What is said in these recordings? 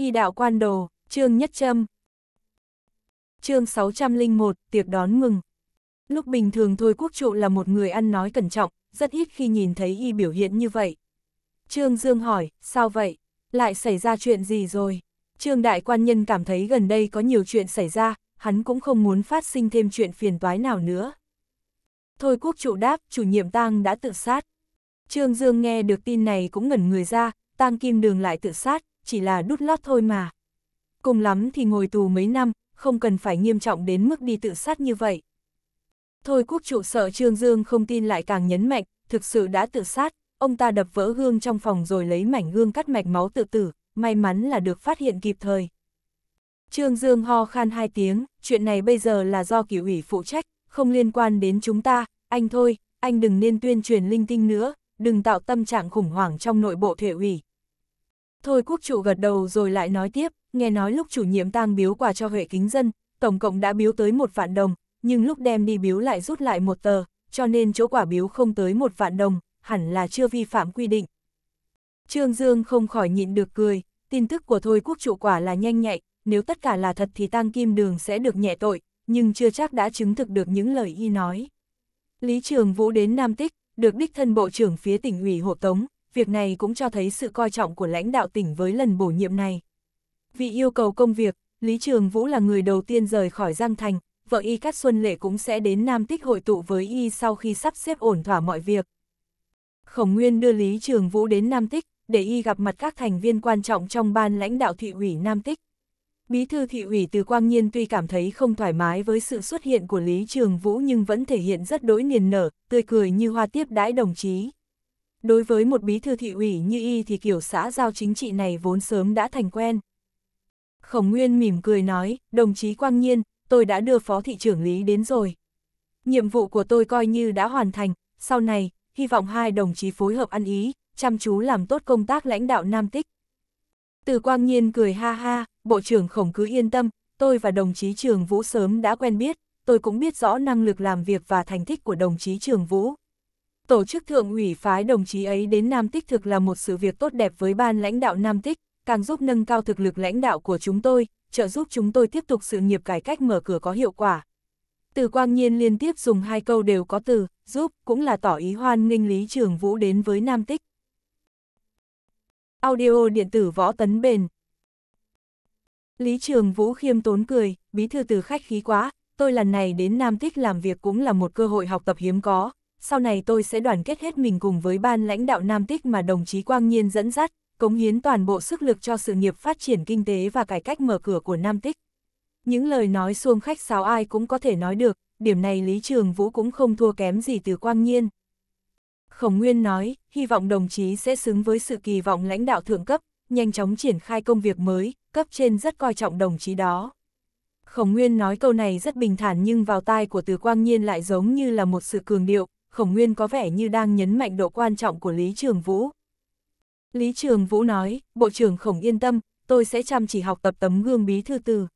Y đạo quan đồ, Trương Nhất Trâm. Chương 601, tiệc đón mừng. Lúc bình thường Thôi Quốc Trụ là một người ăn nói cẩn trọng, rất ít khi nhìn thấy y biểu hiện như vậy. Trương Dương hỏi, sao vậy? Lại xảy ra chuyện gì rồi? Trương Đại Quan Nhân cảm thấy gần đây có nhiều chuyện xảy ra, hắn cũng không muốn phát sinh thêm chuyện phiền toái nào nữa. Thôi Quốc Trụ đáp, chủ nhiệm tang đã tự sát. Trương Dương nghe được tin này cũng ngẩn người ra, tang kim đường lại tự sát, chỉ là đút lót thôi mà. Cùng lắm thì ngồi tù mấy năm, không cần phải nghiêm trọng đến mức đi tự sát như vậy. Thôi quốc trụ sợ Trương Dương không tin lại càng nhấn mạnh, thực sự đã tự sát, ông ta đập vỡ gương trong phòng rồi lấy mảnh gương cắt mạch máu tự tử, may mắn là được phát hiện kịp thời. Trương Dương ho khan hai tiếng, chuyện này bây giờ là do kỷ ủy phụ trách, không liên quan đến chúng ta, anh thôi, anh đừng nên tuyên truyền linh tinh nữa, đừng tạo tâm trạng khủng hoảng trong nội bộ thể ủy, Thôi quốc trụ gật đầu rồi lại nói tiếp, nghe nói lúc chủ nhiệm tang biếu quà cho Huệ Kính Dân, tổng cộng đã biếu tới một vạn đồng, nhưng lúc đem đi biếu lại rút lại một tờ, cho nên chỗ quả biếu không tới một vạn đồng, hẳn là chưa vi phạm quy định. Trương Dương không khỏi nhịn được cười, tin tức của Thôi Quốc trụ quả là nhanh nhạy, nếu tất cả là thật thì Tăng Kim Đường sẽ được nhẹ tội, nhưng chưa chắc đã chứng thực được những lời y nói. Lý Trường Vũ đến Nam Tích, được đích thân bộ trưởng phía tỉnh ủy hộ tống, việc này cũng cho thấy sự coi trọng của lãnh đạo tỉnh với lần bổ nhiệm này. Vì yêu cầu công việc, Lý Trường Vũ là người đầu tiên rời khỏi Giang Thành, vợ y Cát Xuân Lệ cũng sẽ đến Nam Tích hội tụ với y sau khi sắp xếp ổn thỏa mọi việc. Khổng Nguyên đưa Lý Trường Vũ đến Nam Tích, để y gặp mặt các thành viên quan trọng trong ban lãnh đạo thị ủy Nam Tích. Bí thư thị ủy từ Quang Nhiên tuy cảm thấy không thoải mái với sự xuất hiện của Lý Trường Vũ nhưng vẫn thể hiện rất đối niềm nở, tươi cười như hoa tiếp đãi đồng chí. Đối với một bí thư thị ủy như y thì kiểu xã giao chính trị này vốn sớm đã thành quen. Khổng Nguyên mỉm cười nói, đồng chí Quang Nhiên, tôi đã đưa phó thị trưởng Lý đến rồi. Nhiệm vụ của tôi coi như đã hoàn thành, sau này, hy vọng hai đồng chí phối hợp ăn ý, chăm chú làm tốt công tác lãnh đạo Nam Tích. Từ Quang Nhiên cười ha ha, Bộ trưởng Khổng cứ yên tâm, tôi và đồng chí Trường Vũ sớm đã quen biết, tôi cũng biết rõ năng lực làm việc và thành tích của đồng chí Trường Vũ. Tổ chức thượng ủy phái đồng chí ấy đến Nam Tích thực là một sự việc tốt đẹp với ban lãnh đạo Nam Tích, càng giúp nâng cao thực lực lãnh đạo của chúng tôi, trợ giúp chúng tôi tiếp tục sự nghiệp cải cách mở cửa có hiệu quả. Từ Quang Nhiên liên tiếp dùng hai câu đều có từ, giúp, cũng là tỏ ý hoan nghênh Lý Trường Vũ đến với Nam Tích. Audio điện tử võ tấn bền Lý Trường Vũ khiêm tốn cười, bí thư từ khách khí quá, tôi lần này đến Nam Tích làm việc cũng là một cơ hội học tập hiếm có, sau này tôi sẽ đoàn kết hết mình cùng với ban lãnh đạo Nam Tích mà đồng chí Quang Nhiên dẫn dắt, cống hiến toàn bộ sức lực cho sự nghiệp phát triển kinh tế và cải cách mở cửa của Nam Tích. Những lời nói xuông khách sáo ai cũng có thể nói được, điểm này Lý Trường Vũ cũng không thua kém gì từ Quang Nhiên. Khổng Nguyên nói, hy vọng đồng chí sẽ xứng với sự kỳ vọng lãnh đạo thượng cấp, nhanh chóng triển khai công việc mới, cấp trên rất coi trọng đồng chí đó. Khổng Nguyên nói câu này rất bình thản nhưng vào tai của Từ Quang Nhiên lại giống như là một sự cường điệu, Khổng Nguyên có vẻ như đang nhấn mạnh độ quan trọng của Lý Trường Vũ. Lý Trường Vũ nói, Bộ trưởng Khổng yên tâm, tôi sẽ chăm chỉ học tập tấm gương bí thư từ.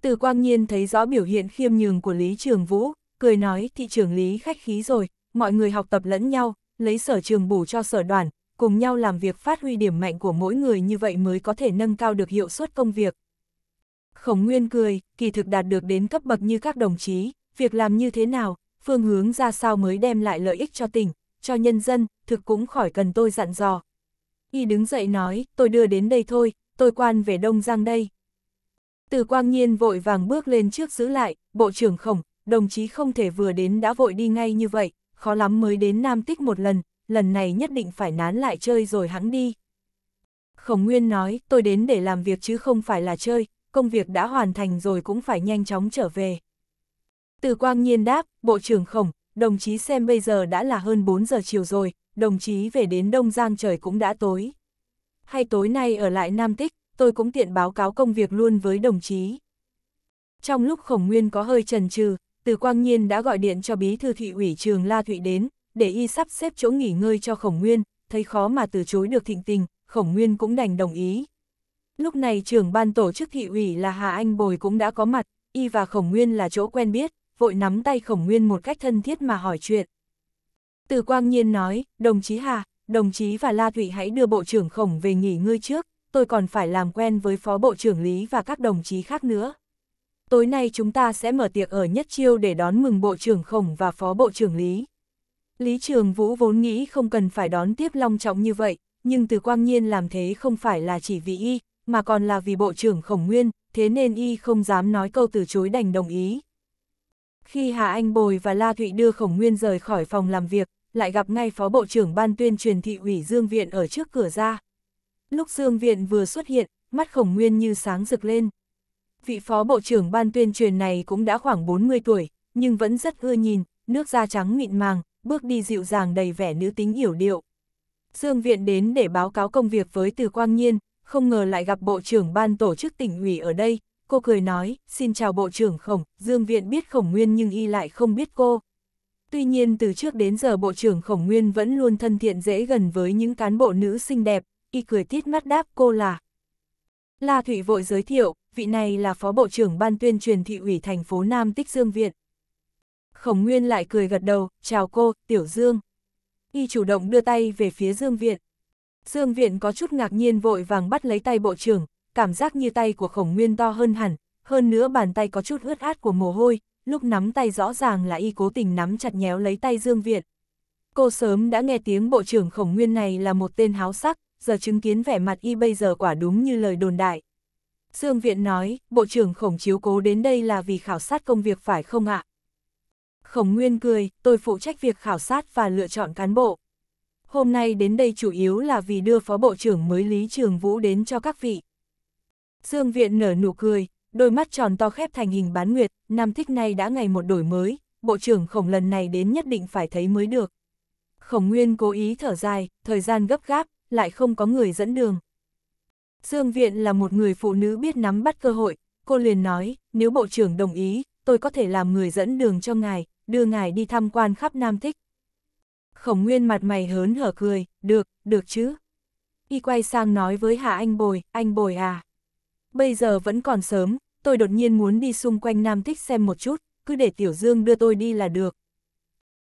Từ Quang Nhiên thấy rõ biểu hiện khiêm nhường của Lý Trường Vũ, cười nói thị trường Lý khách khí rồi, mọi người học tập lẫn nhau, lấy sở trường bù cho sở đoàn, cùng nhau làm việc phát huy điểm mạnh của mỗi người như vậy mới có thể nâng cao được hiệu suất công việc. Khổng Nguyên cười, kỳ thực đạt được đến cấp bậc như các đồng chí, việc làm như thế nào, phương hướng ra sao mới đem lại lợi ích cho tỉnh, cho nhân dân, thực cũng khỏi cần tôi dặn dò. Y đứng dậy nói, tôi đưa đến đây thôi, tôi quan về Đông Giang đây. Từ quang nhiên vội vàng bước lên trước giữ lại, bộ trưởng khổng, đồng chí không thể vừa đến đã vội đi ngay như vậy, khó lắm mới đến Nam Tích một lần, lần này nhất định phải nán lại chơi rồi hãng đi. Khổng Nguyên nói, tôi đến để làm việc chứ không phải là chơi, công việc đã hoàn thành rồi cũng phải nhanh chóng trở về. Từ quang nhiên đáp, Bộ trưởng Khổng, đồng chí xem bây giờ đã là hơn 4 giờ chiều rồi, đồng chí về đến Đông Giang trời cũng đã tối. Hay tối nay ở lại Nam Tích, tôi cũng tiện báo cáo công việc luôn với đồng chí. Trong lúc Khổng Nguyên có hơi trần trừ, từ quang nhiên đã gọi điện cho bí thư thị ủy trường La Thụy đến, để y sắp xếp chỗ nghỉ ngơi cho Khổng Nguyên, thấy khó mà từ chối được thịnh tình, Khổng Nguyên cũng đành đồng ý. Lúc này trưởng ban tổ chức thị ủy là Hà Anh Bồi cũng đã có mặt, y và Khổng Nguyên là chỗ quen biết, vội nắm tay khổng nguyên một cách thân thiết mà hỏi chuyện. Từ quang nhiên nói, đồng chí Hà, đồng chí và La Thụy hãy đưa bộ trưởng khổng về nghỉ ngơi trước, tôi còn phải làm quen với phó bộ trưởng Lý và các đồng chí khác nữa. Tối nay chúng ta sẽ mở tiệc ở Nhất Chiêu để đón mừng bộ trưởng khổng và phó bộ trưởng Lý. Lý Trường Vũ vốn nghĩ không cần phải đón tiếp long trọng như vậy, nhưng từ quang nhiên làm thế không phải là chỉ vì y, mà còn là vì bộ trưởng khổng nguyên, thế nên y không dám nói câu từ chối đành đồng ý. Khi Hà Anh Bồi và La Thụy đưa Khổng Nguyên rời khỏi phòng làm việc, lại gặp ngay Phó Bộ trưởng Ban tuyên truyền thị ủy Dương Viện ở trước cửa ra. Lúc Dương Viện vừa xuất hiện, mắt Khổng Nguyên như sáng rực lên. Vị Phó Bộ trưởng Ban tuyên truyền này cũng đã khoảng 40 tuổi, nhưng vẫn rất ưa nhìn, nước da trắng mịn màng, bước đi dịu dàng đầy vẻ nữ tính hiểu điệu. Dương Viện đến để báo cáo công việc với Từ Quang Nhiên, không ngờ lại gặp Bộ trưởng Ban tổ chức tỉnh ủy ở đây, cô cười nói, xin chào Bộ trưởng Khổng, Dương Viện biết Khổng Nguyên nhưng y lại không biết cô. Tuy nhiên từ trước đến giờ Bộ trưởng Khổng Nguyên vẫn luôn thân thiện dễ gần với những cán bộ nữ xinh đẹp, y cười tít mắt đáp cô là. La thủy vội giới thiệu, vị này là Phó Bộ trưởng Ban tuyên truyền thị ủy thành phố Nam Tích Dương Viện. Khổng Nguyên lại cười gật đầu, chào cô, Tiểu Dương. Y chủ động đưa tay về phía Dương Viện. Dương Viện có chút ngạc nhiên vội vàng bắt lấy tay Bộ trưởng, cảm giác như tay của khổng nguyên to hơn hẳn, hơn nữa bàn tay có chút ướt át của mồ hôi, lúc nắm tay rõ ràng là y cố tình nắm chặt nhéo lấy tay Dương Viện. Cô sớm đã nghe tiếng bộ trưởng khổng nguyên này là một tên háo sắc, giờ chứng kiến vẻ mặt y bây giờ quả đúng như lời đồn đại. Dương Viện nói, bộ trưởng khổng chiếu cố đến đây là vì khảo sát công việc phải không ạ? Khổng Nguyên cười, tôi phụ trách việc khảo sát và lựa chọn cán bộ. Hôm nay đến đây chủ yếu là vì đưa phó bộ trưởng mới Lý Trường Vũ đến cho các vị. Dương Viện nở nụ cười, đôi mắt tròn to khép thành hình bán nguyệt, Nam Thích này đã ngày một đổi mới, Bộ trưởng Khổng lần này đến nhất định phải thấy mới được. Khổng Nguyên cố ý thở dài, thời gian gấp gáp, lại không có người dẫn đường. Dương Viện là một người phụ nữ biết nắm bắt cơ hội, cô liền nói, nếu Bộ trưởng đồng ý, tôi có thể làm người dẫn đường cho ngài, đưa ngài đi tham quan khắp Nam Thích. Khổng Nguyên mặt mày hớn hở cười, được, được chứ. Y quay sang nói với Hạ Anh Bồi, anh Bồi à, bây giờ vẫn còn sớm, tôi đột nhiên muốn đi xung quanh Nam Tích xem một chút, cứ để Tiểu Dương đưa tôi đi là được.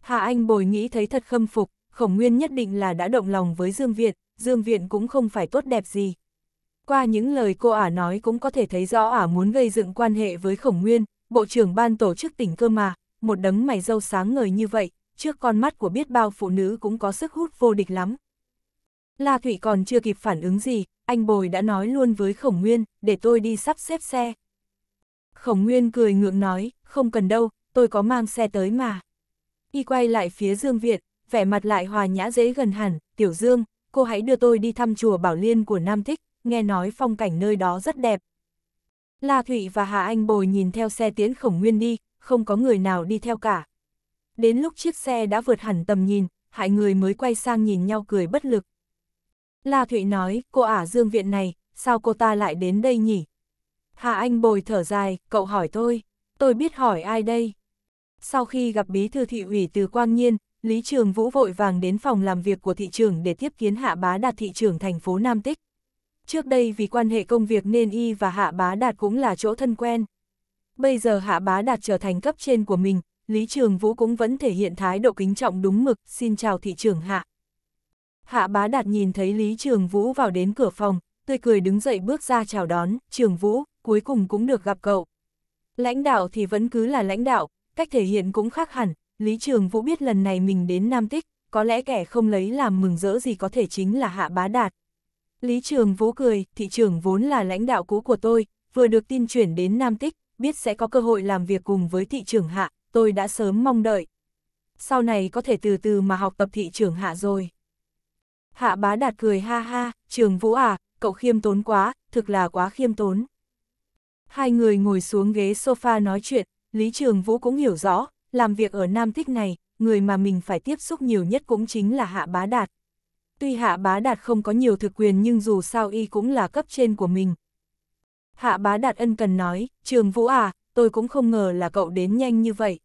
Hạ Anh bồi nghĩ thấy thật khâm phục, khổng nguyên nhất định là đã động lòng với Dương Việt, Dương Viện cũng không phải tốt đẹp gì. Qua những lời cô ả nói cũng có thể thấy rõ ả muốn gây dựng quan hệ với khổng nguyên, bộ trưởng ban tổ chức tỉnh cơ mà, một đấng mày dâu sáng ngời như vậy, trước con mắt của biết bao phụ nữ cũng có sức hút vô địch lắm, La Thủy còn chưa kịp phản ứng gì, anh Bồi đã nói luôn với Khổng Nguyên, để tôi đi sắp xếp xe. Khổng Nguyên cười ngượng nói, không cần đâu, tôi có mang xe tới mà. Y quay lại phía Dương Việt, vẻ mặt lại hòa nhã dễ gần hẳn, Tiểu Dương, cô hãy đưa tôi đi thăm chùa Bảo Liên của Nam Thích, nghe nói phong cảnh nơi đó rất đẹp. La Thủy và Hà Anh Bồi nhìn theo xe tiến Khổng Nguyên đi, không có người nào đi theo cả. Đến lúc chiếc xe đã vượt hẳn tầm nhìn, hai người mới quay sang nhìn nhau cười bất lực. La Thụy nói, cô ả dương viện này, sao cô ta lại đến đây nhỉ? Hạ Anh bồi thở dài, cậu hỏi tôi, tôi biết hỏi ai đây? Sau khi gặp bí thư thị ủy từ Quang Nhiên, Lý Trường Vũ vội vàng đến phòng làm việc của thị trường để tiếp kiến Hạ Bá Đạt thị trường thành phố Nam Tích. Trước đây vì quan hệ công việc nên y và Hạ Bá Đạt cũng là chỗ thân quen. Bây giờ Hạ Bá Đạt trở thành cấp trên của mình, Lý Trường Vũ cũng vẫn thể hiện thái độ kính trọng đúng mực, xin chào thị trường Hạ. Hạ bá đạt nhìn thấy Lý Trường Vũ vào đến cửa phòng, tươi cười đứng dậy bước ra chào đón, Trường Vũ, cuối cùng cũng được gặp cậu. Lãnh đạo thì vẫn cứ là lãnh đạo, cách thể hiện cũng khác hẳn, Lý Trường Vũ biết lần này mình đến Nam Tích, có lẽ kẻ không lấy làm mừng rỡ gì có thể chính là Hạ Bá Đạt. Lý Trường Vũ cười, thị trường vốn là lãnh đạo cũ của tôi, vừa được tin chuyển đến Nam Tích, biết sẽ có cơ hội làm việc cùng với thị trường Hạ, tôi đã sớm mong đợi. Sau này có thể từ từ mà học tập thị trường Hạ rồi. Hạ bá đạt cười ha ha, trường vũ à, cậu khiêm tốn quá, thực là quá khiêm tốn. Hai người ngồi xuống ghế sofa nói chuyện, Lý Trường Vũ cũng hiểu rõ, làm việc ở Nam Thích này, người mà mình phải tiếp xúc nhiều nhất cũng chính là Hạ Bá Đạt. Tuy Hạ Bá Đạt không có nhiều thực quyền nhưng dù sao y cũng là cấp trên của mình. Hạ Bá Đạt ân cần nói, Trường Vũ à, tôi cũng không ngờ là cậu đến nhanh như vậy.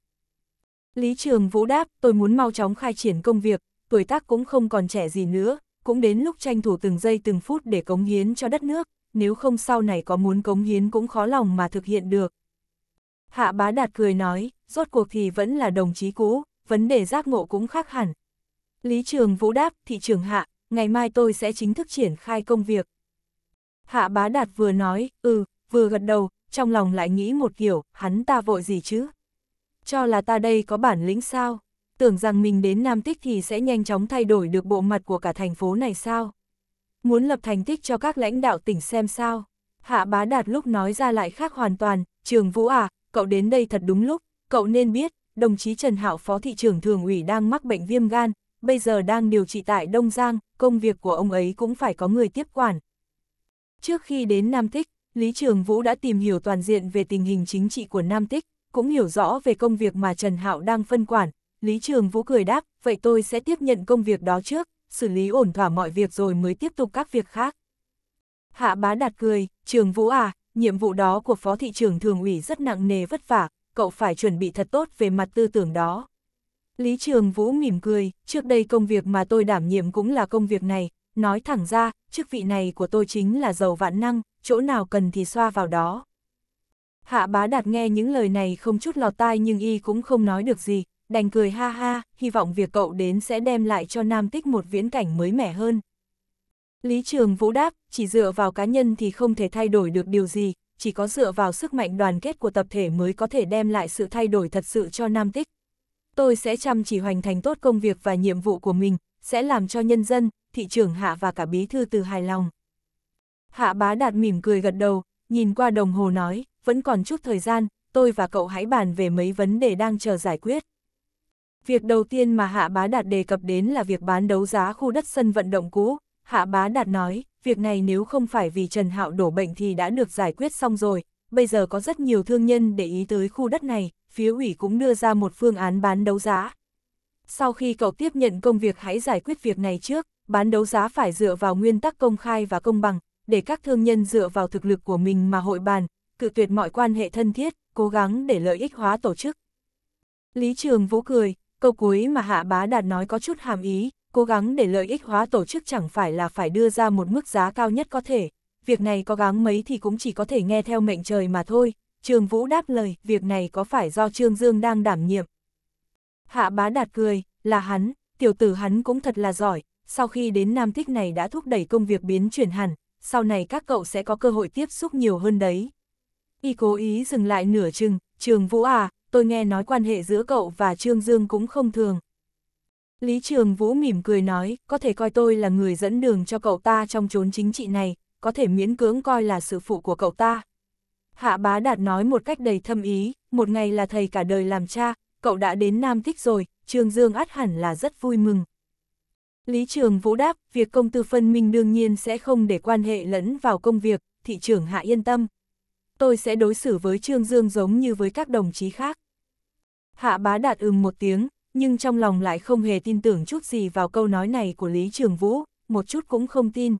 Lý Trường Vũ đáp, tôi muốn mau chóng khai triển công việc, tuổi tác cũng không còn trẻ gì nữa, cũng đến lúc tranh thủ từng giây từng phút để cống hiến cho đất nước, nếu không sau này có muốn cống hiến cũng khó lòng mà thực hiện được. Hạ bá đạt cười nói, rốt cuộc thì vẫn là đồng chí cũ, vấn đề giác ngộ cũng khác hẳn. Lý trường vũ đáp, thị trường hạ, ngày mai tôi sẽ chính thức triển khai công việc. Hạ bá đạt vừa nói, ừ, vừa gật đầu, trong lòng lại nghĩ một kiểu, hắn ta vội gì chứ? Cho là ta đây có bản lĩnh sao? tưởng rằng mình đến Nam Tích thì sẽ nhanh chóng thay đổi được bộ mặt của cả thành phố này sao? Muốn lập thành tích cho các lãnh đạo tỉnh xem sao? Hạ bá đạt lúc nói ra lại khác hoàn toàn, trường vũ à, cậu đến đây thật đúng lúc, cậu nên biết, đồng chí Trần Hạo Phó Thị trưởng Thường ủy đang mắc bệnh viêm gan, bây giờ đang điều trị tại Đông Giang, công việc của ông ấy cũng phải có người tiếp quản. Trước khi đến Nam Tích, Lý Trường Vũ đã tìm hiểu toàn diện về tình hình chính trị của Nam Tích, cũng hiểu rõ về công việc mà Trần Hạo đang phân quản, Lý Trường Vũ cười đáp, vậy tôi sẽ tiếp nhận công việc đó trước, xử lý ổn thỏa mọi việc rồi mới tiếp tục các việc khác. Hạ bá đạt cười, Trường Vũ à, nhiệm vụ đó của Phó Thị trưởng Thường ủy rất nặng nề vất vả, cậu phải chuẩn bị thật tốt về mặt tư tưởng đó. Lý Trường Vũ mỉm cười, trước đây công việc mà tôi đảm nhiệm cũng là công việc này, nói thẳng ra, chức vị này của tôi chính là giàu vạn năng, chỗ nào cần thì xoa vào đó. Hạ bá đạt nghe những lời này không chút lọt tai nhưng y cũng không nói được gì, đành cười ha ha, hy vọng việc cậu đến sẽ đem lại cho Nam Tích một viễn cảnh mới mẻ hơn. Lý Trường Vũ đáp, chỉ dựa vào cá nhân thì không thể thay đổi được điều gì, chỉ có dựa vào sức mạnh đoàn kết của tập thể mới có thể đem lại sự thay đổi thật sự cho Nam Tích. Tôi sẽ chăm chỉ hoàn thành tốt công việc và nhiệm vụ của mình, sẽ làm cho nhân dân, thị trưởng Hạ và cả bí thư từ hài lòng. Hạ bá đạt mỉm cười gật đầu, nhìn qua đồng hồ nói, vẫn còn chút thời gian, tôi và cậu hãy bàn về mấy vấn đề đang chờ giải quyết. Việc đầu tiên mà Hạ Bá Đạt đề cập đến là việc bán đấu giá khu đất sân vận động cũ. Hạ Bá Đạt nói, việc này nếu không phải vì Trần Hạo đổ bệnh thì đã được giải quyết xong rồi. Bây giờ có rất nhiều thương nhân để ý tới khu đất này, phía ủy cũng đưa ra một phương án bán đấu giá. Sau khi cậu tiếp nhận công việc hãy giải quyết việc này trước, bán đấu giá phải dựa vào nguyên tắc công khai và công bằng, để các thương nhân dựa vào thực lực của mình mà hội bàn, cự tuyệt mọi quan hệ thân thiết, cố gắng để lợi ích hóa tổ chức. Lý Trường Vũ cười, câu cuối mà Hạ Bá Đạt nói có chút hàm ý, cố gắng để lợi ích hóa tổ chức chẳng phải là phải đưa ra một mức giá cao nhất có thể, việc này có gắng mấy thì cũng chỉ có thể nghe theo mệnh trời mà thôi, Trương Vũ đáp lời, việc này có phải do Trương Dương đang đảm nhiệm. Hạ Bá Đạt cười, là hắn, tiểu tử hắn cũng thật là giỏi, sau khi đến Nam Thích này đã thúc đẩy công việc biến chuyển hẳn, sau này các cậu sẽ có cơ hội tiếp xúc nhiều hơn đấy. Y cố ý dừng lại nửa chừng, Trường Vũ à, tôi nghe nói quan hệ giữa cậu và Trương Dương cũng không thường. Lý Trường Vũ mỉm cười nói, có thể coi tôi là người dẫn đường cho cậu ta trong chốn chính trị này, có thể miễn cưỡng coi là sự phụ của cậu ta. Hạ bá đạt nói một cách đầy thâm ý, một ngày là thầy cả đời làm cha, cậu đã đến Nam Thích rồi, Trương Dương át hẳn là rất vui mừng. Lý Trường Vũ đáp, việc công tư phân minh đương nhiên sẽ không để quan hệ lẫn vào công việc, thị trưởng Hạ yên tâm. Tôi sẽ đối xử với Trương Dương giống như với các đồng chí khác. Hạ bá đạt ừm một tiếng, nhưng trong lòng lại không hề tin tưởng chút gì vào câu nói này của Lý Trường Vũ, một chút cũng không tin.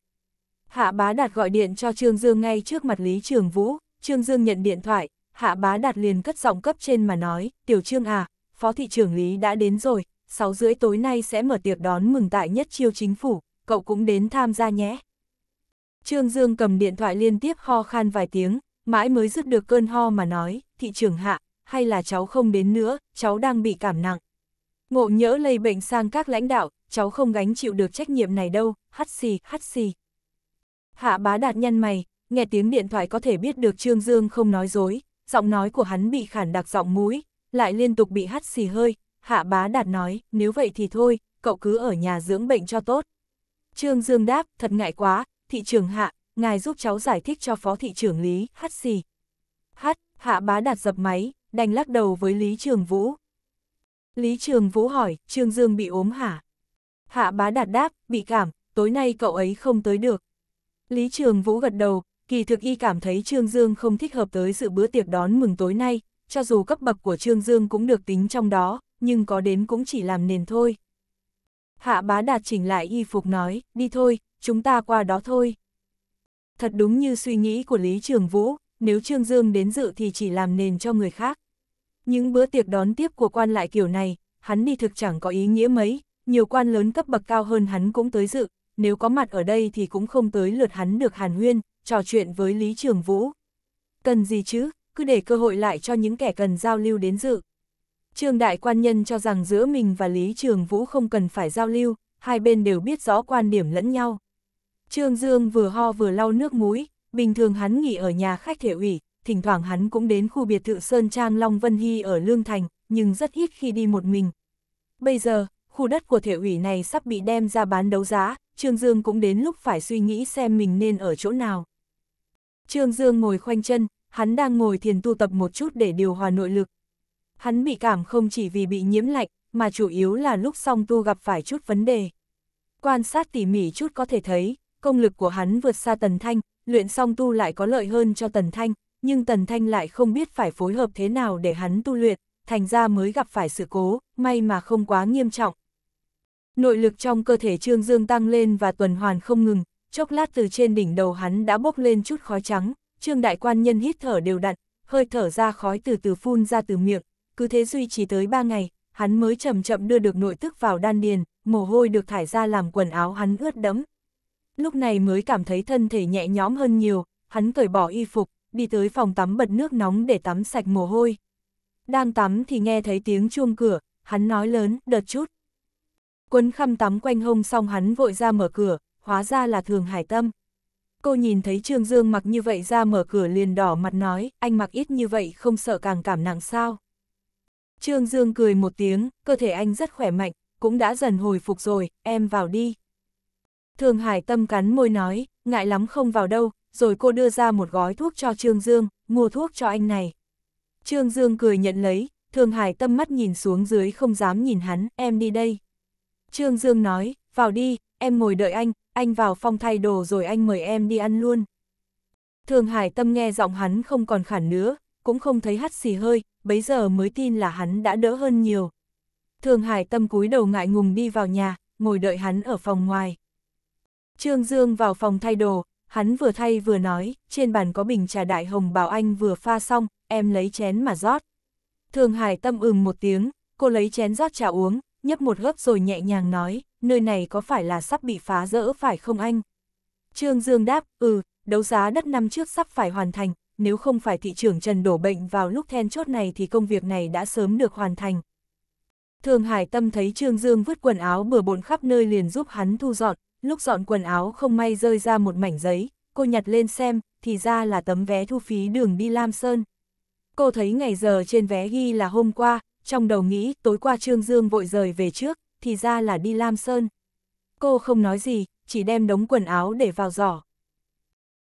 Hạ bá đạt gọi điện cho Trương Dương ngay trước mặt Lý Trường Vũ, Trương Dương nhận điện thoại, Hạ bá đạt liền cất giọng cấp trên mà nói, Tiểu Trương à, Phó Thị trưởng Lý đã đến rồi, 6 rưỡi tối nay sẽ mở tiệc đón mừng tại nhất chiêu chính phủ, cậu cũng đến tham gia nhé. Trương Dương cầm điện thoại liên tiếp ho khan vài tiếng, mãi mới dứt được cơn ho mà nói, thị trưởng hạ, hay là cháu không đến nữa, cháu đang bị cảm nặng. Ngộ nhỡ lây bệnh sang các lãnh đạo, cháu không gánh chịu được trách nhiệm này đâu, hắt xì, hắt xì. Hạ bá đạt nhăn mày, nghe tiếng điện thoại có thể biết được Trương Dương không nói dối, giọng nói của hắn bị khản đặc giọng mũi, lại liên tục bị hắt xì hơi. Hạ bá đạt nói, nếu vậy thì thôi, cậu cứ ở nhà dưỡng bệnh cho tốt. Trương Dương đáp, thật ngại quá, thị trưởng hạ, ngài giúp cháu giải thích cho phó thị trưởng lý, hắt xì. Hắt, hạ bá đạt dập máy, đành lắc đầu với Lý Trường Vũ. Lý Trường Vũ hỏi, Trương Dương bị ốm hả? Hạ bá đạt đáp, bị cảm, tối nay cậu ấy không tới được. Lý Trường Vũ gật đầu, kỳ thực y cảm thấy Trương Dương không thích hợp tới sự bữa tiệc đón mừng tối nay, cho dù cấp bậc của Trương Dương cũng được tính trong đó, nhưng có đến cũng chỉ làm nền thôi. Hạ bá đạt chỉnh lại y phục nói, đi thôi, chúng ta qua đó thôi. Thật đúng như suy nghĩ của Lý Trường Vũ, nếu Trương Dương đến dự thì chỉ làm nền cho người khác. Những bữa tiệc đón tiếp của quan lại kiểu này, hắn đi thực chẳng có ý nghĩa mấy, nhiều quan lớn cấp bậc cao hơn hắn cũng tới dự, nếu có mặt ở đây thì cũng không tới lượt hắn được hàn huyên, trò chuyện với Lý Trường Vũ. Cần gì chứ, cứ để cơ hội lại cho những kẻ cần giao lưu đến dự. Trương Đại Quan Nhân cho rằng giữa mình và Lý Trường Vũ không cần phải giao lưu, hai bên đều biết rõ quan điểm lẫn nhau. Trương Dương vừa ho vừa lau nước mũi, bình thường hắn nghỉ ở nhà khách thể ủy, thỉnh thoảng hắn cũng đến khu biệt thự Sơn Trang Long Vân Hy ở Lương Thành, nhưng rất ít khi đi một mình. Bây giờ, khu đất của thể ủy này sắp bị đem ra bán đấu giá, Trương Dương cũng đến lúc phải suy nghĩ xem mình nên ở chỗ nào. Trương Dương ngồi khoanh chân, hắn đang ngồi thiền tu tập một chút để điều hòa nội lực. Hắn bị cảm không chỉ vì bị nhiễm lạnh, mà chủ yếu là lúc song tu gặp phải chút vấn đề. Quan sát tỉ mỉ chút có thể thấy, công lực của hắn vượt xa Tần Thanh, luyện song tu lại có lợi hơn cho Tần Thanh, nhưng Tần Thanh lại không biết phải phối hợp thế nào để hắn tu luyện, thành ra mới gặp phải sự cố, may mà không quá nghiêm trọng. Nội lực trong cơ thể Trương Dương tăng lên và tuần hoàn không ngừng, chốc lát từ trên đỉnh đầu hắn đã bốc lên chút khói trắng, Trương Đại Quan Nhân hít thở đều đặn, hơi thở ra khói từ từ phun ra từ miệng, cứ thế duy trì tới 3 ngày, hắn mới chậm chậm đưa được nội tức vào đan điền, mồ hôi được thải ra làm quần áo hắn ướt đẫm. Lúc này mới cảm thấy thân thể nhẹ nhõm hơn nhiều, hắn cởi bỏ y phục, đi tới phòng tắm bật nước nóng để tắm sạch mồ hôi. Đang tắm thì nghe thấy tiếng chuông cửa, hắn nói lớn, đợt chút. Quân khăm tắm quanh hông xong hắn vội ra mở cửa, hóa ra là thường hải tâm. Cô nhìn thấy Trương Dương mặc như vậy ra mở cửa liền đỏ mặt nói, anh mặc ít như vậy không sợ càng cảm nặng sao. Trương Dương cười một tiếng, cơ thể anh rất khỏe mạnh, cũng đã dần hồi phục rồi, em vào đi. Thường Hải Tâm cắn môi nói, ngại lắm không vào đâu, rồi cô đưa ra một gói thuốc cho Trương Dương, mua thuốc cho anh này. Trương Dương cười nhận lấy, Thường Hải tâm mắt nhìn xuống dưới không dám nhìn hắn, em đi đây. Trương Dương nói, vào đi, em ngồi đợi anh, anh vào phòng thay đồ rồi anh mời em đi ăn luôn. Thường Hải tâm nghe giọng hắn không còn khản nữa, cũng không thấy hắt xì hơi, bấy giờ mới tin là hắn đã đỡ hơn nhiều. Thường Hải tâm cúi đầu ngại ngùng đi vào nhà, ngồi đợi hắn ở phòng ngoài. Trương Dương vào phòng thay đồ, Hắn vừa thay vừa nói, trên bàn có bình trà đại hồng bảo anh vừa pha xong, em lấy chén mà rót. Thường Hải tâm ừm một tiếng, cô lấy chén rót trà uống, nhấp một hớp rồi nhẹ nhàng nói, nơi này có phải là sắp bị phá rỡ phải không anh? Trương Dương đáp, ừ, đấu giá đất năm trước sắp phải hoàn thành, nếu không phải thị trưởng Trần đổ bệnh vào lúc then chốt này thì công việc này đã sớm được hoàn thành. Thường Hải Tâm thấy Trương Dương vứt quần áo bừa bộn khắp nơi liền giúp hắn thu dọn, lúc dọn quần áo không may rơi ra một mảnh giấy, cô nhặt lên xem, thì ra là tấm vé thu phí đường đi Lam Sơn. Cô thấy ngày giờ trên vé ghi là hôm qua, trong đầu nghĩ tối qua Trương Dương vội rời về trước, thì ra là đi Lam Sơn. Cô không nói gì, chỉ đem đống quần áo để vào giỏ.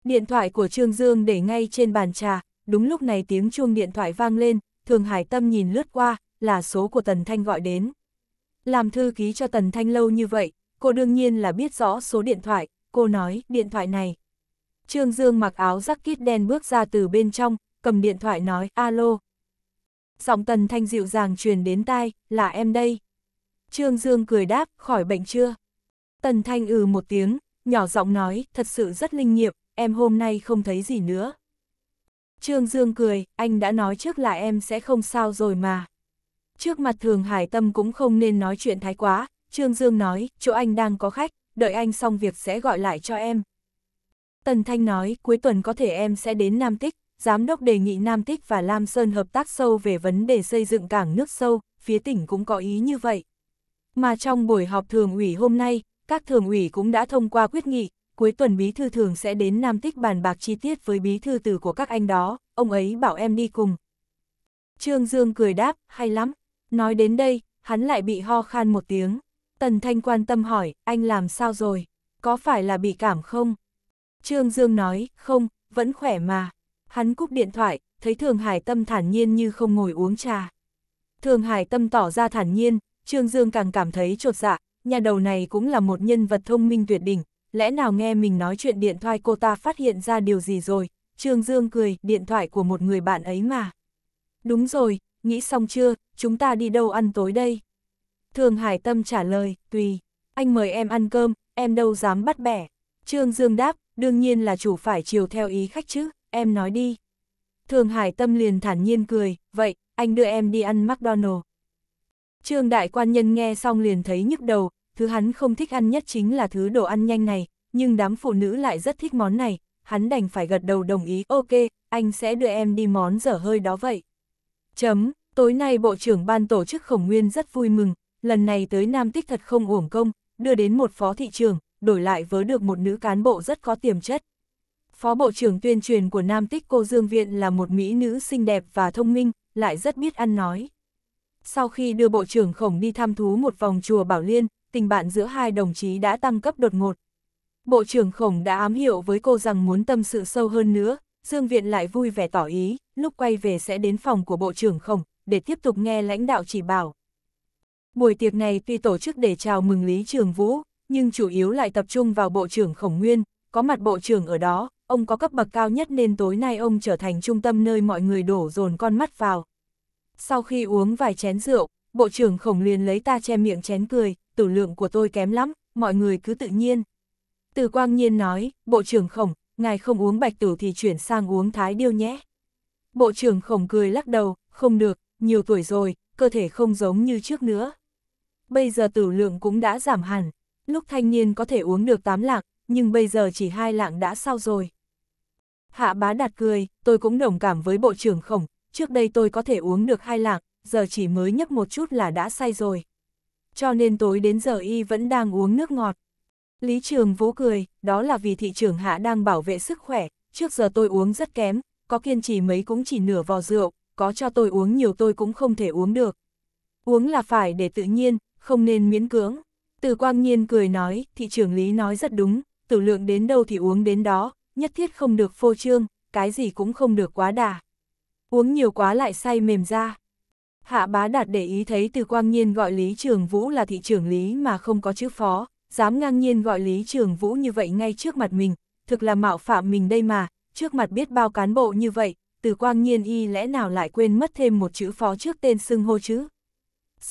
Điện thoại của Trương Dương để ngay trên bàn trà, đúng lúc này tiếng chuông điện thoại vang lên, Thường Hải Tâm nhìn lướt qua, là số của Tần Thanh gọi đến. Làm thư ký cho Tần Thanh lâu như vậy, cô đương nhiên là biết rõ số điện thoại, cô nói, điện thoại này. Trương Dương mặc áo jacket đen bước ra từ bên trong, cầm điện thoại nói, alo. Giọng tần thanh dịu dàng truyền đến tai, là em đây. Trương Dương cười đáp, khỏi bệnh chưa? Tần thanh ừ một tiếng, nhỏ giọng nói, thật sự rất linh nghiệm, em hôm nay không thấy gì nữa. Trương Dương cười, anh đã nói trước là em sẽ không sao rồi mà. Trước mặt thường hải tâm cũng không nên nói chuyện thái quá, Trương Dương nói, chỗ anh đang có khách, đợi anh xong việc sẽ gọi lại cho em. Tần Thanh nói, cuối tuần có thể em sẽ đến Nam Tích, giám đốc đề nghị Nam Tích và Lam Sơn hợp tác sâu về vấn đề xây dựng cảng nước sâu, phía tỉnh cũng có ý như vậy. Mà trong buổi họp thường ủy hôm nay, các thường ủy cũng đã thông qua quyết nghị, cuối tuần bí thư thường sẽ đến Nam Tích bàn bạc chi tiết với bí thư từ của các anh đó, ông ấy bảo em đi cùng. Trương Dương cười đáp, hay lắm. Nói đến đây, hắn lại bị ho khan một tiếng. Tần Thanh quan tâm hỏi, anh làm sao rồi? Có phải là bị cảm không? Trương Dương nói, không, vẫn khỏe mà. Hắn cúp điện thoại, thấy Thường Hải Tâm thản nhiên như không ngồi uống trà. Thường Hải Tâm tỏ ra thản nhiên, Trương Dương càng cảm thấy trột dạ, nhà đầu này cũng là một nhân vật thông minh tuyệt đỉnh, lẽ nào nghe mình nói chuyện điện thoại cô ta phát hiện ra điều gì rồi, Trương Dương cười, điện thoại của một người bạn ấy mà. Đúng rồi, nghĩ xong chưa, chúng ta đi đâu ăn tối đây? Thường Hải Tâm trả lời, tùy, anh mời em ăn cơm, em đâu dám bắt bẻ. Trương Dương đáp, đương nhiên là chủ phải chiều theo ý khách chứ, em nói đi. Thường Hải Tâm liền thản nhiên cười, vậy, anh đưa em đi ăn McDonald. Trương Đại Quan Nhân nghe xong liền thấy nhức đầu, thứ hắn không thích ăn nhất chính là thứ đồ ăn nhanh này, nhưng đám phụ nữ lại rất thích món này, hắn đành phải gật đầu đồng ý, ok, anh sẽ đưa em đi món dở hơi đó vậy. Chấm, tối nay Bộ trưởng Ban Tổ chức Khổng Nguyên rất vui mừng, lần này tới Nam Tích thật không uổng công, đưa đến một phó thị trường, đổi lại vớ được một nữ cán bộ rất có tiềm chất. Phó Bộ trưởng tuyên truyền của Nam Tích cô Dương Viện là một mỹ nữ xinh đẹp và thông minh, lại rất biết ăn nói. Sau khi đưa Bộ trưởng Khổng đi thăm thú một vòng chùa Bảo Liên, tình bạn giữa hai đồng chí đã tăng cấp đột ngột. Bộ trưởng Khổng đã ám hiệu với cô rằng muốn tâm sự sâu hơn nữa, Dương Viện lại vui vẻ tỏ ý, lúc quay về sẽ đến phòng của Bộ trưởng Khổng, để tiếp tục nghe lãnh đạo chỉ bảo. Buổi tiệc này tuy tổ chức để chào mừng Lý Trường Vũ, nhưng chủ yếu lại tập trung vào Bộ trưởng Khổng Nguyên, có mặt Bộ trưởng ở đó, ông có cấp bậc cao nhất nên tối nay ông trở thành trung tâm nơi mọi người đổ dồn con mắt vào. Sau khi uống vài chén rượu, Bộ trưởng Khổng liền lấy ta che miệng chén cười, tử lượng của tôi kém lắm, mọi người cứ tự nhiên. Từ Quang Nhiên nói, Bộ trưởng Khổng, ngài không uống bạch tử thì chuyển sang uống thái điêu nhé. Bộ trưởng Khổng cười lắc đầu, không được, nhiều tuổi rồi, cơ thể không giống như trước nữa bây giờ tử lượng cũng đã giảm hẳn, lúc thanh niên có thể uống được 8 lạng, nhưng bây giờ chỉ hai lạng đã sao rồi. Hạ bá đạt cười, tôi cũng đồng cảm với bộ trưởng khổng, trước đây tôi có thể uống được hai lạng, giờ chỉ mới nhấp một chút là đã say rồi. Cho nên tối đến giờ y vẫn đang uống nước ngọt. Lý Trường Vũ cười, đó là vì thị trưởng hạ đang bảo vệ sức khỏe, trước giờ tôi uống rất kém, có kiên trì mấy cũng chỉ nửa vò rượu, có cho tôi uống nhiều tôi cũng không thể uống được. Uống là phải để tự nhiên, không nên miễn cưỡng. Từ quang nhiên cười nói, thị trưởng lý nói rất đúng, tử lượng đến đâu thì uống đến đó, nhất thiết không được phô trương, cái gì cũng không được quá đà. Uống nhiều quá lại say mềm ra. Hạ bá đạt để ý thấy từ quang nhiên gọi Lý Trường Vũ là thị trưởng Lý mà không có chữ phó, dám ngang nhiên gọi Lý Trường Vũ như vậy ngay trước mặt mình, thực là mạo phạm mình đây mà, trước mặt biết bao cán bộ như vậy, từ quang nhiên y lẽ nào lại quên mất thêm một chữ phó trước tên xưng hô chứ.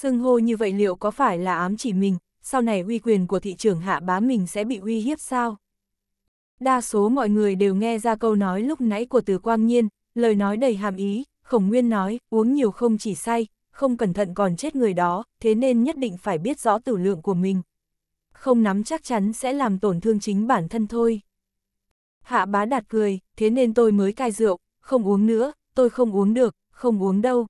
Sưng hô như vậy liệu có phải là ám chỉ mình, sau này uy quyền của thị trưởng hạ bá mình sẽ bị uy hiếp sao? Đa số mọi người đều nghe ra câu nói lúc nãy của từ quang nhiên, lời nói đầy hàm ý, khổng nguyên nói, uống nhiều không chỉ say, không cẩn thận còn chết người đó, thế nên nhất định phải biết rõ tử lượng của mình. Không nắm chắc chắn sẽ làm tổn thương chính bản thân thôi. Hạ bá đạt cười, thế nên tôi mới cai rượu, không uống nữa, tôi không uống được, không uống đâu.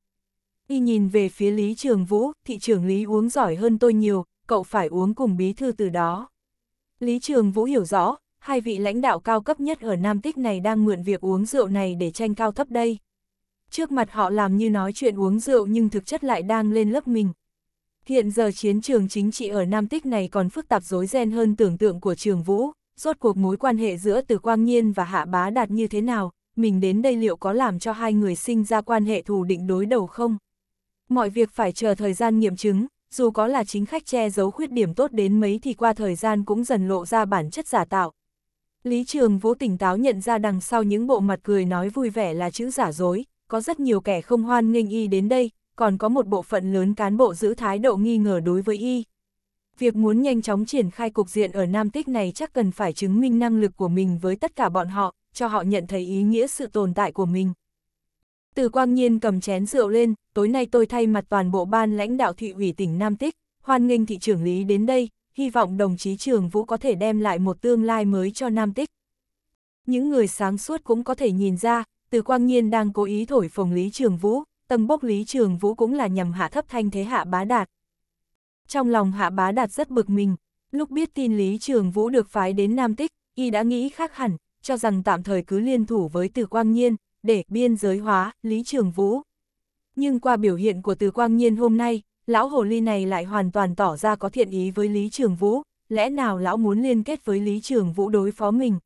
Y nhìn về phía Lý Trường Vũ, thị trưởng Lý uống giỏi hơn tôi nhiều, cậu phải uống cùng bí thư từ đó. Lý Trường Vũ hiểu rõ, hai vị lãnh đạo cao cấp nhất ở Nam Tích này đang mượn việc uống rượu này để tranh cao thấp đây. Trước mặt họ làm như nói chuyện uống rượu nhưng thực chất lại đang lên lớp mình. Hiện giờ chiến trường chính trị ở Nam Tích này còn phức tạp rối ren hơn tưởng tượng của Trường Vũ, rốt cuộc mối quan hệ giữa Từ Quang Nhiên và Hạ Bá Đạt như thế nào, mình đến đây liệu có làm cho hai người sinh ra quan hệ thù định đối đầu không? Mọi việc phải chờ thời gian nghiệm chứng, dù có là chính khách che giấu khuyết điểm tốt đến mấy thì qua thời gian cũng dần lộ ra bản chất giả tạo. Lý Trường Vũ tỉnh táo nhận ra đằng sau những bộ mặt cười nói vui vẻ là chữ giả dối, có rất nhiều kẻ không hoan nghênh y đến đây, còn có một bộ phận lớn cán bộ giữ thái độ nghi ngờ đối với y. Việc muốn nhanh chóng triển khai cục diện ở Nam Tích này chắc cần phải chứng minh năng lực của mình với tất cả bọn họ, cho họ nhận thấy ý nghĩa sự tồn tại của mình. Từ quang nhiên cầm chén rượu lên, tối nay tôi thay mặt toàn bộ ban lãnh đạo thị ủy tỉnh Nam Tích, hoan nghênh thị trưởng lý đến đây, hy vọng đồng chí trường Vũ có thể đem lại một tương lai mới cho Nam Tích. Những người sáng suốt cũng có thể nhìn ra, từ quang nhiên đang cố ý thổi phồng lý trường Vũ, tầng bốc lý trường Vũ cũng là nhằm hạ thấp thanh thế hạ bá đạt. Trong lòng hạ bá đạt rất bực mình, lúc biết tin lý trường Vũ được phái đến Nam Tích, y đã nghĩ khác hẳn, cho rằng tạm thời cứ liên thủ với từ quang nhiên, để biên giới hóa Lý Trường Vũ. Nhưng qua biểu hiện của Từ Quang Nhiên hôm nay, lão hồ ly này lại hoàn toàn tỏ ra có thiện ý với Lý Trường Vũ, lẽ nào lão muốn liên kết với Lý Trường Vũ đối phó mình?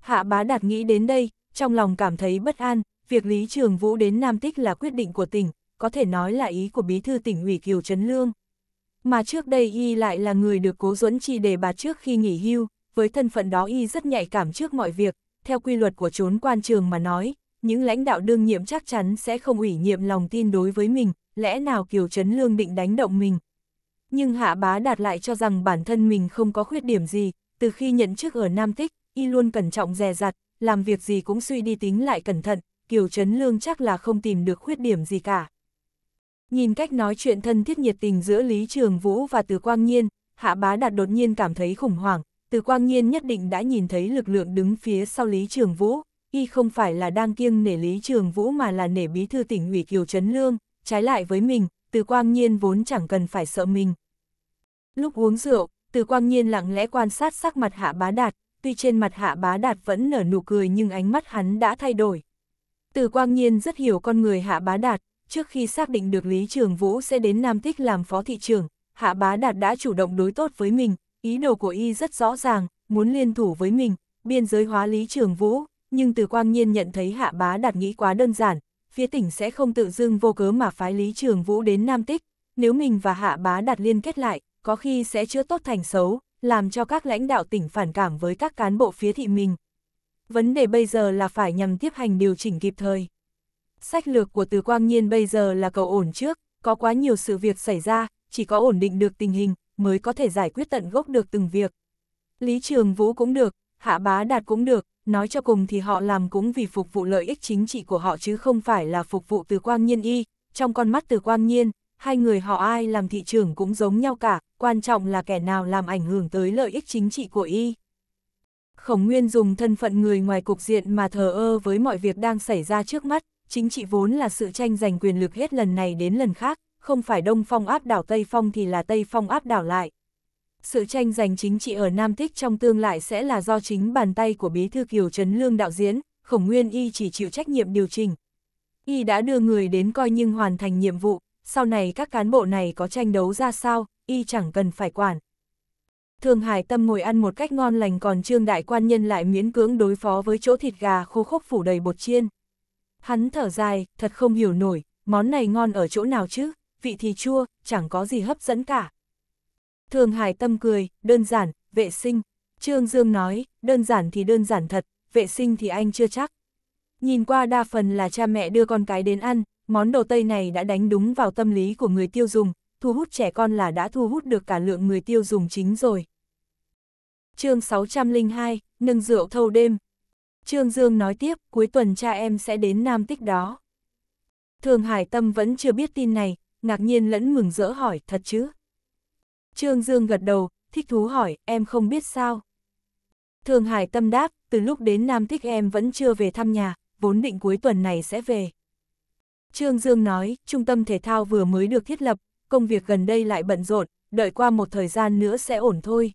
Hạ bá đạt nghĩ đến đây, trong lòng cảm thấy bất an, việc Lý Trường Vũ đến Nam Tích là quyết định của tỉnh, có thể nói là ý của bí thư tỉnh ủy Kiều Trấn Lương. Mà trước đây y lại là người được cố dẫn chỉ đề bà trước khi nghỉ hưu, với thân phận đó y rất nhạy cảm trước mọi việc, theo quy luật của trốn quan trường mà nói, những lãnh đạo đương nhiệm chắc chắn sẽ không ủy nhiệm lòng tin đối với mình, lẽ nào Kiều Trấn Lương định đánh động mình. Nhưng Hạ Bá Đạt lại cho rằng bản thân mình không có khuyết điểm gì, từ khi nhận chức ở Nam Tích, y luôn cẩn trọng dè dặt, làm việc gì cũng suy đi tính lại cẩn thận, Kiều Trấn Lương chắc là không tìm được khuyết điểm gì cả. Nhìn cách nói chuyện thân thiết nhiệt tình giữa Lý Trường Vũ và Từ Quang Nhiên, Hạ Bá Đạt đột nhiên cảm thấy khủng hoảng, Từ Quang Nhiên nhất định đã nhìn thấy lực lượng đứng phía sau Lý Trường Vũ y không phải là đang kiêng nể Lý Trường Vũ mà là nể bí thư tỉnh ủy Kiều Trấn Lương, trái lại với mình, từ quang nhiên vốn chẳng cần phải sợ mình. Lúc uống rượu, từ quang nhiên lặng lẽ quan sát sắc mặt hạ bá đạt, tuy trên mặt hạ bá đạt vẫn nở nụ cười nhưng ánh mắt hắn đã thay đổi. Từ quang nhiên rất hiểu con người hạ bá đạt, trước khi xác định được Lý Trường Vũ sẽ đến Nam Thích làm phó thị trưởng, hạ bá đạt đã chủ động đối tốt với mình, ý đồ của y rất rõ ràng, muốn liên thủ với mình, biên giới hóa Lý Trường Vũ, nhưng từ quang nhiên nhận thấy hạ bá đạt nghĩ quá đơn giản, phía tỉnh sẽ không tự dưng vô cớ mà phái Lý Trường Vũ đến Nam Tích, nếu mình và hạ bá đạt liên kết lại, có khi sẽ chữa tốt thành xấu, làm cho các lãnh đạo tỉnh phản cảm với các cán bộ phía thị mình. Vấn đề bây giờ là phải nhằm tiếp hành điều chỉnh kịp thời. Sách lược của từ quang nhiên bây giờ là cầu ổn trước, có quá nhiều sự việc xảy ra, chỉ có ổn định được tình hình, mới có thể giải quyết tận gốc được từng việc. Lý Trường Vũ cũng được, Hạ Bá Đạt cũng được, nói cho cùng thì họ làm cũng vì phục vụ lợi ích chính trị của họ chứ không phải là phục vụ từ quang nhiên y, trong con mắt từ quang nhiên, hai người họ ai làm thị trưởng cũng giống nhau cả, quan trọng là kẻ nào làm ảnh hưởng tới lợi ích chính trị của y. Khổng Nguyên dùng thân phận người ngoài cục diện mà thờ ơ với mọi việc đang xảy ra trước mắt, chính trị vốn là sự tranh giành quyền lực hết lần này đến lần khác, không phải Đông Phong áp đảo Tây Phong thì là Tây Phong áp đảo lại, sự tranh giành chính trị ở Nam Thích trong tương lai sẽ là do chính bàn tay của bí thư Kiều Trấn Lương đạo diễn, Khổng Nguyên Y chỉ chịu trách nhiệm điều chỉnh. Y đã đưa người đến coi nhưng hoàn thành nhiệm vụ, sau này các cán bộ này có tranh đấu ra sao, Y chẳng cần phải quản. Thường Hải Tâm ngồi ăn một cách ngon lành còn Trương Đại Quan Nhân lại miễn cưỡng đối phó với chỗ thịt gà khô khốc phủ đầy bột chiên. Hắn thở dài, thật không hiểu nổi, món này ngon ở chỗ nào chứ, vị thì chua, chẳng có gì hấp dẫn cả. Thường Hải Tâm cười, đơn giản, vệ sinh. Trương Dương nói, đơn giản thì đơn giản thật, vệ sinh thì anh chưa chắc. Nhìn qua đa phần là cha mẹ đưa con cái đến ăn, món đồ Tây này đã đánh đúng vào tâm lý của người tiêu dùng, thu hút trẻ con là đã thu hút được cả lượng người tiêu dùng chính rồi. chương 602, nâng rượu thâu đêm. Trương Dương nói tiếp, cuối tuần cha em sẽ đến Nam Tích đó. Thường Hải Tâm vẫn chưa biết tin này, ngạc nhiên lẫn mừng rỡ hỏi, thật chứ? Trương Dương gật đầu, thích thú hỏi, em không biết sao. Thường Hải tâm đáp, từ lúc đến Nam Thích em vẫn chưa về thăm nhà, vốn định cuối tuần này sẽ về. Trương Dương nói, trung tâm thể thao vừa mới được thiết lập, công việc gần đây lại bận rộn, đợi qua một thời gian nữa sẽ ổn thôi.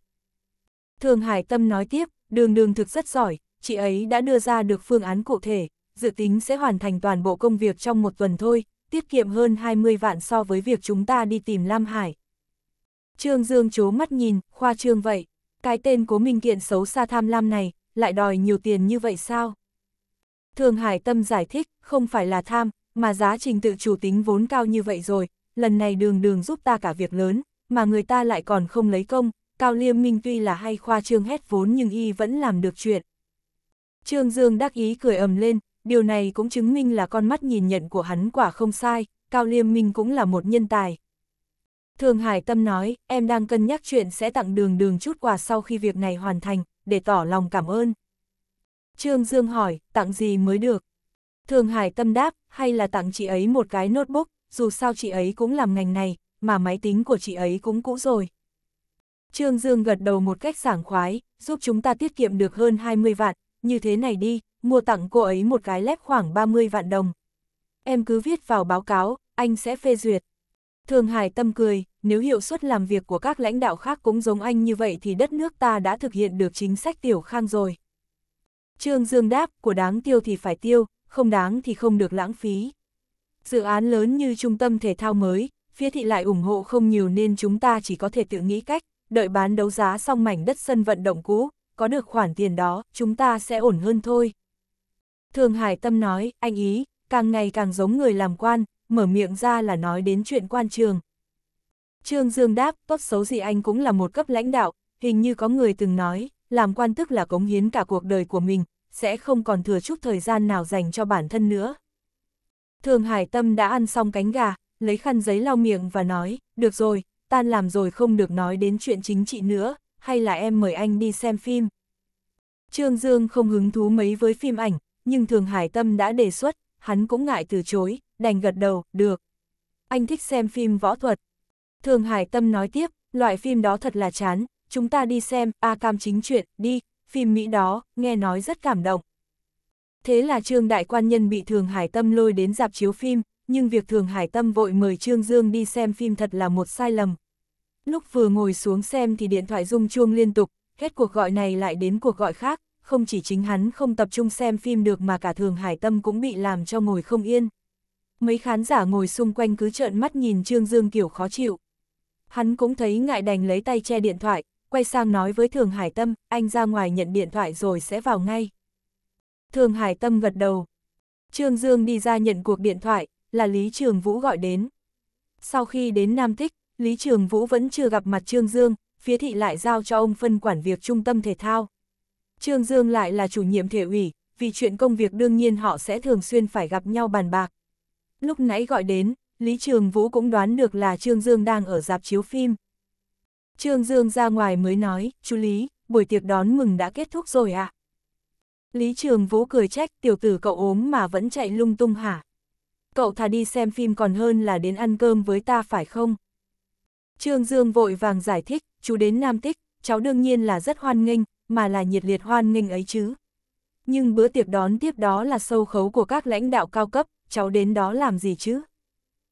Thường Hải Tâm nói tiếp, đường đường thực rất giỏi, chị ấy đã đưa ra được phương án cụ thể, dự tính sẽ hoàn thành toàn bộ công việc trong một tuần thôi, tiết kiệm hơn 20 vạn so với việc chúng ta đi tìm Lam Hải, Trương Dương chố mắt nhìn, khoa trương vậy, cái tên cố minh kiện xấu xa tham lam này, lại đòi nhiều tiền như vậy sao? Thường Hải Tâm giải thích, không phải là tham, mà giá trình tự chủ tính vốn cao như vậy rồi, lần này đường đường giúp ta cả việc lớn, mà người ta lại còn không lấy công, Cao Liêm Minh tuy là hay khoa trương hét vốn nhưng y vẫn làm được chuyện. Trương Dương đắc ý cười ầm lên, điều này cũng chứng minh là con mắt nhìn nhận của hắn quả không sai, Cao Liêm Minh cũng là một nhân tài, Thường Hải Tâm nói, em đang cân nhắc chuyện sẽ tặng đường đường chút quà sau khi việc này hoàn thành, để tỏ lòng cảm ơn. Trương Dương hỏi, tặng gì mới được? Thường Hải Tâm đáp, hay là tặng chị ấy một cái notebook, dù sao chị ấy cũng làm ngành này, mà máy tính của chị ấy cũng cũ rồi. Trương Dương gật đầu một cách sảng khoái, giúp chúng ta tiết kiệm được hơn 20 vạn, như thế này đi, mua tặng cô ấy một cái lép khoảng 30 vạn đồng. Em cứ viết vào báo cáo, anh sẽ phê duyệt. Thường Hải Tâm cười, nếu hiệu suất làm việc của các lãnh đạo khác cũng giống anh như vậy thì đất nước ta đã thực hiện được chính sách tiểu khang rồi. Trương Dương đáp, của đáng tiêu thì phải tiêu, không đáng thì không được lãng phí. Dự án lớn như trung tâm thể thao mới, phía thị lại ủng hộ không nhiều nên chúng ta chỉ có thể tự nghĩ cách, đợi bán đấu giá xong mảnh đất sân vận động cũ, có được khoản tiền đó, chúng ta sẽ ổn hơn thôi. Thường Hải Tâm nói, anh ý, càng ngày càng giống người làm quan, mở miệng ra là nói đến chuyện quan trường, Trương Dương đáp, tốt xấu gì anh cũng là một cấp lãnh đạo, hình như có người từng nói, làm quan tức là cống hiến cả cuộc đời của mình, sẽ không còn thừa chút thời gian nào dành cho bản thân nữa. Thường Hải Tâm đã ăn xong cánh gà, lấy khăn giấy lau miệng và nói, được rồi, tan làm rồi không được nói đến chuyện chính trị nữa, hay là em mời anh đi xem phim. Trương Dương không hứng thú mấy với phim ảnh, nhưng Thường Hải Tâm đã đề xuất, hắn cũng ngại từ chối, đành gật đầu, được. Anh thích xem phim võ thuật, Thường Hải Tâm nói tiếp, loại phim đó thật là chán, chúng ta đi xem, A à, Cam chính chuyện, đi, phim Mỹ đó, nghe nói rất cảm động. Thế là Trương Đại Quan Nhân bị Thường Hải Tâm lôi đến dạp chiếu phim, nhưng việc Thường Hải Tâm vội mời Trương Dương đi xem phim thật là một sai lầm. Lúc vừa ngồi xuống xem thì điện thoại rung chuông liên tục, hết cuộc gọi này lại đến cuộc gọi khác, không chỉ chính hắn không tập trung xem phim được mà cả Thường Hải Tâm cũng bị làm cho ngồi không yên. Mấy khán giả ngồi xung quanh cứ trợn mắt nhìn Trương Dương kiểu khó chịu. Hắn cũng thấy ngại đành lấy tay che điện thoại, quay sang nói với Thường Hải Tâm, anh ra ngoài nhận điện thoại rồi sẽ vào ngay. Thường Hải Tâm gật đầu. Trương Dương đi ra nhận cuộc điện thoại, là Lý Trường Vũ gọi đến. Sau khi đến Nam Tích, Lý Trường Vũ vẫn chưa gặp mặt Trương Dương, phía thị lại giao cho ông phân quản việc trung tâm thể thao. Trương Dương lại là chủ nhiệm thể ủy, vì chuyện công việc đương nhiên họ sẽ thường xuyên phải gặp nhau bàn bạc. Lúc nãy gọi đến, Lý Trường Vũ cũng đoán được là Trương Dương đang ở dạp chiếu phim. Trương Dương ra ngoài mới nói, chú Lý, buổi tiệc đón mừng đã kết thúc rồi à? Lý Trường Vũ cười trách tiểu tử cậu ốm mà vẫn chạy lung tung hả? Cậu thà đi xem phim còn hơn là đến ăn cơm với ta phải không? Trương Dương vội vàng giải thích, chú đến Nam Tích, cháu đương nhiên là rất hoan nghênh, mà là nhiệt liệt hoan nghênh ấy chứ. Nhưng bữa tiệc đón tiếp đó là sâu khấu của các lãnh đạo cao cấp, cháu đến đó làm gì chứ?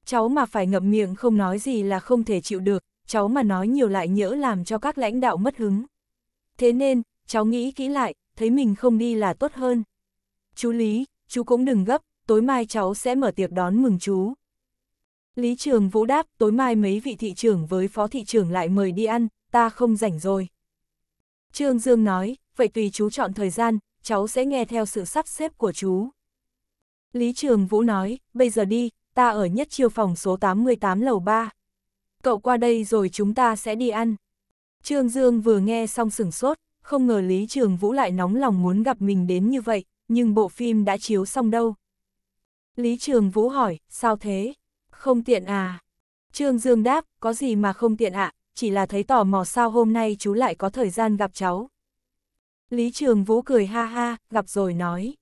cháu mà phải ngậm miệng không nói gì là không thể chịu được, cháu mà nói nhiều lại nhỡ làm cho các lãnh đạo mất hứng. Thế nên, cháu nghĩ kỹ lại, thấy mình không đi là tốt hơn. Chú Lý, chú cũng đừng gấp, tối mai cháu sẽ mở tiệc đón mừng chú. Lý Trường Vũ đáp, tối mai mấy vị thị trưởng với phó thị trưởng lại mời đi ăn, ta không rảnh rồi. Trương Dương nói, vậy tùy chú chọn thời gian, cháu sẽ nghe theo sự sắp xếp của chú. Lý Trường Vũ nói, bây giờ đi, ta ở nhất chiêu phòng số 88 lầu 3. Cậu qua đây rồi chúng ta sẽ đi ăn. Trương Dương vừa nghe xong sửng sốt, không ngờ Lý Trường Vũ lại nóng lòng muốn gặp mình đến như vậy, nhưng bộ phim đã chiếu xong đâu. Lý Trường Vũ hỏi, sao thế? Không tiện à? Trương Dương đáp, có gì mà không tiện ạ, chỉ là thấy tò mò sao hôm nay chú lại có thời gian gặp cháu. Lý Trường Vũ cười ha ha, gặp rồi nói.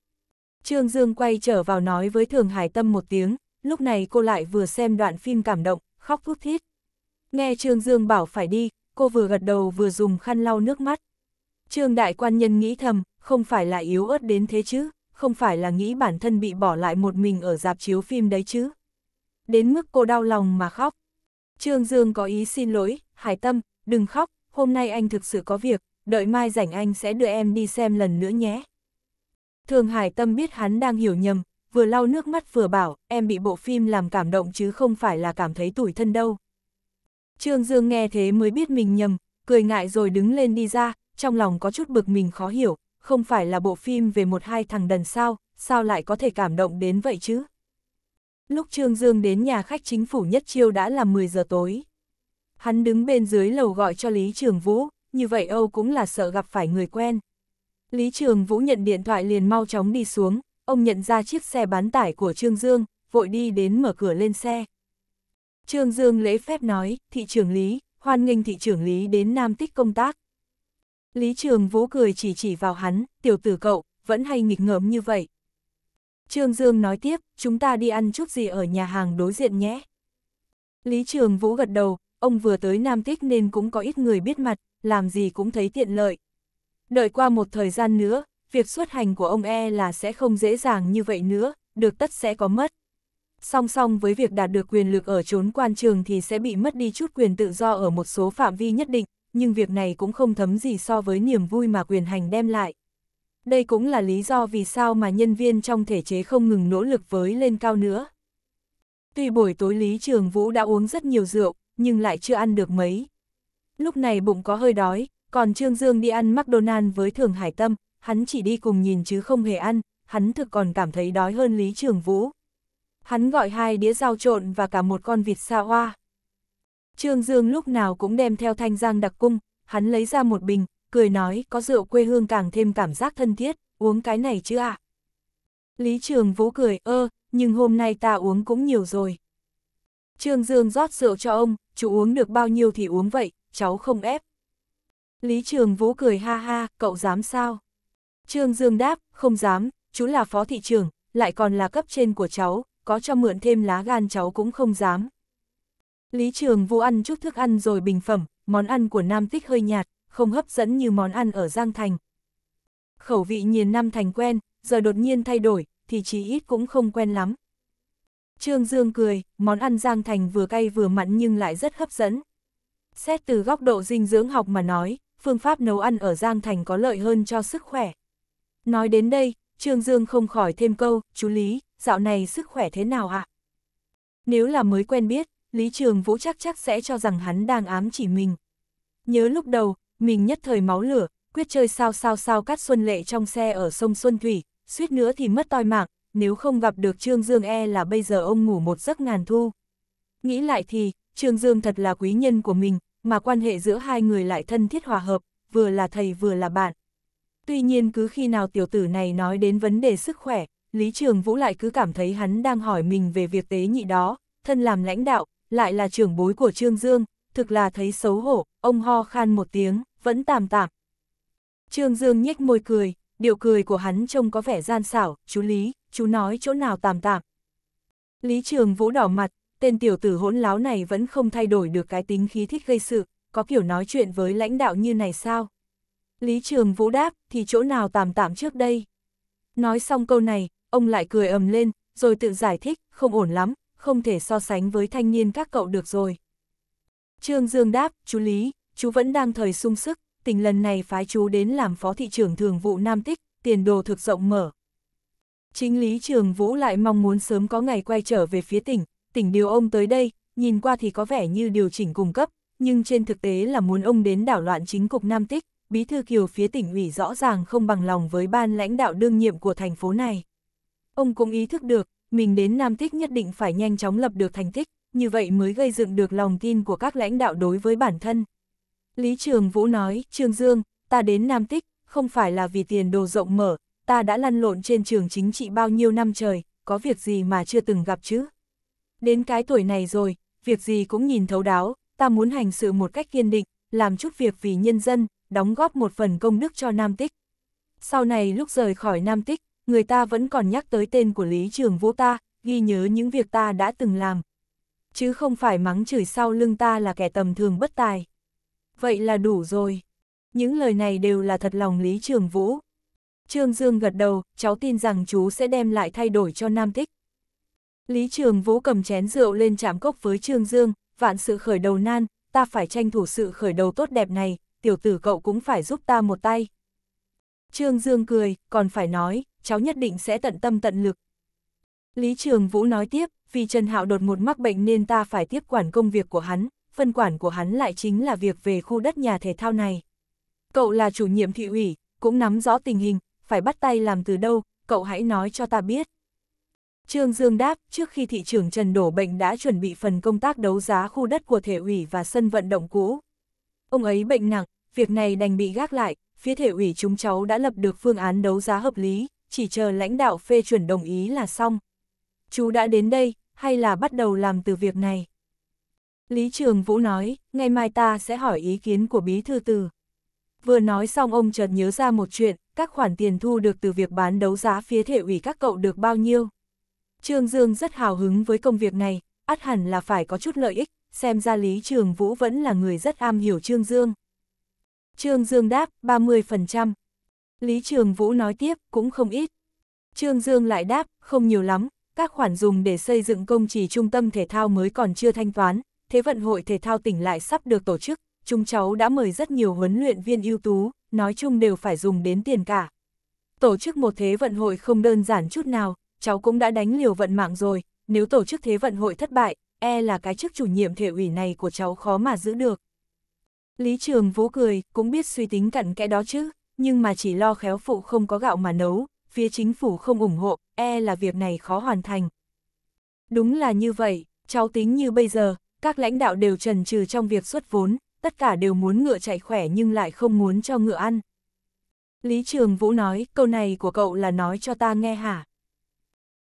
Trương Dương quay trở vào nói với Thường Hải Tâm một tiếng, lúc này cô lại vừa xem đoạn phim cảm động, khóc thút thít. Nghe Trương Dương bảo phải đi, cô vừa gật đầu vừa dùng khăn lau nước mắt. Trương đại quan nhân nghĩ thầm, không phải là yếu ớt đến thế chứ, không phải là nghĩ bản thân bị bỏ lại một mình ở dạp chiếu phim đấy chứ. Đến mức cô đau lòng mà khóc. Trương Dương có ý xin lỗi, Hải Tâm, đừng khóc, hôm nay anh thực sự có việc, đợi mai rảnh anh sẽ đưa em đi xem lần nữa nhé. Thường Hải Tâm biết hắn đang hiểu nhầm, vừa lau nước mắt vừa bảo, em bị bộ phim làm cảm động chứ không phải là cảm thấy tủi thân đâu. Trương Dương nghe thế mới biết mình nhầm, cười ngại rồi đứng lên đi ra, trong lòng có chút bực mình khó hiểu, không phải là bộ phim về một hai thằng đần sao, sao lại có thể cảm động đến vậy chứ? Lúc Trương Dương đến nhà khách chính phủ nhất chiêu đã là 10 giờ tối. Hắn đứng bên dưới lầu gọi cho Lý Trường Vũ, như vậy Âu cũng là sợ gặp phải người quen. Lý Trường Vũ nhận điện thoại liền mau chóng đi xuống, ông nhận ra chiếc xe bán tải của Trương Dương, vội đi đến mở cửa lên xe. Trương Dương lễ phép nói, thị trưởng Lý, hoan nghênh thị trưởng Lý đến Nam Tích công tác. Lý Trường Vũ cười chỉ chỉ vào hắn, tiểu tử cậu, vẫn hay nghịch ngợm như vậy. Trương Dương nói tiếp, chúng ta đi ăn chút gì ở nhà hàng đối diện nhé. Lý Trường Vũ gật đầu, ông vừa tới Nam Tích nên cũng có ít người biết mặt, làm gì cũng thấy tiện lợi. Đợi qua một thời gian nữa, việc xuất hành của ông e là sẽ không dễ dàng như vậy nữa, được tất sẽ có mất. Song song với việc đạt được quyền lực ở trốn quan trường thì sẽ bị mất đi chút quyền tự do ở một số phạm vi nhất định, nhưng việc này cũng không thấm gì so với niềm vui mà quyền hành đem lại. Đây cũng là lý do vì sao mà nhân viên trong thể chế không ngừng nỗ lực với lên cao nữa. Tuy buổi tối Lý Trường Vũ đã uống rất nhiều rượu, nhưng lại chưa ăn được mấy. Lúc này bụng có hơi đói, còn Trương Dương đi ăn McDonald's với Thường Hải Tâm, hắn chỉ đi cùng nhìn chứ không hề ăn, hắn thực còn cảm thấy đói hơn Lý Trường Vũ. Hắn gọi hai đĩa rau trộn và cả một con vịt xa hoa. Trương Dương lúc nào cũng đem theo thanh giang đặc cung, hắn lấy ra một bình, cười nói có rượu quê hương càng thêm cảm giác thân thiết, uống cái này chứ ạ. Lý Trường Vũ cười, ơ, nhưng hôm nay ta uống cũng nhiều rồi. Trương Dương rót rượu cho ông, chú uống được bao nhiêu thì uống vậy, cháu không ép. Lý Trường Vũ cười ha ha, cậu dám sao? Trương Dương đáp, không dám, chú là phó thị trưởng, lại còn là cấp trên của cháu, có cho mượn thêm lá gan cháu cũng không dám. Lý Trường Vũ ăn chút thức ăn rồi bình phẩm, món ăn của Nam Tích hơi nhạt, không hấp dẫn như món ăn ở Giang Thành. Khẩu vị nhìn Nam Thành quen, giờ đột nhiên thay đổi, thì chí ít cũng không quen lắm. Trương Dương cười, món ăn Giang Thành vừa cay vừa mặn nhưng lại rất hấp dẫn. Xét từ góc độ dinh dưỡng học mà nói, phương pháp nấu ăn ở Giang Thành có lợi hơn cho sức khỏe. Nói đến đây, Trương Dương không khỏi thêm câu, chú Lý, dạo này sức khỏe thế nào ạ? Nếu là mới quen biết, Lý Trường Vũ chắc chắc sẽ cho rằng hắn đang ám chỉ mình. Nhớ lúc đầu, mình nhất thời máu lửa, quyết chơi sao sao sao cắt xuân lệ trong xe ở sông Xuân Thủy, suýt nữa thì mất toi mạng, nếu không gặp được Trương Dương e là bây giờ ông ngủ một giấc ngàn thu. Nghĩ lại thì, Trương Dương thật là quý nhân của mình, mà quan hệ giữa hai người lại thân thiết hòa hợp, vừa là thầy vừa là bạn, Tuy nhiên cứ khi nào tiểu tử này nói đến vấn đề sức khỏe, Lý Trường Vũ lại cứ cảm thấy hắn đang hỏi mình về việc tế nhị đó, thân làm lãnh đạo, lại là trưởng bối của Trương Dương, thực là thấy xấu hổ, ông ho khan một tiếng, vẫn tạm tạm. Trương Dương nhếch môi cười, điều cười của hắn trông có vẻ gian xảo, chú Lý, chú nói chỗ nào tạm tạm. Lý Trường Vũ đỏ mặt, tên tiểu tử hỗn láo này vẫn không thay đổi được cái tính khí thích gây sự, có kiểu nói chuyện với lãnh đạo như này sao? Lý Trường Vũ đáp, thì chỗ nào tạm tạm trước đây. Nói xong câu này, ông lại cười ầm lên, rồi tự giải thích, không ổn lắm, không thể so sánh với thanh niên các cậu được rồi. Trương Dương đáp, chú Lý, chú vẫn đang thời sung sức, tình lần này phái chú đến làm phó thị trưởng thường vụ Nam Tích, tiền đồ thực rộng mở. Chính Lý Trường Vũ lại mong muốn sớm có ngày quay trở về phía tỉnh, tỉnh điều ông tới đây, nhìn qua thì có vẻ như điều chỉnh cung cấp, nhưng trên thực tế là muốn ông đến đảo loạn chính cục Nam Tích, Bí thư Kiều phía tỉnh ủy rõ ràng không bằng lòng với ban lãnh đạo đương nhiệm của thành phố này. Ông cũng ý thức được, mình đến Nam Thích nhất định phải nhanh chóng lập được thành tích, như vậy mới gây dựng được lòng tin của các lãnh đạo đối với bản thân. Lý Trường Vũ nói, Trương Dương, ta đến Nam Tích, không phải là vì tiền đồ rộng mở, ta đã lăn lộn trên trường chính trị bao nhiêu năm trời, có việc gì mà chưa từng gặp chứ. Đến cái tuổi này rồi, việc gì cũng nhìn thấu đáo, ta muốn hành sự một cách kiên định, làm chút việc vì nhân dân, đóng góp một phần công đức cho Nam Tích. Sau này lúc rời khỏi Nam Tích, người ta vẫn còn nhắc tới tên của Lý Trường Vũ ta, ghi nhớ những việc ta đã từng làm. Chứ không phải mắng chửi sau lưng ta là kẻ tầm thường bất tài. Vậy là đủ rồi. Những lời này đều là thật lòng Lý Trường Vũ. Trương Dương gật đầu, cháu tin rằng chú sẽ đem lại thay đổi cho Nam Tích. Lý Trường Vũ cầm chén rượu lên chạm cốc với Trương Dương, vạn sự khởi đầu nan, ta phải tranh thủ sự khởi đầu tốt đẹp này, tiểu tử cậu cũng phải giúp ta một tay. Trương Dương cười, còn phải nói, cháu nhất định sẽ tận tâm tận lực. Lý Trường Vũ nói tiếp, vì Trần Hạo đột ngột mắc bệnh nên ta phải tiếp quản công việc của hắn, phân quản của hắn lại chính là việc về khu đất nhà thể thao này. Cậu là chủ nhiệm thị ủy, cũng nắm rõ tình hình, phải bắt tay làm từ đâu, cậu hãy nói cho ta biết. Trương Dương đáp, trước khi thị trưởng Trần đổ bệnh đã chuẩn bị phần công tác đấu giá khu đất của thể ủy và sân vận động cũ. Ông ấy bệnh nặng, việc này đành bị gác lại, phía thể ủy chúng cháu đã lập được phương án đấu giá hợp lý, chỉ chờ lãnh đạo phê chuẩn đồng ý là xong. Chú đã đến đây, hay là bắt đầu làm từ việc này? Lý Trường Vũ nói, ngày mai ta sẽ hỏi ý kiến của Bí Thư Từ. Vừa nói xong ông chợt nhớ ra một chuyện, các khoản tiền thu được từ việc bán đấu giá phía thể ủy các cậu được bao nhiêu. Trương Dương rất hào hứng với công việc này, ắt hẳn là phải có chút lợi ích, xem ra Lý Trường Vũ vẫn là người rất am hiểu Trương Dương. Trương Dương đáp, 30%. Lý Trường Vũ nói tiếp, cũng không ít. Trương Dương lại đáp, không nhiều lắm, các khoản dùng để xây dựng công trì trung tâm thể thao mới còn chưa thanh toán, Thế vận hội thể thao tỉnh lại sắp được tổ chức, chúng cháu đã mời rất nhiều huấn luyện viên ưu tú, nói chung đều phải dùng đến tiền cả. Tổ chức một thế vận hội không đơn giản chút nào, cháu cũng đã đánh liều vận mạng rồi, nếu tổ chức thế vận hội thất bại, e là cái chức chủ nhiệm thể ủy này của cháu khó mà giữ được. Lý Trường Vũ cười, cũng biết suy tính cặn kẽ đó chứ, nhưng mà chỉ lo khéo phụ không có gạo mà nấu, phía chính phủ không ủng hộ, e là việc này khó hoàn thành. Đúng là như vậy, cháu tính như bây giờ, các lãnh đạo đều trần trừ trong việc xuất vốn, tất cả đều muốn ngựa chạy khỏe nhưng lại không muốn cho ngựa ăn. Lý Trường Vũ nói, câu này của cậu là nói cho ta nghe hả?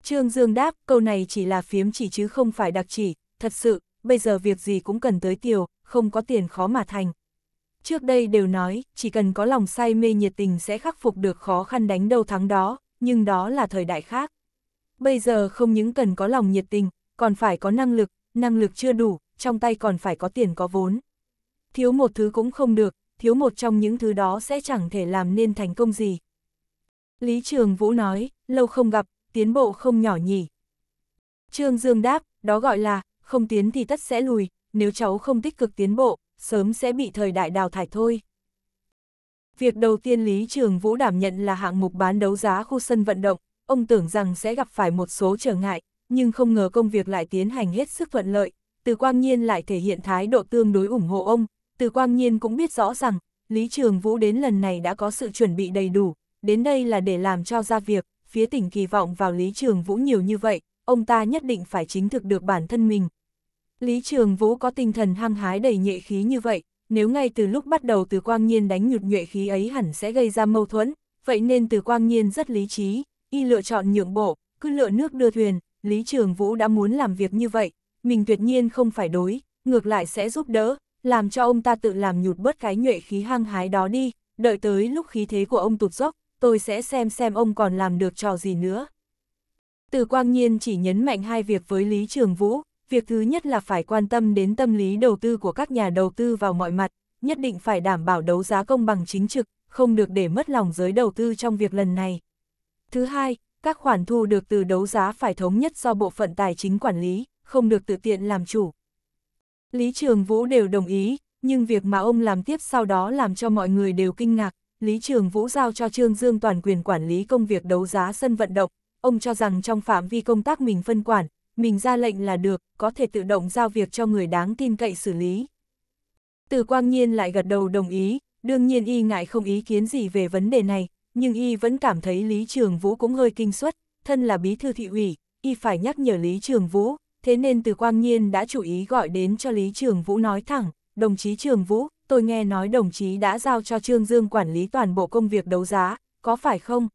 Trương Dương đáp, câu này chỉ là phiếm chỉ chứ không phải đặc chỉ, thật sự, bây giờ việc gì cũng cần tới tiểu, không có tiền khó mà thành. Trước đây đều nói, chỉ cần có lòng say mê nhiệt tình sẽ khắc phục được khó khăn đánh đâu thắng đó, nhưng đó là thời đại khác. Bây giờ không những cần có lòng nhiệt tình, còn phải có năng lực, năng lực chưa đủ, trong tay còn phải có tiền có vốn. Thiếu một thứ cũng không được, thiếu một trong những thứ đó sẽ chẳng thể làm nên thành công gì. Lý Trường Vũ nói, lâu không gặp, tiến bộ không nhỏ nhỉ. Trương Dương đáp, đó gọi là, không tiến thì tất sẽ lùi, nếu cháu không tích cực tiến bộ, sớm sẽ bị thời đại đào thải thôi. Việc đầu tiên Lý Trường Vũ đảm nhận là hạng mục bán đấu giá khu sân vận động, ông tưởng rằng sẽ gặp phải một số trở ngại, nhưng không ngờ công việc lại tiến hành hết sức thuận lợi, từ Quang Nhiên lại thể hiện thái độ tương đối ủng hộ ông, từ Quang Nhiên cũng biết rõ rằng, Lý Trường Vũ đến lần này đã có sự chuẩn bị đầy đủ, đến đây là để làm cho ra việc, phía tỉnh kỳ vọng vào Lý Trường Vũ nhiều như vậy, ông ta nhất định phải chính thực được bản thân mình. Lý Trường Vũ có tinh thần hăng hái đầy nhệ khí như vậy, nếu ngay từ lúc bắt đầu từ quang nhiên đánh nhụt nhuệ khí ấy hẳn sẽ gây ra mâu thuẫn, vậy nên từ quang nhiên rất lý trí, y lựa chọn nhượng bộ, cứ lựa nước đưa thuyền, Lý Trường Vũ đã muốn làm việc như vậy, mình tuyệt nhiên không phải đối, ngược lại sẽ giúp đỡ, làm cho ông ta tự làm nhụt bớt cái nhuệ khí hăng hái đó đi, đợi tới lúc khí thế của ông tụt dốc, tôi sẽ xem xem ông còn làm được trò gì nữa. Từ Quang Nhiên chỉ nhấn mạnh hai việc với Lý Trường Vũ, việc thứ nhất là phải quan tâm đến tâm lý đầu tư của các nhà đầu tư vào mọi mặt, nhất định phải đảm bảo đấu giá công bằng chính trực, không được để mất lòng giới đầu tư trong việc lần này. Thứ hai, các khoản thu được từ đấu giá phải thống nhất do bộ phận tài chính quản lý, không được tự tiện làm chủ. Lý Trường Vũ đều đồng ý, nhưng việc mà ông làm tiếp sau đó làm cho mọi người đều kinh ngạc. Lý Trường Vũ giao cho Trương Dương toàn quyền quản lý công việc đấu giá sân vận động, ông cho rằng trong phạm vi công tác mình phân quản, mình ra lệnh là được, có thể tự động giao việc cho người đáng tin cậy xử lý. Từ quang nhiên lại gật đầu đồng ý, đương nhiên y ngại không ý kiến gì về vấn đề này, nhưng y vẫn cảm thấy Lý Trường Vũ cũng hơi kinh suất, thân là bí thư thị ủy, y phải nhắc nhở Lý Trường Vũ, thế nên từ quang nhiên đã chủ ý gọi đến cho Lý Trường Vũ nói thẳng, đồng chí Trường Vũ, tôi nghe nói đồng chí đã giao cho Trương Dương quản lý toàn bộ công việc đấu giá, có phải không?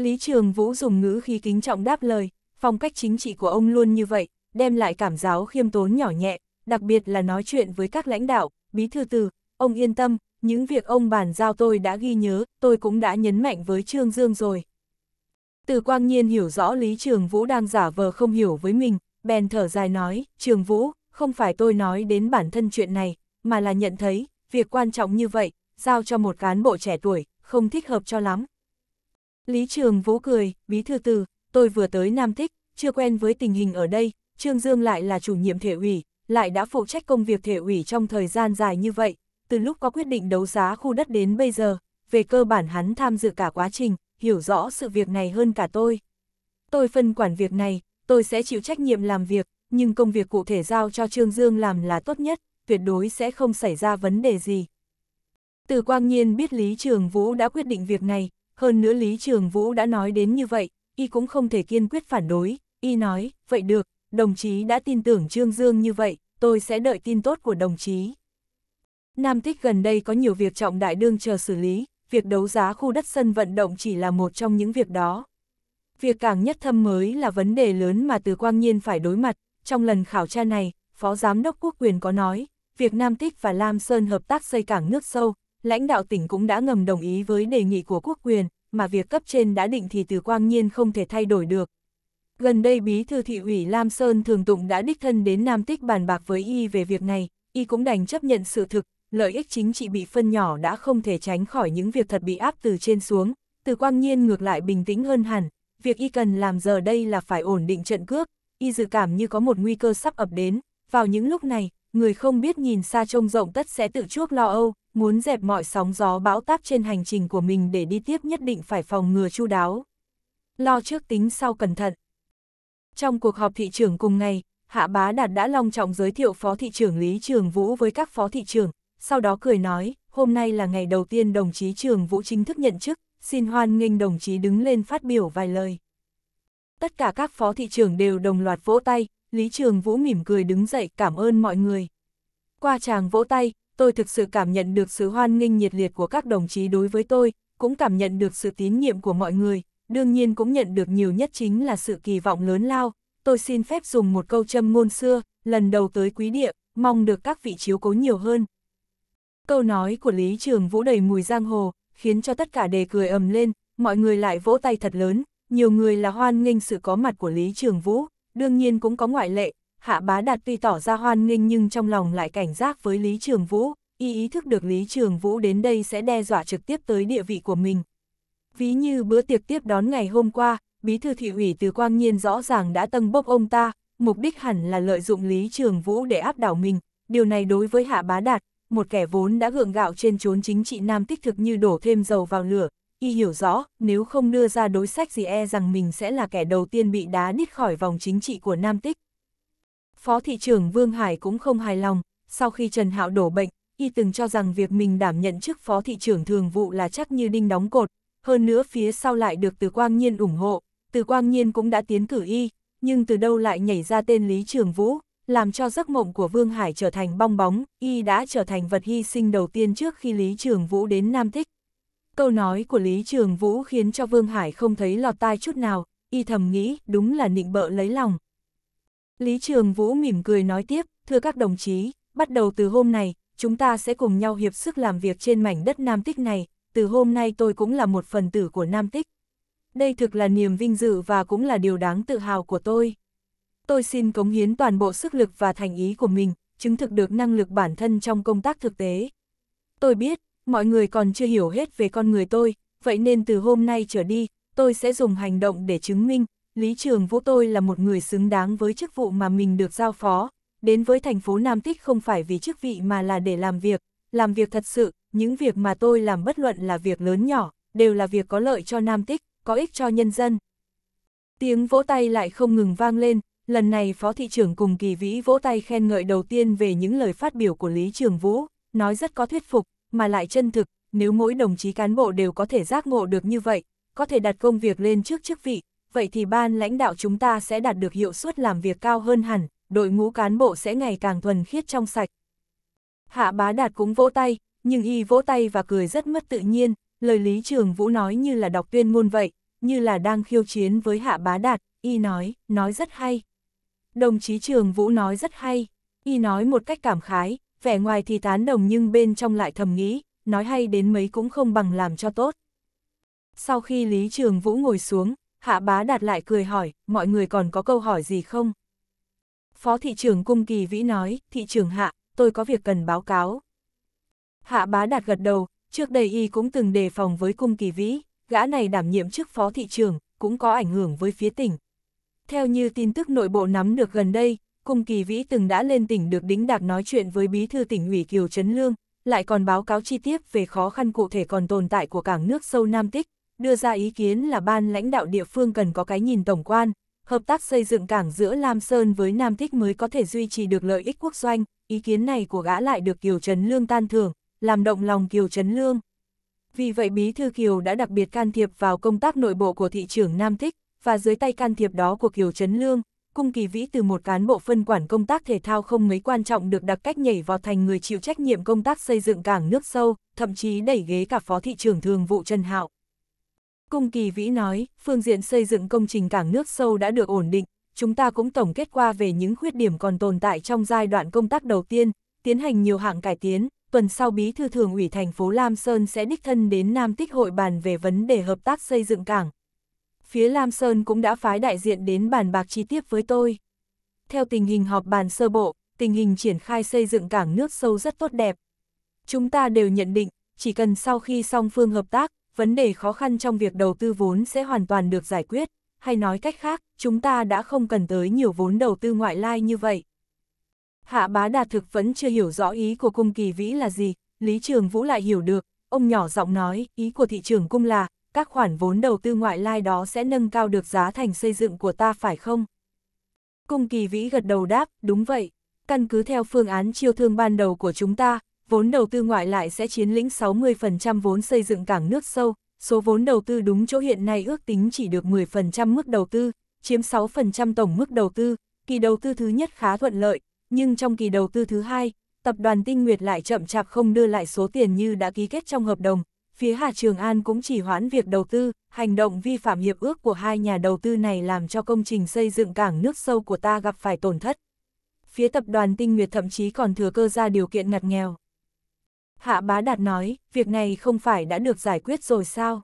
Lý Trường Vũ dùng ngữ khí kính trọng đáp lời, phong cách chính trị của ông luôn như vậy, đem lại cảm giáo khiêm tốn nhỏ nhẹ, đặc biệt là nói chuyện với các lãnh đạo, bí thư từ, ông yên tâm, những việc ông bàn giao tôi đã ghi nhớ, tôi cũng đã nhấn mạnh với Trương Dương rồi. Từ quang nhiên hiểu rõ Lý Trường Vũ đang giả vờ không hiểu với mình, bèn thở dài nói, Trường Vũ, không phải tôi nói đến bản thân chuyện này, mà là nhận thấy, việc quan trọng như vậy, giao cho một cán bộ trẻ tuổi, không thích hợp cho lắm, Lý Trường Vũ cười, bí thư tử, tôi vừa tới Nam Thích, chưa quen với tình hình ở đây, Trương Dương lại là chủ nhiệm thể ủy, lại đã phụ trách công việc thể ủy trong thời gian dài như vậy, từ lúc có quyết định đấu giá khu đất đến bây giờ, về cơ bản hắn tham dự cả quá trình, hiểu rõ sự việc này hơn cả tôi. Tôi phân quản việc này, tôi sẽ chịu trách nhiệm làm việc, nhưng công việc cụ thể giao cho Trương Dương làm là tốt nhất, tuyệt đối sẽ không xảy ra vấn đề gì. Từ Quang Nhiên biết Lý Trường Vũ đã quyết định việc này, hơn nữa Lý Trường Vũ đã nói đến như vậy, y cũng không thể kiên quyết phản đối, y nói, vậy được, đồng chí đã tin tưởng Trương Dương như vậy, tôi sẽ đợi tin tốt của đồng chí. Nam Tích gần đây có nhiều việc trọng đại đương chờ xử lý, việc đấu giá khu đất sân vận động chỉ là một trong những việc đó. Việc càng nhất thâm mới là vấn đề lớn mà từ quang nhiên phải đối mặt, trong lần khảo tra này, Phó Giám đốc Quốc quyền có nói, việc Nam Tích và Lam Sơn hợp tác xây cảng nước sâu, lãnh đạo tỉnh cũng đã ngầm đồng ý với đề nghị của quốc quyền, mà việc cấp trên đã định thì từ quang nhiên không thể thay đổi được. Gần đây bí thư thị ủy Lam Sơn Thường Tụng đã đích thân đến Nam Tích bàn bạc với y về việc này, y cũng đành chấp nhận sự thực, lợi ích chính trị bị phân nhỏ đã không thể tránh khỏi những việc thật bị áp từ trên xuống, từ quang nhiên ngược lại bình tĩnh hơn hẳn, việc y cần làm giờ đây là phải ổn định trận cước, y dự cảm như có một nguy cơ sắp ập đến, vào những lúc này, người không biết nhìn xa trông rộng tất sẽ tự chuốc lo âu, muốn dẹp mọi sóng gió bão táp trên hành trình của mình để đi tiếp nhất định phải phòng ngừa chu đáo. Lo trước tính sau cẩn thận. Trong cuộc họp thị trưởng cùng ngày, Hạ Bá Đạt đã long trọng giới thiệu Phó Thị trưởng Lý Trường Vũ với các Phó Thị trưởng, sau đó cười nói, hôm nay là ngày đầu tiên đồng chí Trường Vũ chính thức nhận chức, xin hoan nghênh đồng chí đứng lên phát biểu vài lời. Tất cả các Phó Thị trưởng đều đồng loạt vỗ tay, Lý Trường Vũ mỉm cười đứng dậy cảm ơn mọi người. Qua chàng vỗ tay, tôi thực sự cảm nhận được sự hoan nghênh nhiệt liệt của các đồng chí đối với tôi, cũng cảm nhận được sự tín nhiệm của mọi người, đương nhiên cũng nhận được nhiều nhất chính là sự kỳ vọng lớn lao. Tôi xin phép dùng một câu châm ngôn xưa, lần đầu tới quý địa, mong được các vị chiếu cố nhiều hơn. Câu nói của Lý Trường Vũ đầy mùi giang hồ, khiến cho tất cả đề cười ầm lên, mọi người lại vỗ tay thật lớn, nhiều người là hoan nghênh sự có mặt của Lý Trường Vũ, Đương nhiên cũng có ngoại lệ, Hạ Bá Đạt tuy tỏ ra hoan nghênh nhưng trong lòng lại cảnh giác với Lý Trường Vũ, y ý thức được Lý Trường Vũ đến đây sẽ đe dọa trực tiếp tới địa vị của mình. Ví như bữa tiệc tiếp đón ngày hôm qua, Bí thư thị ủy từ Quang Nhiên rõ ràng đã tâng bốc ông ta, mục đích hẳn là lợi dụng Lý Trường Vũ để áp đảo mình, điều này đối với Hạ Bá Đạt, một kẻ vốn đã gượng gạo trên chốn chính trị nam tích thực như đổ thêm dầu vào lửa, y hiểu rõ, nếu không đưa ra đối sách gì e rằng mình sẽ là kẻ đầu tiên bị đá đít khỏi vòng chính trị của Nam Tích. Phó thị trưởng Vương Hải cũng không hài lòng, sau khi Trần Hạo đổ bệnh, y từng cho rằng việc mình đảm nhận chức phó thị trưởng thường vụ là chắc như đinh đóng cột, hơn nữa phía sau lại được Từ Quang Nhiên ủng hộ, Từ Quang Nhiên cũng đã tiến cử y, nhưng từ đâu lại nhảy ra tên Lý Trường Vũ, làm cho giấc mộng của Vương Hải trở thành bong bóng, y đã trở thành vật hy sinh đầu tiên trước khi Lý Trường Vũ đến Nam Tích. Câu nói của Lý Trường Vũ khiến cho Vương Hải không thấy lọt tai chút nào, y thầm nghĩ đúng là nịnh bợ lấy lòng. Lý Trường Vũ mỉm cười nói tiếp, thưa các đồng chí, bắt đầu từ hôm nay, chúng ta sẽ cùng nhau hiệp sức làm việc trên mảnh đất Nam Tích này, từ hôm nay tôi cũng là một phần tử của Nam Tích. Đây thực là niềm vinh dự và cũng là điều đáng tự hào của tôi. Tôi xin cống hiến toàn bộ sức lực và thành ý của mình, chứng thực được năng lực bản thân trong công tác thực tế. Tôi biết, mọi người còn chưa hiểu hết về con người tôi, vậy nên từ hôm nay trở đi, tôi sẽ dùng hành động để chứng minh, Lý Trường Vũ tôi là một người xứng đáng với chức vụ mà mình được giao phó, đến với thành phố Nam Tích không phải vì chức vị mà là để làm việc, làm việc thật sự, những việc mà tôi làm bất luận là việc lớn nhỏ, đều là việc có lợi cho Nam Tích, có ích cho nhân dân. Tiếng vỗ tay lại không ngừng vang lên, lần này Phó Thị trưởng cùng Kỳ Vĩ vỗ tay khen ngợi đầu tiên về những lời phát biểu của Lý Trường Vũ, nói rất có thuyết phục, mà lại chân thực, nếu mỗi đồng chí cán bộ đều có thể giác ngộ được như vậy, có thể đặt công việc lên trước chức vị, vậy thì ban lãnh đạo chúng ta sẽ đạt được hiệu suất làm việc cao hơn hẳn, đội ngũ cán bộ sẽ ngày càng thuần khiết trong sạch. Hạ bá đạt cũng vỗ tay, nhưng y vỗ tay và cười rất mất tự nhiên, lời Lý Trường Vũ nói như là đọc tuyên ngôn vậy, như là đang khiêu chiến với hạ bá đạt, y nói, nói rất hay. Đồng chí Trường Vũ nói rất hay, y nói một cách cảm khái, vẻ ngoài thì tán đồng nhưng bên trong lại thầm nghĩ, nói hay đến mấy cũng không bằng làm cho tốt. Sau khi Lý Trường Vũ ngồi xuống, Hạ Bá Đạt lại cười hỏi, mọi người còn có câu hỏi gì không? Phó thị trưởng Cung Kỳ Vĩ nói, thị trưởng Hạ, tôi có việc cần báo cáo. Hạ Bá Đạt gật đầu, trước đây y cũng từng đề phòng với Cung Kỳ Vĩ, gã này đảm nhiệm chức phó thị trưởng, cũng có ảnh hưởng với phía tỉnh. Theo như tin tức nội bộ nắm được gần đây, Cung Kỳ Vĩ từng đã lên tỉnh được đính đạc nói chuyện với bí thư tỉnh ủy Kiều Trấn Lương, lại còn báo cáo chi tiết về khó khăn cụ thể còn tồn tại của cảng nước sâu Nam Tích, đưa ra ý kiến là ban lãnh đạo địa phương cần có cái nhìn tổng quan, hợp tác xây dựng cảng giữa Lam Sơn với Nam Thích mới có thể duy trì được lợi ích quốc doanh, ý kiến này của gã lại được Kiều Trấn Lương tan thưởng, làm động lòng Kiều Trấn Lương. Vì vậy Bí Thư Kiều đã đặc biệt can thiệp vào công tác nội bộ của thị trưởng Nam Thích, và dưới tay can thiệp đó của Kiều Trấn Lương, Cung Kỳ Vĩ từ một cán bộ phân quản công tác thể thao không mấy quan trọng được đặc cách nhảy vào thành người chịu trách nhiệm công tác xây dựng cảng nước sâu, thậm chí đẩy ghế cả phó thị trưởng thường vụ Trần Hạo. Cung Kỳ Vĩ nói, phương diện xây dựng công trình cảng nước sâu đã được ổn định, chúng ta cũng tổng kết qua về những khuyết điểm còn tồn tại trong giai đoạn công tác đầu tiên, tiến hành nhiều hạng cải tiến, tuần sau bí thư thường ủy thành phố Lam Sơn sẽ đích thân đến Nam Tích hội bàn về vấn đề hợp tác xây dựng cảng, phía Lam Sơn cũng đã phái đại diện đến bàn bạc chi tiết với tôi. Theo tình hình họp bàn sơ bộ, tình hình triển khai xây dựng cảng nước sâu rất tốt đẹp. Chúng ta đều nhận định, chỉ cần sau khi song phương hợp tác, vấn đề khó khăn trong việc đầu tư vốn sẽ hoàn toàn được giải quyết, hay nói cách khác, chúng ta đã không cần tới nhiều vốn đầu tư ngoại lai như vậy. Hạ bá đà thực vẫn chưa hiểu rõ ý của cung kỳ vĩ là gì, Lý Trường Vũ lại hiểu được, ông nhỏ giọng nói, ý của thị trường cung là, các khoản vốn đầu tư ngoại lai đó sẽ nâng cao được giá thành xây dựng của ta phải không? Cung kỳ vĩ gật đầu đáp, đúng vậy. Căn cứ theo phương án chiêu thương ban đầu của chúng ta, vốn đầu tư ngoại lại sẽ chiếm lĩnh 60% vốn xây dựng cảng nước sâu, số vốn đầu tư đúng chỗ hiện nay ước tính chỉ được 10% mức đầu tư, chiếm 6% tổng mức đầu tư, kỳ đầu tư thứ nhất khá thuận lợi, nhưng trong kỳ đầu tư thứ hai, tập đoàn Tinh Nguyệt lại chậm chạp không đưa lại số tiền như đã ký kết trong hợp đồng, phía Hà Trường An cũng chỉ hoãn việc đầu tư, hành động vi phạm hiệp ước của hai nhà đầu tư này làm cho công trình xây dựng cảng nước sâu của ta gặp phải tổn thất. Phía tập đoàn Tinh Nguyệt thậm chí còn thừa cơ ra điều kiện ngặt nghèo. Hạ Bá Đạt nói, việc này không phải đã được giải quyết rồi sao?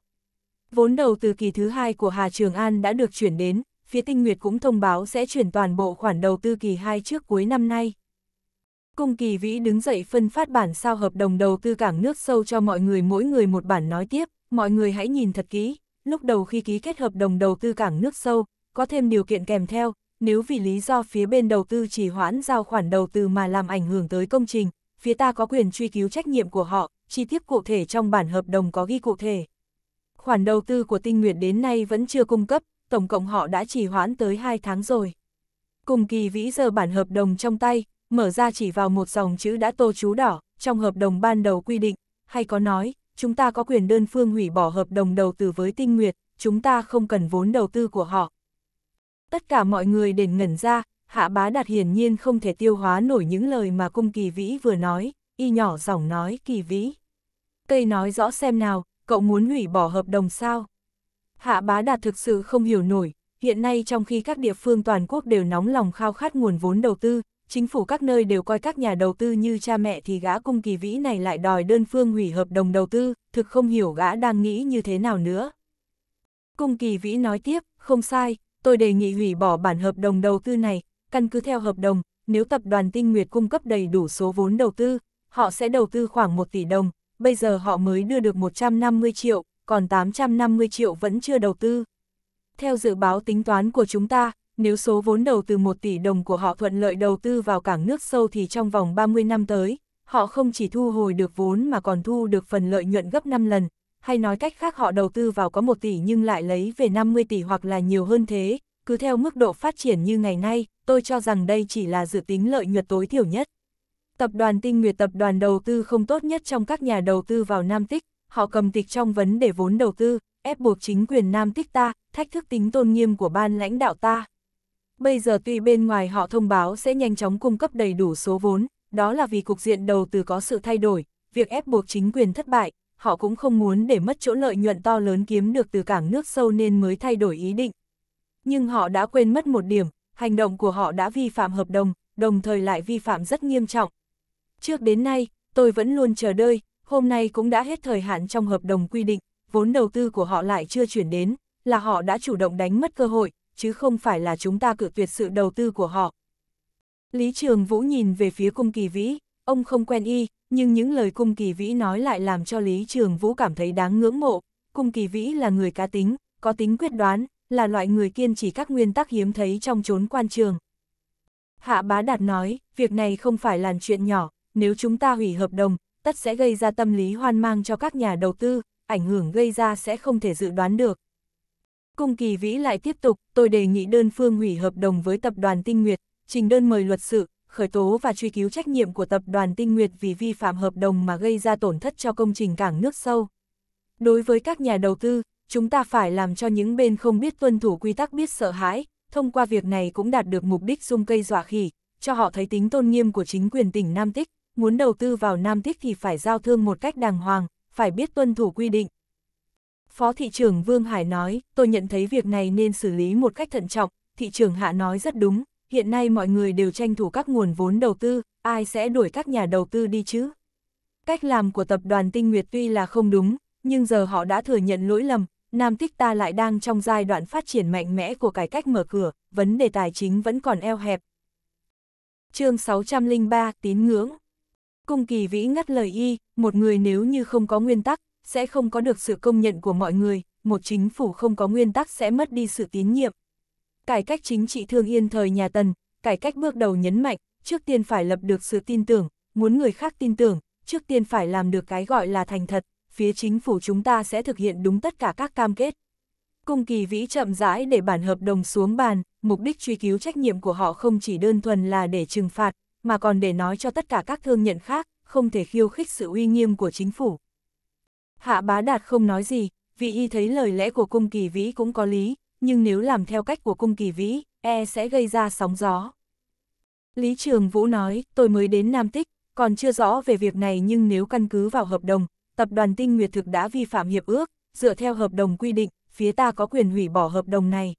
Vốn đầu từ kỳ thứ hai của Hà Trường An đã được chuyển đến, phía Tinh Nguyệt cũng thông báo sẽ chuyển toàn bộ khoản đầu tư kỳ 2 trước cuối năm nay. Cung Kỳ Vĩ đứng dậy phân phát bản sao hợp đồng đầu tư cảng nước sâu cho mọi người mỗi người một bản nói tiếp, mọi người hãy nhìn thật kỹ, lúc đầu khi ký kết hợp đồng đầu tư cảng nước sâu, có thêm điều kiện kèm theo, nếu vì lý do phía bên đầu tư chỉ hoãn giao khoản đầu tư mà làm ảnh hưởng tới công trình, phía ta có quyền truy cứu trách nhiệm của họ, chi tiết cụ thể trong bản hợp đồng có ghi cụ thể. Khoản đầu tư của tinh Nguyệt đến nay vẫn chưa cung cấp, tổng cộng họ đã trì hoãn tới 2 tháng rồi. Cùng kỳ vĩ giờ bản hợp đồng trong tay, mở ra chỉ vào một dòng chữ đã tô chú đỏ, trong hợp đồng ban đầu quy định, hay có nói, chúng ta có quyền đơn phương hủy bỏ hợp đồng đầu tư với tinh nguyệt, chúng ta không cần vốn đầu tư của họ. Tất cả mọi người đền ngẩn ra, hạ bá đạt hiển nhiên không thể tiêu hóa nổi những lời mà cung kỳ vĩ vừa nói, y nhỏ giọng nói kỳ vĩ. Cây nói rõ xem nào, cậu muốn hủy bỏ hợp đồng sao? Hạ bá đạt thực sự không hiểu nổi, hiện nay trong khi các địa phương toàn quốc đều nóng lòng khao khát nguồn vốn đầu tư, chính phủ các nơi đều coi các nhà đầu tư như cha mẹ thì gã cung kỳ vĩ này lại đòi đơn phương hủy hợp đồng đầu tư, thực không hiểu gã đang nghĩ như thế nào nữa. Cung kỳ vĩ nói tiếp, không sai, tôi đề nghị hủy bỏ bản hợp đồng đầu tư này, căn cứ theo hợp đồng, nếu tập đoàn Tinh Nguyệt cung cấp đầy đủ số vốn đầu tư, họ sẽ đầu tư khoảng 1 tỷ đồng, bây giờ họ mới đưa được 150 triệu, còn 850 triệu vẫn chưa đầu tư. Theo dự báo tính toán của chúng ta, nếu số vốn đầu từ 1 tỷ đồng của họ thuận lợi đầu tư vào cảng nước sâu thì trong vòng 30 năm tới, họ không chỉ thu hồi được vốn mà còn thu được phần lợi nhuận gấp 5 lần, hay nói cách khác họ đầu tư vào có 1 tỷ nhưng lại lấy về 50 tỷ hoặc là nhiều hơn thế, cứ theo mức độ phát triển như ngày nay, tôi cho rằng đây chỉ là dự tính lợi nhuận tối thiểu nhất. Tập đoàn Tinh Nguyệt tập đoàn đầu tư không tốt nhất trong các nhà đầu tư vào Nam Tích, họ cầm tịch trong vấn đề vốn đầu tư, ép buộc chính quyền Nam Tích ta, thách thức tính tôn nghiêm của ban lãnh đạo ta. Bây giờ tuy bên ngoài họ thông báo sẽ nhanh chóng cung cấp đầy đủ số vốn, đó là vì cục diện đầu tư có sự thay đổi, việc ép buộc chính quyền thất bại, họ cũng không muốn để mất chỗ lợi nhuận to lớn kiếm được từ cảng nước sâu nên mới thay đổi ý định. Nhưng họ đã quên mất một điểm, hành động của họ đã vi phạm hợp đồng, đồng thời lại vi phạm rất nghiêm trọng. Trước đến nay, tôi vẫn luôn chờ đợi, hôm nay cũng đã hết thời hạn trong hợp đồng quy định, vốn đầu tư của họ lại chưa chuyển đến, là họ đã chủ động đánh mất cơ hội, chứ không phải là chúng ta cự tuyệt sự đầu tư của họ. Lý Trường Vũ nhìn về phía cung kỳ vĩ, ông không quen y, nhưng những lời cung kỳ vĩ nói lại làm cho Lý Trường Vũ cảm thấy đáng ngưỡng mộ. Cung kỳ vĩ là người cá tính, có tính quyết đoán, là loại người kiên trì các nguyên tắc hiếm thấy trong chốn quan trường. Hạ bá đạt nói, việc này không phải là chuyện nhỏ, nếu chúng ta hủy hợp đồng, tất sẽ gây ra tâm lý hoan mang cho các nhà đầu tư, ảnh hưởng gây ra sẽ không thể dự đoán được. Cung kỳ vĩ lại tiếp tục, tôi đề nghị đơn phương hủy hợp đồng với tập đoàn Tinh Nguyệt, trình đơn mời luật sự, khởi tố và truy cứu trách nhiệm của tập đoàn Tinh Nguyệt vì vi phạm hợp đồng mà gây ra tổn thất cho công trình cảng nước sâu. Đối với các nhà đầu tư, chúng ta phải làm cho những bên không biết tuân thủ quy tắc biết sợ hãi, thông qua việc này cũng đạt được mục đích dung cây dọa khỉ, cho họ thấy tính tôn nghiêm của chính quyền tỉnh Nam Tích, muốn đầu tư vào Nam Tích thì phải giao thương một cách đàng hoàng, phải biết tuân thủ quy định, Phó thị trưởng Vương Hải nói, tôi nhận thấy việc này nên xử lý một cách thận trọng, thị trưởng Hạ nói rất đúng, hiện nay mọi người đều tranh thủ các nguồn vốn đầu tư, ai sẽ đuổi các nhà đầu tư đi chứ? Cách làm của tập đoàn Tinh Nguyệt tuy là không đúng, nhưng giờ họ đã thừa nhận lỗi lầm, Nam Tích ta lại đang trong giai đoạn phát triển mạnh mẽ của cải cách mở cửa, vấn đề tài chính vẫn còn eo hẹp. chương 603, Tín ngưỡng Cung kỳ vĩ ngắt lời y, một người nếu như không có nguyên tắc, sẽ không có được sự công nhận của mọi người, một chính phủ không có nguyên tắc sẽ mất đi sự tín nhiệm. Cải cách chính trị thương yên thời nhà Tần, cải cách bước đầu nhấn mạnh, trước tiên phải lập được sự tin tưởng, muốn người khác tin tưởng, trước tiên phải làm được cái gọi là thành thật, phía chính phủ chúng ta sẽ thực hiện đúng tất cả các cam kết. Cung kỳ vĩ chậm rãi để bản hợp đồng xuống bàn, mục đích truy cứu trách nhiệm của họ không chỉ đơn thuần là để trừng phạt, mà còn để nói cho tất cả các thương nhận khác, không thể khiêu khích sự uy nghiêm của chính phủ. Hạ bá đạt không nói gì, vì y thấy lời lẽ của cung kỳ vĩ cũng có lý, nhưng nếu làm theo cách của cung kỳ vĩ, e sẽ gây ra sóng gió. Lý Trường Vũ nói, tôi mới đến Nam Tích, còn chưa rõ về việc này nhưng nếu căn cứ vào hợp đồng, tập đoàn Tinh Nguyệt thực đã vi phạm hiệp ước, dựa theo hợp đồng quy định, phía ta có quyền hủy bỏ hợp đồng này.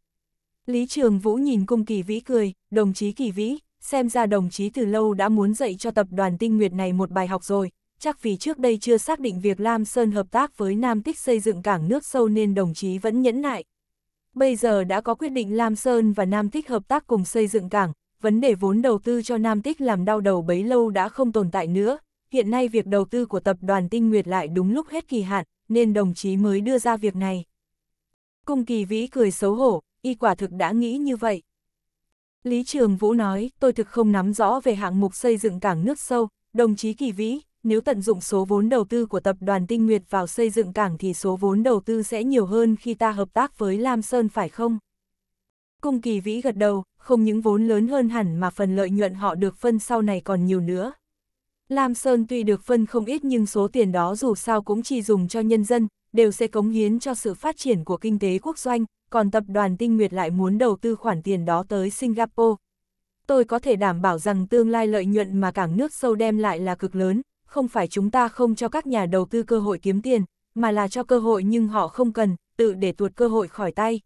Lý Trường Vũ nhìn cung kỳ vĩ cười, đồng chí kỳ vĩ, xem ra đồng chí từ lâu đã muốn dạy cho tập đoàn Tinh Nguyệt này một bài học rồi, chắc vì trước đây chưa xác định việc Lam Sơn hợp tác với Nam Tích xây dựng cảng nước sâu nên đồng chí vẫn nhẫn nại. Bây giờ đã có quyết định Lam Sơn và Nam Tích hợp tác cùng xây dựng cảng, vấn đề vốn đầu tư cho Nam Tích làm đau đầu bấy lâu đã không tồn tại nữa, hiện nay việc đầu tư của tập đoàn Tinh Nguyệt lại đúng lúc hết kỳ hạn, nên đồng chí mới đưa ra việc này. Cung kỳ vĩ cười xấu hổ, y quả thực đã nghĩ như vậy. Lý Trường Vũ nói, tôi thực không nắm rõ về hạng mục xây dựng cảng nước sâu, đồng chí kỳ vĩ, nếu tận dụng số vốn đầu tư của tập đoàn Tinh Nguyệt vào xây dựng cảng thì số vốn đầu tư sẽ nhiều hơn khi ta hợp tác với Lam Sơn phải không? Cung kỳ vĩ gật đầu, không những vốn lớn hơn hẳn mà phần lợi nhuận họ được phân sau này còn nhiều nữa. Lam Sơn tuy được phân không ít nhưng số tiền đó dù sao cũng chỉ dùng cho nhân dân, đều sẽ cống hiến cho sự phát triển của kinh tế quốc doanh, còn tập đoàn Tinh Nguyệt lại muốn đầu tư khoản tiền đó tới Singapore. Tôi có thể đảm bảo rằng tương lai lợi nhuận mà cảng nước sâu đem lại là cực lớn, không phải chúng ta không cho các nhà đầu tư cơ hội kiếm tiền, mà là cho cơ hội nhưng họ không cần, tự để tuột cơ hội khỏi tay.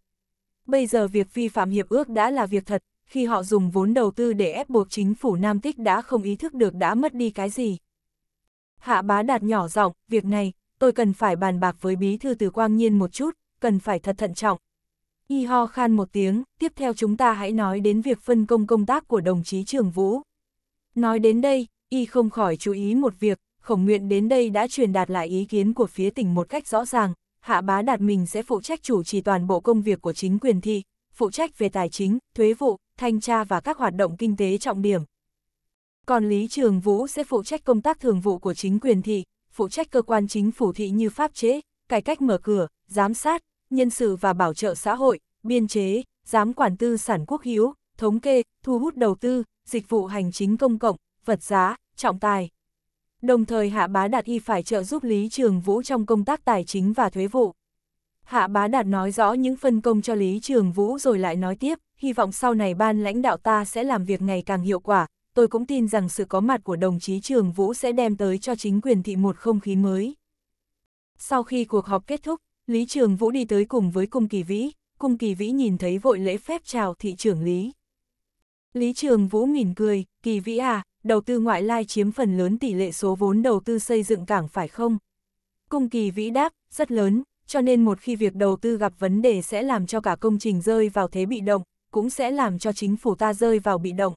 Bây giờ việc vi phạm hiệp ước đã là việc thật, khi họ dùng vốn đầu tư để ép buộc chính phủ Nam Tích đã không ý thức được đã mất đi cái gì. Hạ bá đạt nhỏ giọng, việc này, tôi cần phải bàn bạc với bí thư từ quang nhiên một chút, cần phải thật thận trọng. Y ho khan một tiếng, tiếp theo chúng ta hãy nói đến việc phân công công tác của đồng chí Trường Vũ. Nói đến đây, y không khỏi chú ý một việc, khổng nguyện đến đây đã truyền đạt lại ý kiến của phía tỉnh một cách rõ ràng, hạ bá đạt mình sẽ phụ trách chủ trì toàn bộ công việc của chính quyền thị, phụ trách về tài chính, thuế vụ, thanh tra và các hoạt động kinh tế trọng điểm. Còn Lý Trường Vũ sẽ phụ trách công tác thường vụ của chính quyền thị, phụ trách cơ quan chính phủ thị như pháp chế, cải cách mở cửa, giám sát, nhân sự và bảo trợ xã hội, biên chế, giám quản tư sản quốc hữu, thống kê, thu hút đầu tư, dịch vụ hành chính công cộng, vật giá, trọng tài. Đồng thời Hạ Bá Đạt y phải trợ giúp Lý Trường Vũ trong công tác tài chính và thuế vụ. Hạ Bá Đạt nói rõ những phân công cho Lý Trường Vũ rồi lại nói tiếp, hy vọng sau này ban lãnh đạo ta sẽ làm việc ngày càng hiệu quả, tôi cũng tin rằng sự có mặt của đồng chí Trường Vũ sẽ đem tới cho chính quyền thị một không khí mới. Sau khi cuộc họp kết thúc, Lý Trường Vũ đi tới cùng với Cung Kỳ Vĩ, Cung Kỳ Vĩ nhìn thấy vội lễ phép chào thị trưởng Lý. Lý Trường Vũ mỉm cười, Kỳ Vĩ à, đầu tư ngoại lai chiếm phần lớn tỷ lệ số vốn đầu tư xây dựng cảng phải không? Cung kỳ vĩ đáp, rất lớn, cho nên một khi việc đầu tư gặp vấn đề sẽ làm cho cả công trình rơi vào thế bị động, cũng sẽ làm cho chính phủ ta rơi vào bị động.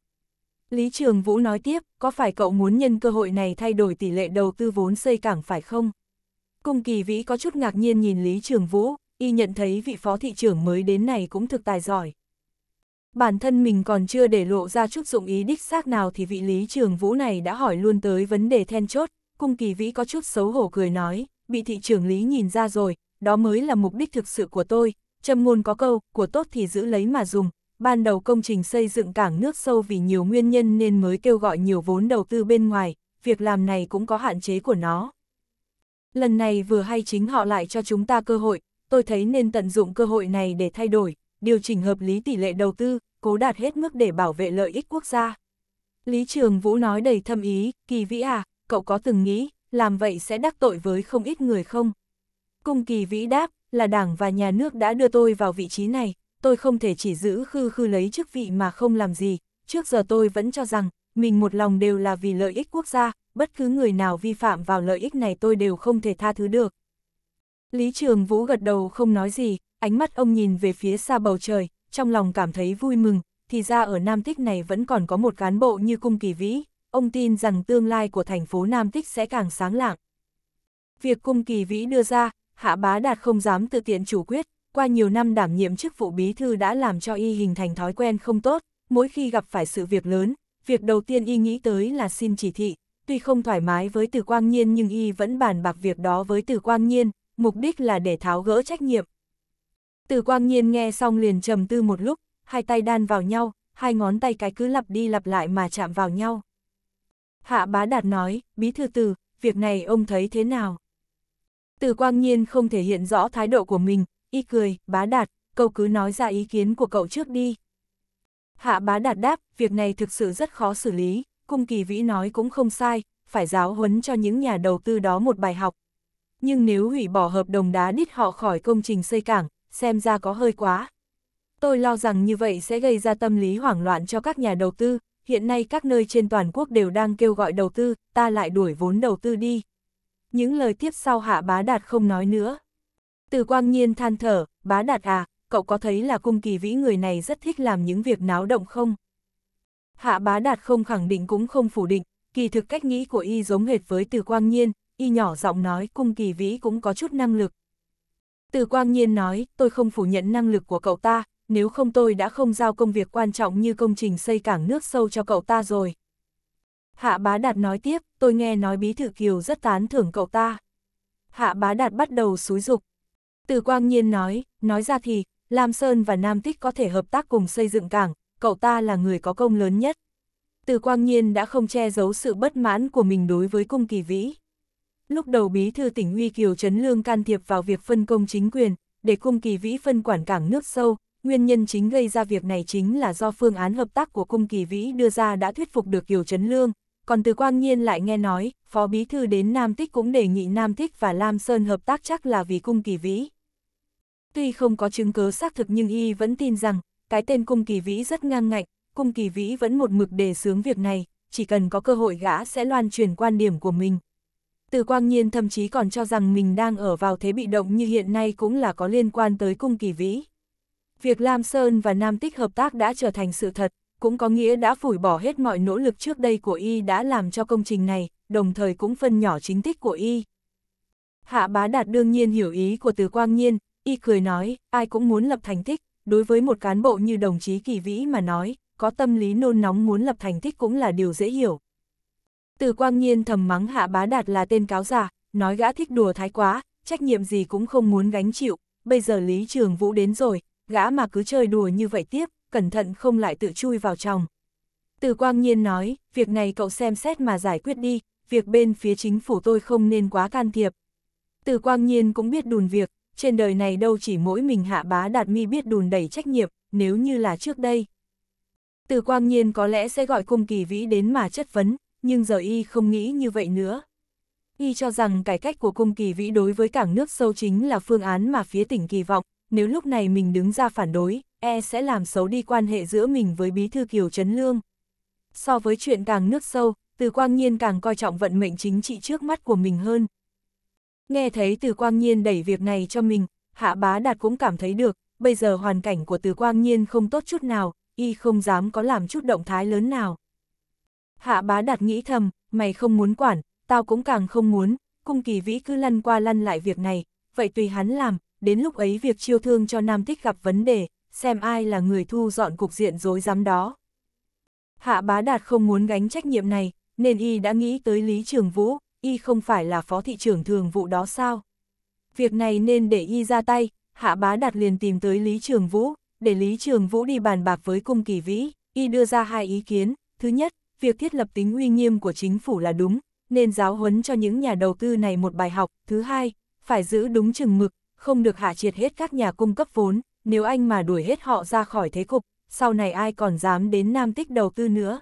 Lý Trường Vũ nói tiếp, có phải cậu muốn nhân cơ hội này thay đổi tỷ lệ đầu tư vốn xây cảng phải không? Cung kỳ vĩ có chút ngạc nhiên nhìn Lý Trường Vũ, y nhận thấy vị phó thị trưởng mới đến này cũng thực tài giỏi bản thân mình còn chưa để lộ ra chút dụng ý đích xác nào thì vị lý trường vũ này đã hỏi luôn tới vấn đề then chốt, cung kỳ vĩ có chút xấu hổ cười nói, bị thị trưởng lý nhìn ra rồi, đó mới là mục đích thực sự của tôi, châm ngôn có câu, của tốt thì giữ lấy mà dùng, ban đầu công trình xây dựng cảng nước sâu vì nhiều nguyên nhân nên mới kêu gọi nhiều vốn đầu tư bên ngoài, việc làm này cũng có hạn chế của nó. Lần này vừa hay chính họ lại cho chúng ta cơ hội, tôi thấy nên tận dụng cơ hội này để thay đổi, điều chỉnh hợp lý tỷ lệ đầu tư, cố đạt hết mức để bảo vệ lợi ích quốc gia. Lý Trường Vũ nói đầy thâm ý, kỳ vĩ à, cậu có từng nghĩ, làm vậy sẽ đắc tội với không ít người không? Cung kỳ vĩ đáp, là đảng và nhà nước đã đưa tôi vào vị trí này, tôi không thể chỉ giữ khư khư lấy chức vị mà không làm gì, trước giờ tôi vẫn cho rằng, mình một lòng đều là vì lợi ích quốc gia, bất cứ người nào vi phạm vào lợi ích này tôi đều không thể tha thứ được. Lý Trường Vũ gật đầu không nói gì, ánh mắt ông nhìn về phía xa bầu trời, trong lòng cảm thấy vui mừng, thì ra ở Nam Tích này vẫn còn có một cán bộ như Cung Kỳ Vĩ, ông tin rằng tương lai của thành phố Nam Tích sẽ càng sáng lạng. Việc Cung Kỳ Vĩ đưa ra, Hạ Bá Đạt không dám tự tiện chủ quyết, qua nhiều năm đảm nhiệm chức vụ bí thư đã làm cho y hình thành thói quen không tốt, mỗi khi gặp phải sự việc lớn, việc đầu tiên y nghĩ tới là xin chỉ thị, tuy không thoải mái với Từ Quang Nhiên nhưng y vẫn bàn bạc việc đó với Từ Quang Nhiên, mục đích là để tháo gỡ trách nhiệm. Từ quang nhiên nghe xong liền trầm tư một lúc, hai tay đan vào nhau, hai ngón tay cái cứ lặp đi lặp lại mà chạm vào nhau. Hạ bá đạt nói, bí thư từ, việc này ông thấy thế nào? Từ quang nhiên không thể hiện rõ thái độ của mình, y cười, bá đạt, cậu cứ nói ra ý kiến của cậu trước đi. Hạ bá đạt đáp, việc này thực sự rất khó xử lý, cung kỳ vĩ nói cũng không sai, phải giáo huấn cho những nhà đầu tư đó một bài học, nhưng nếu hủy bỏ hợp đồng đá đít họ khỏi công trình xây cảng, xem ra có hơi quá. Tôi lo rằng như vậy sẽ gây ra tâm lý hoảng loạn cho các nhà đầu tư, hiện nay các nơi trên toàn quốc đều đang kêu gọi đầu tư, ta lại đuổi vốn đầu tư đi. Những lời tiếp sau Hạ Bá Đạt không nói nữa. Từ quang nhiên than thở, Bá Đạt à, cậu có thấy là cung kỳ vĩ người này rất thích làm những việc náo động không? Hạ Bá Đạt không khẳng định cũng không phủ định, kỳ thực cách nghĩ của y giống hệt với từ quang nhiên, y nhỏ giọng nói cung kỳ vĩ cũng có chút năng lực. Từ quang nhiên nói, tôi không phủ nhận năng lực của cậu ta, nếu không tôi đã không giao công việc quan trọng như công trình xây cảng nước sâu cho cậu ta rồi. Hạ bá đạt nói tiếp, tôi nghe nói bí thư kiều rất tán thưởng cậu ta. Hạ bá đạt bắt đầu xúi dục. Từ quang nhiên nói, nói ra thì, Lam Sơn và Nam Tích có thể hợp tác cùng xây dựng cảng, cậu ta là người có công lớn nhất. Từ quang nhiên đã không che giấu sự bất mãn của mình đối với cung kỳ vĩ. Lúc đầu bí thư tỉnh huy Kiều Trấn Lương can thiệp vào việc phân công chính quyền, để cung kỳ vĩ phân quản cảng nước sâu, nguyên nhân chính gây ra việc này chính là do phương án hợp tác của cung kỳ vĩ đưa ra đã thuyết phục được Kiều Trấn Lương. Còn từ quang nhiên lại nghe nói, phó bí thư đến Nam Tích cũng đề nghị Nam Tích và Lam Sơn hợp tác chắc là vì cung kỳ vĩ. Tuy không có chứng cứ xác thực nhưng y vẫn tin rằng, cái tên cung kỳ vĩ rất ngang ngạnh, cung kỳ vĩ vẫn một mực đề xướng việc này, chỉ cần có cơ hội gã sẽ loan truyền quan điểm của mình, từ Quang Nhiên thậm chí còn cho rằng mình đang ở vào thế bị động như hiện nay cũng là có liên quan tới cung kỳ vĩ. Việc Lam Sơn và Nam Tích hợp tác đã trở thành sự thật, cũng có nghĩa đã phủi bỏ hết mọi nỗ lực trước đây của y đã làm cho công trình này, đồng thời cũng phân nhỏ chính tích của y. Hạ bá đạt đương nhiên hiểu ý của từ quang nhiên, y cười nói, ai cũng muốn lập thành tích, đối với một cán bộ như đồng chí kỳ vĩ mà nói, có tâm lý nôn nóng muốn lập thành tích cũng là điều dễ hiểu. Từ quang nhiên thầm mắng hạ bá đạt là tên cáo giả, nói gã thích đùa thái quá, trách nhiệm gì cũng không muốn gánh chịu, bây giờ Lý Trường Vũ đến rồi, gã mà cứ chơi đùa như vậy tiếp, cẩn thận không lại tự chui vào trong. Từ quang nhiên nói, việc này cậu xem xét mà giải quyết đi, việc bên phía chính phủ tôi không nên quá can thiệp. Từ quang nhiên cũng biết đùn việc, trên đời này đâu chỉ mỗi mình hạ bá đạt mi biết đùn đẩy trách nhiệm, nếu như là trước đây. Từ quang nhiên có lẽ sẽ gọi cung kỳ vĩ đến mà chất vấn, nhưng giờ y không nghĩ như vậy nữa. Y cho rằng cải cách của cung kỳ vĩ đối với cảng nước sâu chính là phương án mà phía tỉnh kỳ vọng, nếu lúc này mình đứng ra phản đối, e sẽ làm xấu đi quan hệ giữa mình với bí thư Kiều Trấn Lương. So với chuyện càng nước sâu, từ Quang Nhiên càng coi trọng vận mệnh chính trị trước mắt của mình hơn. Nghe thấy từ Quang Nhiên đẩy việc này cho mình, Hạ Bá Đạt cũng cảm thấy được, bây giờ hoàn cảnh của từ Quang Nhiên không tốt chút nào, y không dám có làm chút động thái lớn nào. Hạ bá đạt nghĩ thầm, mày không muốn quản, tao cũng càng không muốn, cung kỳ vĩ cứ lăn qua lăn lại việc này, vậy tùy hắn làm, đến lúc ấy việc chiêu thương cho Nam Tích gặp vấn đề, xem ai là người thu dọn cục diện dối rắm đó. Hạ bá đạt không muốn gánh trách nhiệm này, nên y đã nghĩ tới Lý Trường Vũ, y không phải là phó thị trưởng thường vụ đó sao. Việc này nên để y ra tay, hạ bá đạt liền tìm tới Lý Trường Vũ, để Lý Trường Vũ đi bàn bạc với cung kỳ vĩ, y đưa ra hai ý kiến, thứ nhất, việc thiết lập tính uy nghiêm của chính phủ là đúng, nên giáo huấn cho những nhà đầu tư này một bài học. Thứ hai, phải giữ đúng chừng mực, không được hạ triệt hết các nhà cung cấp vốn, nếu anh mà đuổi hết họ ra khỏi thế cục, sau này ai còn dám đến Nam Tích đầu tư nữa.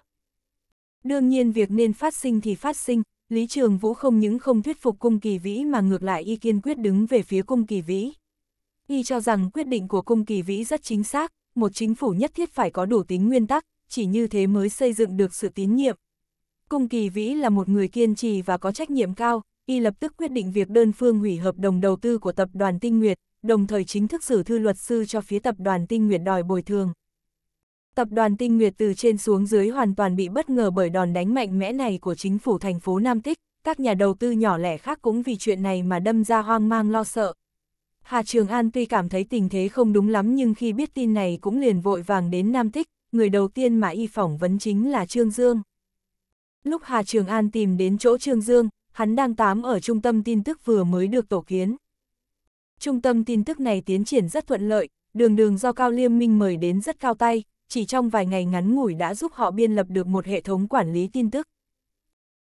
Đương nhiên việc nên phát sinh thì phát sinh, Lý Trường Vũ không những không thuyết phục cung kỳ vĩ mà ngược lại y kiên quyết đứng về phía cung kỳ vĩ. Y cho rằng quyết định của cung kỳ vĩ rất chính xác, một chính phủ nhất thiết phải có đủ tính nguyên tắc, chỉ như thế mới xây dựng được sự tín nhiệm. Cung Kỳ Vĩ là một người kiên trì và có trách nhiệm cao, y lập tức quyết định việc đơn phương hủy hợp đồng đầu tư của tập đoàn Tinh Nguyệt, đồng thời chính thức xử thư luật sư cho phía tập đoàn Tinh Nguyệt đòi bồi thường. Tập đoàn Tinh Nguyệt từ trên xuống dưới hoàn toàn bị bất ngờ bởi đòn đánh mạnh mẽ này của chính phủ thành phố Nam Tích, các nhà đầu tư nhỏ lẻ khác cũng vì chuyện này mà đâm ra hoang mang lo sợ. Hà Trường An tuy cảm thấy tình thế không đúng lắm nhưng khi biết tin này cũng liền vội vàng đến Nam Tích, người đầu tiên mà y phỏng vấn chính là Trương Dương. Lúc Hà Trường An tìm đến chỗ Trương Dương, hắn đang tám ở trung tâm tin tức vừa mới được tổ kiến. Trung tâm tin tức này tiến triển rất thuận lợi, đường đường do Cao Liêm Minh mời đến rất cao tay, chỉ trong vài ngày ngắn ngủi đã giúp họ biên lập được một hệ thống quản lý tin tức.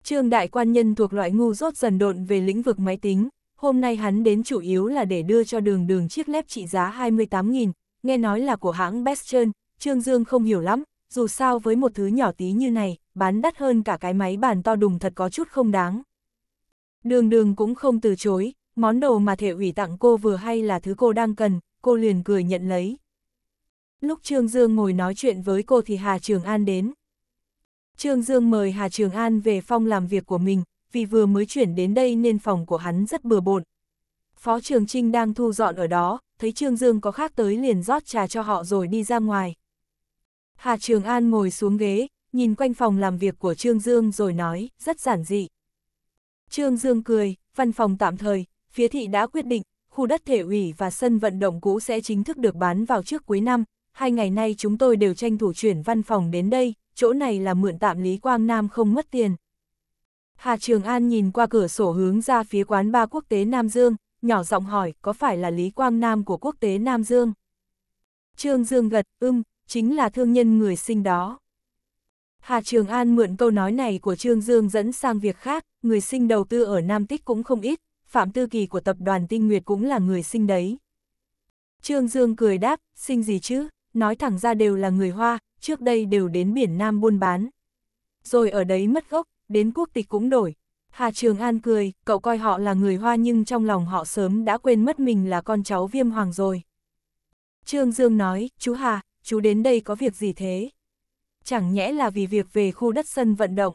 Trương Đại Quan Nhân thuộc loại ngu rốt dần độn về lĩnh vực máy tính, hôm nay hắn đến chủ yếu là để đưa cho đường đường chiếc lép trị giá 28.000, nghe nói là của hãng Bestern, Trương Dương không hiểu lắm, dù sao với một thứ nhỏ tí như này, bán đắt hơn cả cái máy bàn to đùng thật có chút không đáng. Đường đường cũng không từ chối, món đồ mà thể ủy tặng cô vừa hay là thứ cô đang cần, cô liền cười nhận lấy. Lúc Trương Dương ngồi nói chuyện với cô thì Hà Trường An đến. Trương Dương mời Hà Trường An về phòng làm việc của mình, vì vừa mới chuyển đến đây nên phòng của hắn rất bừa bộn. Phó Trường Trinh đang thu dọn ở đó, thấy Trương Dương có khác tới liền rót trà cho họ rồi đi ra ngoài. Hà Trường An ngồi xuống ghế, nhìn quanh phòng làm việc của Trương Dương rồi nói, rất giản dị. Trương Dương cười, văn phòng tạm thời, phía thị đã quyết định, khu đất thể ủy và sân vận động cũ sẽ chính thức được bán vào trước cuối năm. Hai ngày nay chúng tôi đều tranh thủ chuyển văn phòng đến đây, chỗ này là mượn tạm Lý Quang Nam không mất tiền. Hà Trường An nhìn qua cửa sổ hướng ra phía quán ba quốc tế Nam Dương, nhỏ giọng hỏi có phải là Lý Quang Nam của quốc tế Nam Dương? Trương Dương gật, ưm, chính là thương nhân người sinh đó. Hà Trường An mượn câu nói này của Trương Dương dẫn sang việc khác, người sinh đầu tư ở Nam Tích cũng không ít, Phạm Tư Kỳ của tập đoàn Tinh Nguyệt cũng là người sinh đấy. Trương Dương cười đáp, sinh gì chứ, nói thẳng ra đều là người Hoa, trước đây đều đến biển Nam buôn bán. Rồi ở đấy mất gốc, đến quốc tịch cũng đổi. Hà Trường An cười, cậu coi họ là người Hoa nhưng trong lòng họ sớm đã quên mất mình là con cháu viêm hoàng rồi. Trương Dương nói, chú Hà, chú đến đây có việc gì thế? Chẳng nhẽ là vì việc về khu đất sân vận động.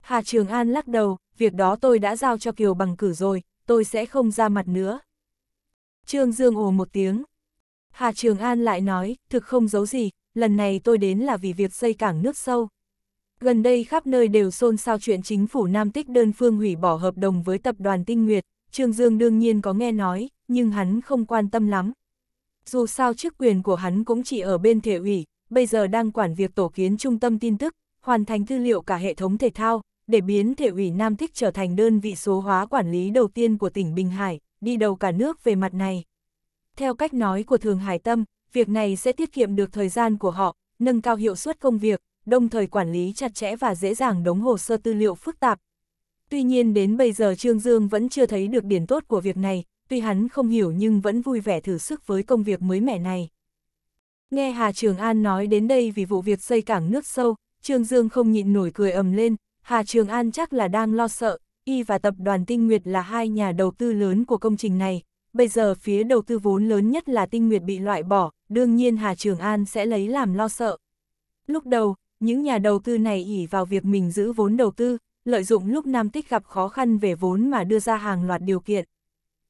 Hà Trường An lắc đầu, việc đó tôi đã giao cho Kiều bằng cử rồi, tôi sẽ không ra mặt nữa. Trương Dương ồ một tiếng. Hà Trường An lại nói, thực không giấu gì, lần này tôi đến là vì việc xây cảng nước sâu. Gần đây khắp nơi đều xôn xao chuyện chính phủ Nam Tích đơn phương hủy bỏ hợp đồng với tập đoàn Tinh Nguyệt, Trương Dương đương nhiên có nghe nói, nhưng hắn không quan tâm lắm, dù sao chức quyền của hắn cũng chỉ ở bên thể ủy, bây giờ đang quản việc tổ kiến trung tâm tin tức, hoàn thành tư liệu cả hệ thống thể thao, để biến thể ủy Nam Thích trở thành đơn vị số hóa quản lý đầu tiên của tỉnh Bình Hải, đi đầu cả nước về mặt này. Theo cách nói của Thường Hải Tâm, việc này sẽ tiết kiệm được thời gian của họ, nâng cao hiệu suất công việc, đồng thời quản lý chặt chẽ và dễ dàng đống hồ sơ tư liệu phức tạp. Tuy nhiên đến bây giờ Trương Dương vẫn chưa thấy được điển tốt của việc này, tuy hắn không hiểu nhưng vẫn vui vẻ thử sức với công việc mới mẻ này. Nghe Hà Trường An nói đến đây vì vụ việc xây cảng nước sâu, Trương Dương không nhịn nổi cười ầm lên, Hà Trường An chắc là đang lo sợ, y và tập đoàn Tinh Nguyệt là hai nhà đầu tư lớn của công trình này, bây giờ phía đầu tư vốn lớn nhất là Tinh Nguyệt bị loại bỏ, đương nhiên Hà Trường An sẽ lấy làm lo sợ. Lúc đầu, những nhà đầu tư này ỉ vào việc mình giữ vốn đầu tư, lợi dụng lúc Nam Tích gặp khó khăn về vốn mà đưa ra hàng loạt điều kiện.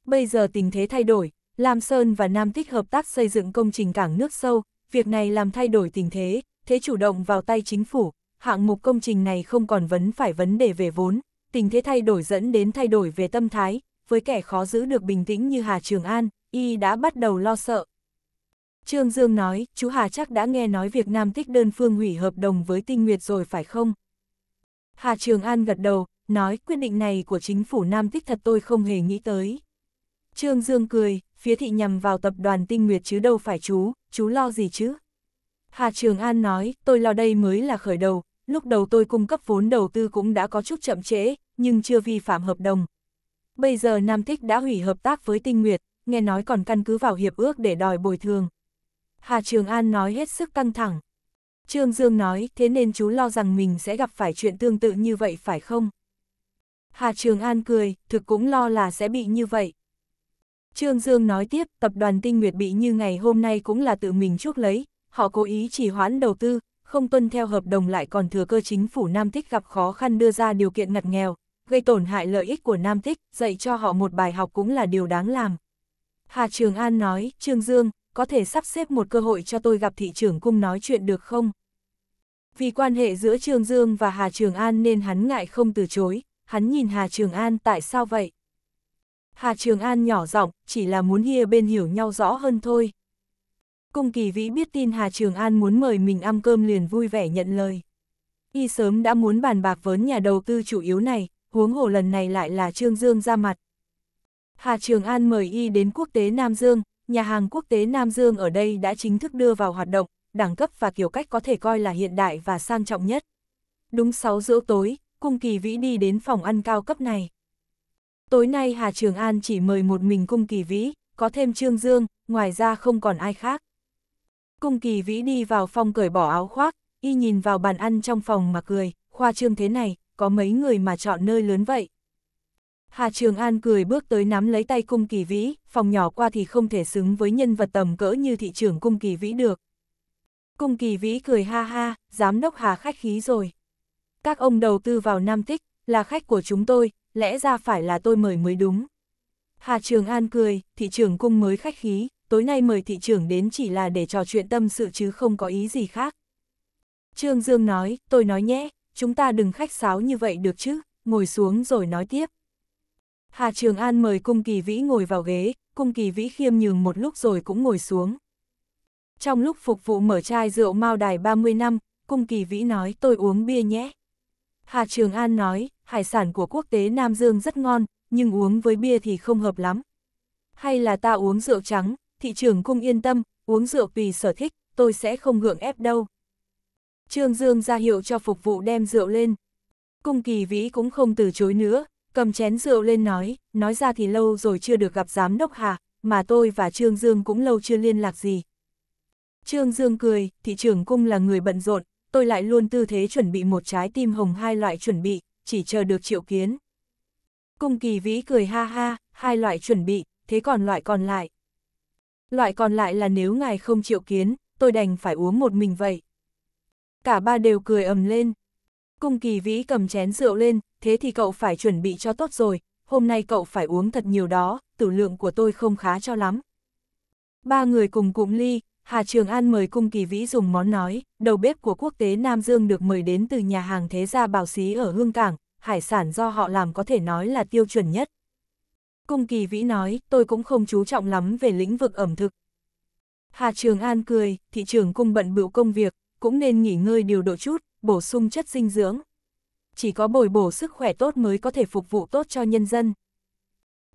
Bây giờ tình thế thay đổi, Lam Sơn và Nam Tích hợp tác xây dựng công trình cảng nước sâu, việc này làm thay đổi tình thế, thế chủ động vào tay chính phủ, hạng mục công trình này không còn vấn phải vấn đề về vốn, tình thế thay đổi dẫn đến thay đổi về tâm thái, với kẻ khó giữ được bình tĩnh như Hà Trường An, y đã bắt đầu lo sợ. Trương Dương nói, chú Hà chắc đã nghe nói việc Nam Tích đơn phương hủy hợp đồng với Tinh Nguyệt rồi phải không? Hà Trường An gật đầu, nói quyết định này của chính phủ Nam Tích thật tôi không hề nghĩ tới. Trương Dương cười, phía thị nhằm vào tập đoàn tinh nguyệt chứ đâu phải chú, chú lo gì chứ? Hà Trường An nói, tôi lo đây mới là khởi đầu, lúc đầu tôi cung cấp vốn đầu tư cũng đã có chút chậm trễ, nhưng chưa vi phạm hợp đồng. Bây giờ Nam Thích đã hủy hợp tác với tinh nguyệt, nghe nói còn căn cứ vào hiệp ước để đòi bồi thường. Hà Trường An nói hết sức căng thẳng. Trương Dương nói, thế nên chú lo rằng mình sẽ gặp phải chuyện tương tự như vậy phải không? Hà Trường An cười, thực cũng lo là sẽ bị như vậy. Trương Dương nói tiếp, tập đoàn Tinh Nguyệt bị như ngày hôm nay cũng là tự mình chuốc lấy, họ cố ý chỉ hoãn đầu tư, không tuân theo hợp đồng lại còn thừa cơ chính phủ Nam Thích gặp khó khăn đưa ra điều kiện ngặt nghèo, gây tổn hại lợi ích của Nam Thích, dạy cho họ một bài học cũng là điều đáng làm. Hà Trường An nói, Trương Dương, có thể sắp xếp một cơ hội cho tôi gặp thị trưởng cung nói chuyện được không? Vì quan hệ giữa Trương Dương và Hà Trường An nên hắn ngại không từ chối, hắn nhìn Hà Trường An tại sao vậy? Hà Trường An nhỏ giọng, chỉ là muốn hia bên hiểu nhau rõ hơn thôi. Cung kỳ vĩ biết tin Hà Trường An muốn mời mình ăn cơm liền vui vẻ nhận lời. Y sớm đã muốn bàn bạc với nhà đầu tư chủ yếu này, huống hồ lần này lại là Trương Dương ra mặt. Hà Trường An mời Y đến quốc tế Nam Dương, nhà hàng quốc tế Nam Dương ở đây đã chính thức đưa vào hoạt động, đẳng cấp và kiểu cách có thể coi là hiện đại và sang trọng nhất. Đúng 6 rưỡi tối, cung kỳ vĩ đi đến phòng ăn cao cấp này. Tối nay Hà Trường An chỉ mời một mình cung kỳ vĩ, có thêm Trương Dương, ngoài ra không còn ai khác. Cung kỳ vĩ đi vào phòng cởi bỏ áo khoác, y nhìn vào bàn ăn trong phòng mà cười, khoa trương thế này, có mấy người mà chọn nơi lớn vậy. Hà Trường An cười bước tới nắm lấy tay cung kỳ vĩ, phòng nhỏ qua thì không thể xứng với nhân vật tầm cỡ như thị trưởng cung kỳ vĩ được. Cung kỳ vĩ cười ha ha, giám đốc Hà khách khí rồi. Các ông đầu tư vào Nam Tích, là khách của chúng tôi, lẽ ra phải là tôi mời mới đúng. Hà Trường An cười, thị trường cung mới khách khí, tối nay mời thị trường đến chỉ là để trò chuyện tâm sự chứ không có ý gì khác. Trương Dương nói, tôi nói nhé, chúng ta đừng khách sáo như vậy được chứ, ngồi xuống rồi nói tiếp. Hà Trường An mời Cung Kỳ Vĩ ngồi vào ghế, Cung Kỳ Vĩ khiêm nhường một lúc rồi cũng ngồi xuống. Trong lúc phục vụ mở chai rượu Mao Đài 30 năm, Cung Kỳ Vĩ nói tôi uống bia nhé. Hà Trường An nói, hải sản của quốc tế Nam Dương rất ngon, nhưng uống với bia thì không hợp lắm. Hay là ta uống rượu trắng, thị trường cung yên tâm, uống rượu tùy sở thích, tôi sẽ không gượng ép đâu. Trương Dương ra hiệu cho phục vụ đem rượu lên. Cung kỳ vĩ cũng không từ chối nữa, cầm chén rượu lên nói, nói ra thì lâu rồi chưa được gặp giám đốc Hà, mà tôi và Trương Dương cũng lâu chưa liên lạc gì. Trương Dương cười, thị trường cung là người bận rộn, tôi lại luôn tư thế chuẩn bị một trái tim hồng hai loại chuẩn bị, chỉ chờ được triệu kiến. Cung kỳ vĩ cười ha ha, hai loại chuẩn bị, thế còn loại còn lại. Loại còn lại là nếu ngài không triệu kiến, tôi đành phải uống một mình vậy. Cả ba đều cười ầm lên. Cung kỳ vĩ cầm chén rượu lên, thế thì cậu phải chuẩn bị cho tốt rồi, hôm nay cậu phải uống thật nhiều đó, tử lượng của tôi không khá cho lắm. Ba người cùng cụm ly, Hà Trường An mời cung kỳ vĩ dùng món nói, đầu bếp của quốc tế Nam Dương được mời đến từ nhà hàng thế gia bảo xí ở Hương Cảng, hải sản do họ làm có thể nói là tiêu chuẩn nhất. Cung kỳ vĩ nói, tôi cũng không chú trọng lắm về lĩnh vực ẩm thực. Hà Trường An cười, thị trường cung bận bịu công việc, cũng nên nghỉ ngơi điều độ chút, bổ sung chất dinh dưỡng. Chỉ có bồi bổ sức khỏe tốt mới có thể phục vụ tốt cho nhân dân.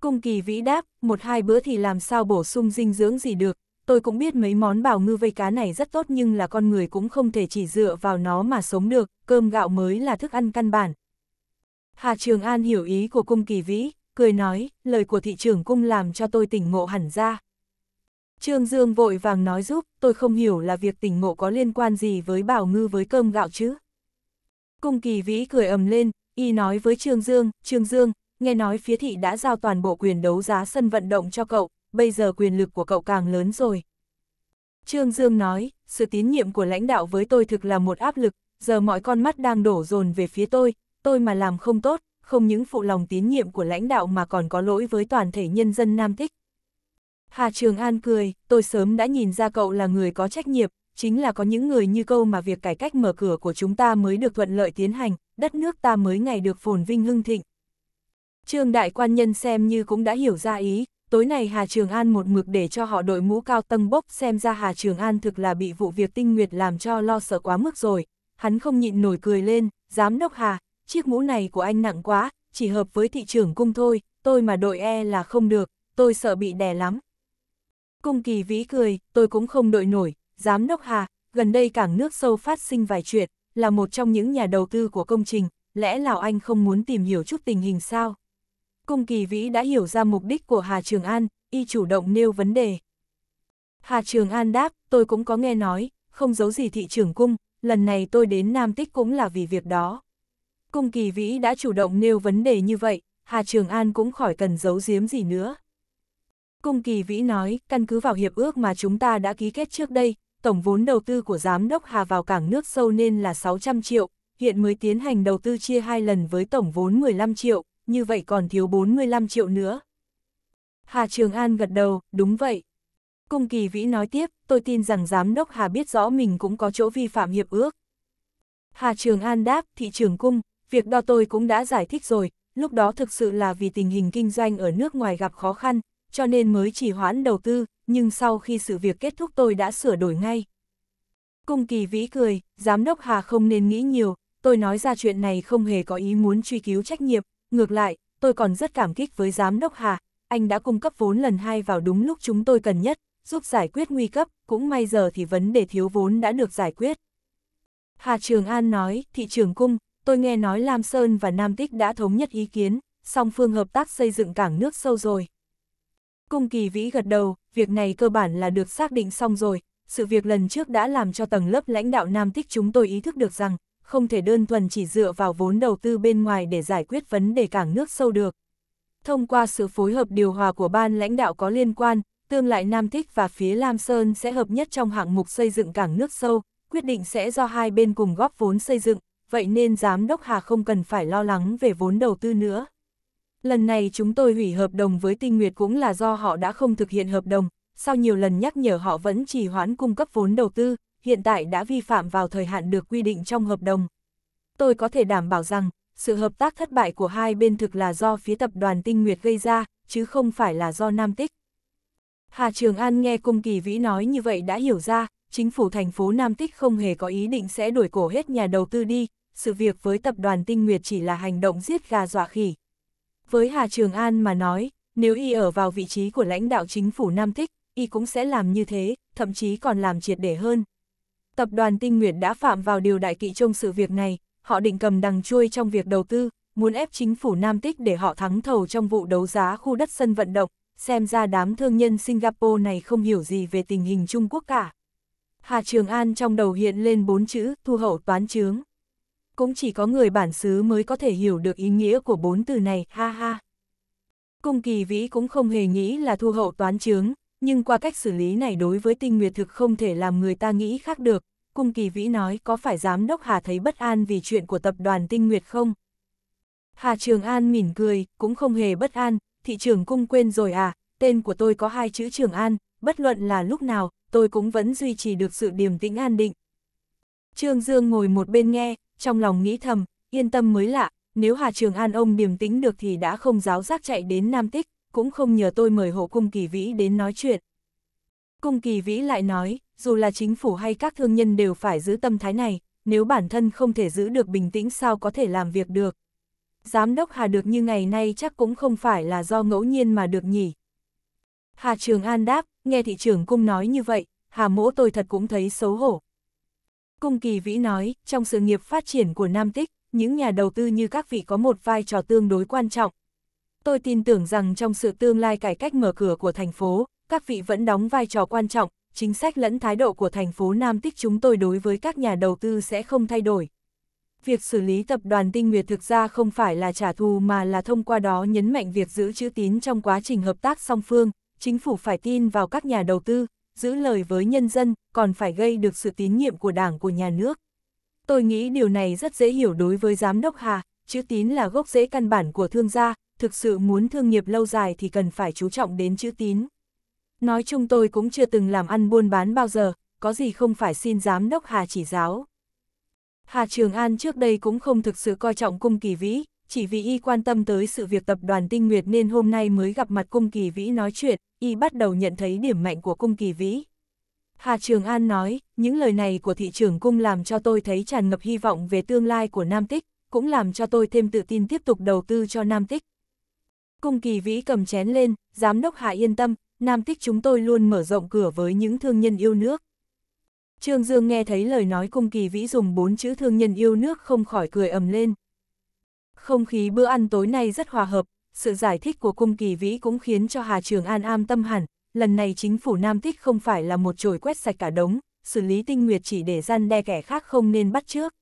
Cung kỳ vĩ đáp, một hai bữa thì làm sao bổ sung dinh dưỡng gì được, tôi cũng biết mấy món bảo ngư vây cá này rất tốt nhưng là con người cũng không thể chỉ dựa vào nó mà sống được, cơm gạo mới là thức ăn căn bản. Hà Trường An hiểu ý của cung kỳ vĩ, cười nói, lời của thị trưởng cung làm cho tôi tỉnh ngộ hẳn ra. Trương Dương vội vàng nói giúp, tôi không hiểu là việc tỉnh ngộ có liên quan gì với bảo ngư với cơm gạo chứ. Cung kỳ vĩ cười ầm lên, y nói với Trương Dương, Trương Dương, nghe nói phía thị đã giao toàn bộ quyền đấu giá sân vận động cho cậu, bây giờ quyền lực của cậu càng lớn rồi. Trương Dương nói, sự tín nhiệm của lãnh đạo với tôi thực là một áp lực, giờ mọi con mắt đang đổ dồn về phía tôi, tôi mà làm không tốt, không những phụ lòng tín nhiệm của lãnh đạo mà còn có lỗi với toàn thể nhân dân Nam thích. Hà Trường An cười, tôi sớm đã nhìn ra cậu là người có trách nhiệm, chính là có những người như câu mà việc cải cách mở cửa của chúng ta mới được thuận lợi tiến hành, đất nước ta mới ngày được phồn vinh hưng thịnh. Trương Đại Quan Nhân xem như cũng đã hiểu ra ý, Tối này Hà Trường An một mực để cho họ đội mũ cao tầng bốc xem ra Hà Trường An thực là bị vụ việc tinh nguyệt làm cho lo sợ quá mức rồi. Hắn không nhịn nổi cười lên, giám đốc Hà, chiếc mũ này của anh nặng quá, chỉ hợp với thị trưởng cung thôi, tôi mà đội e là không được, tôi sợ bị đè lắm. Cung kỳ vĩ cười, tôi cũng không đội nổi, giám đốc Hà, gần đây cảng nước sâu phát sinh vài chuyện, là một trong những nhà đầu tư của công trình, lẽ nào anh không muốn tìm hiểu chút tình hình sao? Cung Kỳ Vĩ đã hiểu ra mục đích của Hà Trường An, y chủ động nêu vấn đề. Hà Trường An đáp, tôi cũng có nghe nói, không giấu gì thị trưởng cung, lần này tôi đến Nam Tích cũng là vì việc đó. Cung Kỳ Vĩ đã chủ động nêu vấn đề như vậy, Hà Trường An cũng khỏi cần giấu giếm gì nữa. Cung Kỳ Vĩ nói, căn cứ vào hiệp ước mà chúng ta đã ký kết trước đây, tổng vốn đầu tư của Giám đốc Hà vào cảng nước sâu nên là 600 triệu, hiện mới tiến hành đầu tư chia hai lần với tổng vốn 15 triệu, như vậy còn thiếu 45 triệu nữa. Hà Trường An gật đầu, đúng vậy. Cung Kỳ Vĩ nói tiếp, tôi tin rằng Giám đốc Hà biết rõ mình cũng có chỗ vi phạm hiệp ước. Hà Trường An đáp, thị trường cung, việc đo tôi cũng đã giải thích rồi, lúc đó thực sự là vì tình hình kinh doanh ở nước ngoài gặp khó khăn, cho nên mới chỉ hoãn đầu tư, nhưng sau khi sự việc kết thúc tôi đã sửa đổi ngay. Cung Kỳ Vĩ cười, Giám đốc Hà không nên nghĩ nhiều, tôi nói ra chuyện này không hề có ý muốn truy cứu trách nhiệm, Ngược lại, tôi còn rất cảm kích với giám đốc Hà, anh đã cung cấp vốn lần hai vào đúng lúc chúng tôi cần nhất, giúp giải quyết nguy cấp, cũng may giờ thì vấn đề thiếu vốn đã được giải quyết. Hà Trường An nói, thị trường cung, tôi nghe nói Lam Sơn và Nam Tích đã thống nhất ý kiến, song phương hợp tác xây dựng cảng nước sâu rồi. Cung kỳ vĩ gật đầu, việc này cơ bản là được xác định xong rồi, sự việc lần trước đã làm cho tầng lớp lãnh đạo Nam Tích chúng tôi ý thức được rằng, không thể đơn thuần chỉ dựa vào vốn đầu tư bên ngoài để giải quyết vấn đề cảng nước sâu được. Thông qua sự phối hợp điều hòa của ban lãnh đạo có liên quan, tương lại Nam Thích và phía Lam Sơn sẽ hợp nhất trong hạng mục xây dựng cảng nước sâu, quyết định sẽ do hai bên cùng góp vốn xây dựng, vậy nên Giám đốc Hà không cần phải lo lắng về vốn đầu tư nữa. Lần này chúng tôi hủy hợp đồng với Tinh Nguyệt cũng là do họ đã không thực hiện hợp đồng, sau nhiều lần nhắc nhở họ vẫn trì hoãn cung cấp vốn đầu tư, hiện tại đã vi phạm vào thời hạn được quy định trong hợp đồng. Tôi có thể đảm bảo rằng, sự hợp tác thất bại của hai bên thực là do phía tập đoàn Tinh Nguyệt gây ra, chứ không phải là do Nam Tích. Hà Trường An nghe Cung Kỳ Vĩ nói như vậy đã hiểu ra, chính phủ thành phố Nam Tích không hề có ý định sẽ đuổi cổ hết nhà đầu tư đi, sự việc với tập đoàn Tinh Nguyệt chỉ là hành động giết gà dọa khỉ. Với Hà Trường An mà nói, nếu y ở vào vị trí của lãnh đạo chính phủ Nam Tích, y cũng sẽ làm như thế, thậm chí còn làm triệt để hơn tập đoàn Tinh Nguyệt đã phạm vào điều đại kỵ trong sự việc này, họ định cầm đằng chui trong việc đầu tư, muốn ép chính phủ Nam Tích để họ thắng thầu trong vụ đấu giá khu đất sân vận động, xem ra đám thương nhân Singapore này không hiểu gì về tình hình Trung Quốc cả. Hà Trường An trong đầu hiện lên bốn chữ thu hậu toán chướng. Cũng chỉ có người bản xứ mới có thể hiểu được ý nghĩa của bốn từ này, ha ha. Cung kỳ vĩ cũng không hề nghĩ là thu hậu toán chướng, nhưng qua cách xử lý này đối với tinh nguyệt thực không thể làm người ta nghĩ khác được. Cung kỳ vĩ nói có phải giám đốc Hà thấy bất an vì chuyện của tập đoàn tinh nguyệt không? Hà Trường An mỉm cười, cũng không hề bất an, thị trường cung quên rồi à, tên của tôi có hai chữ Trường An, bất luận là lúc nào, tôi cũng vẫn duy trì được sự điềm tĩnh an định. Trương Dương ngồi một bên nghe, trong lòng nghĩ thầm, yên tâm mới lạ, nếu Hà Trường An ông điềm tĩnh được thì đã không giáo giác chạy đến Nam Tích cũng không nhờ tôi mời hộ cung kỳ vĩ đến nói chuyện. Cung kỳ vĩ lại nói, dù là chính phủ hay các thương nhân đều phải giữ tâm thái này, nếu bản thân không thể giữ được bình tĩnh sao có thể làm việc được. Giám đốc Hà được như ngày nay chắc cũng không phải là do ngẫu nhiên mà được nhỉ. Hà Trường An đáp, nghe thị trưởng cung nói như vậy, Hà mỗ tôi thật cũng thấy xấu hổ. Cung kỳ vĩ nói, trong sự nghiệp phát triển của Nam Tích, những nhà đầu tư như các vị có một vai trò tương đối quan trọng, Tôi tin tưởng rằng trong sự tương lai cải cách mở cửa của thành phố, các vị vẫn đóng vai trò quan trọng, chính sách lẫn thái độ của thành phố Nam Tích chúng tôi đối với các nhà đầu tư sẽ không thay đổi. Việc xử lý tập đoàn Tinh Nguyệt thực ra không phải là trả thù mà là thông qua đó nhấn mạnh việc giữ chữ tín trong quá trình hợp tác song phương, chính phủ phải tin vào các nhà đầu tư, giữ lời với nhân dân, còn phải gây được sự tín nhiệm của đảng của nhà nước. Tôi nghĩ điều này rất dễ hiểu đối với giám đốc Hà, chữ tín là gốc rễ căn bản của thương gia, thực sự muốn thương nghiệp lâu dài thì cần phải chú trọng đến chữ tín. Nói chung tôi cũng chưa từng làm ăn buôn bán bao giờ, có gì không phải xin giám đốc Hà chỉ giáo. Hà Trường An trước đây cũng không thực sự coi trọng cung kỳ vĩ, chỉ vì y quan tâm tới sự việc tập đoàn tinh nguyệt nên hôm nay mới gặp mặt cung kỳ vĩ nói chuyện, y bắt đầu nhận thấy điểm mạnh của cung kỳ vĩ. Hà Trường An nói, những lời này của thị trường cung làm cho tôi thấy tràn ngập hy vọng về tương lai của Nam Tích, cũng làm cho tôi thêm tự tin tiếp tục đầu tư cho Nam Tích. Cung Kỳ Vĩ cầm chén lên, giám đốc hạ yên tâm, Nam Tích chúng tôi luôn mở rộng cửa với những thương nhân yêu nước. Trương Dương nghe thấy lời nói Cung Kỳ Vĩ dùng bốn chữ thương nhân yêu nước không khỏi cười ầm lên. Không khí bữa ăn tối nay rất hòa hợp, sự giải thích của Cung Kỳ Vĩ cũng khiến cho Hà Trường An am tâm hẳn, lần này chính phủ Nam Tích không phải là một chổi quét sạch cả đống, xử lý tinh nguyệt chỉ để gian đe kẻ khác không nên bắt trước.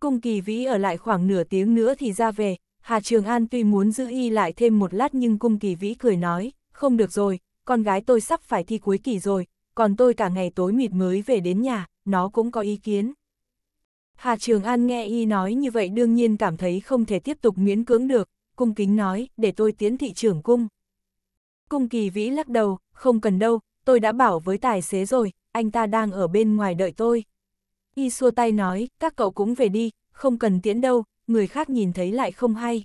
Cung Kỳ Vĩ ở lại khoảng nửa tiếng nữa thì ra về, Hà Trường An tuy muốn giữ y lại thêm một lát nhưng cung kỳ vĩ cười nói, không được rồi, con gái tôi sắp phải thi cuối kỳ rồi, còn tôi cả ngày tối mịt mới về đến nhà, nó cũng có ý kiến. Hà Trường An nghe y nói như vậy đương nhiên cảm thấy không thể tiếp tục miễn cưỡng được, cung kính nói, để tôi tiến thị trưởng cung. Cung kỳ vĩ lắc đầu, không cần đâu, tôi đã bảo với tài xế rồi, anh ta đang ở bên ngoài đợi tôi. Y xua tay nói, các cậu cũng về đi, không cần tiễn đâu, người khác nhìn thấy lại không hay.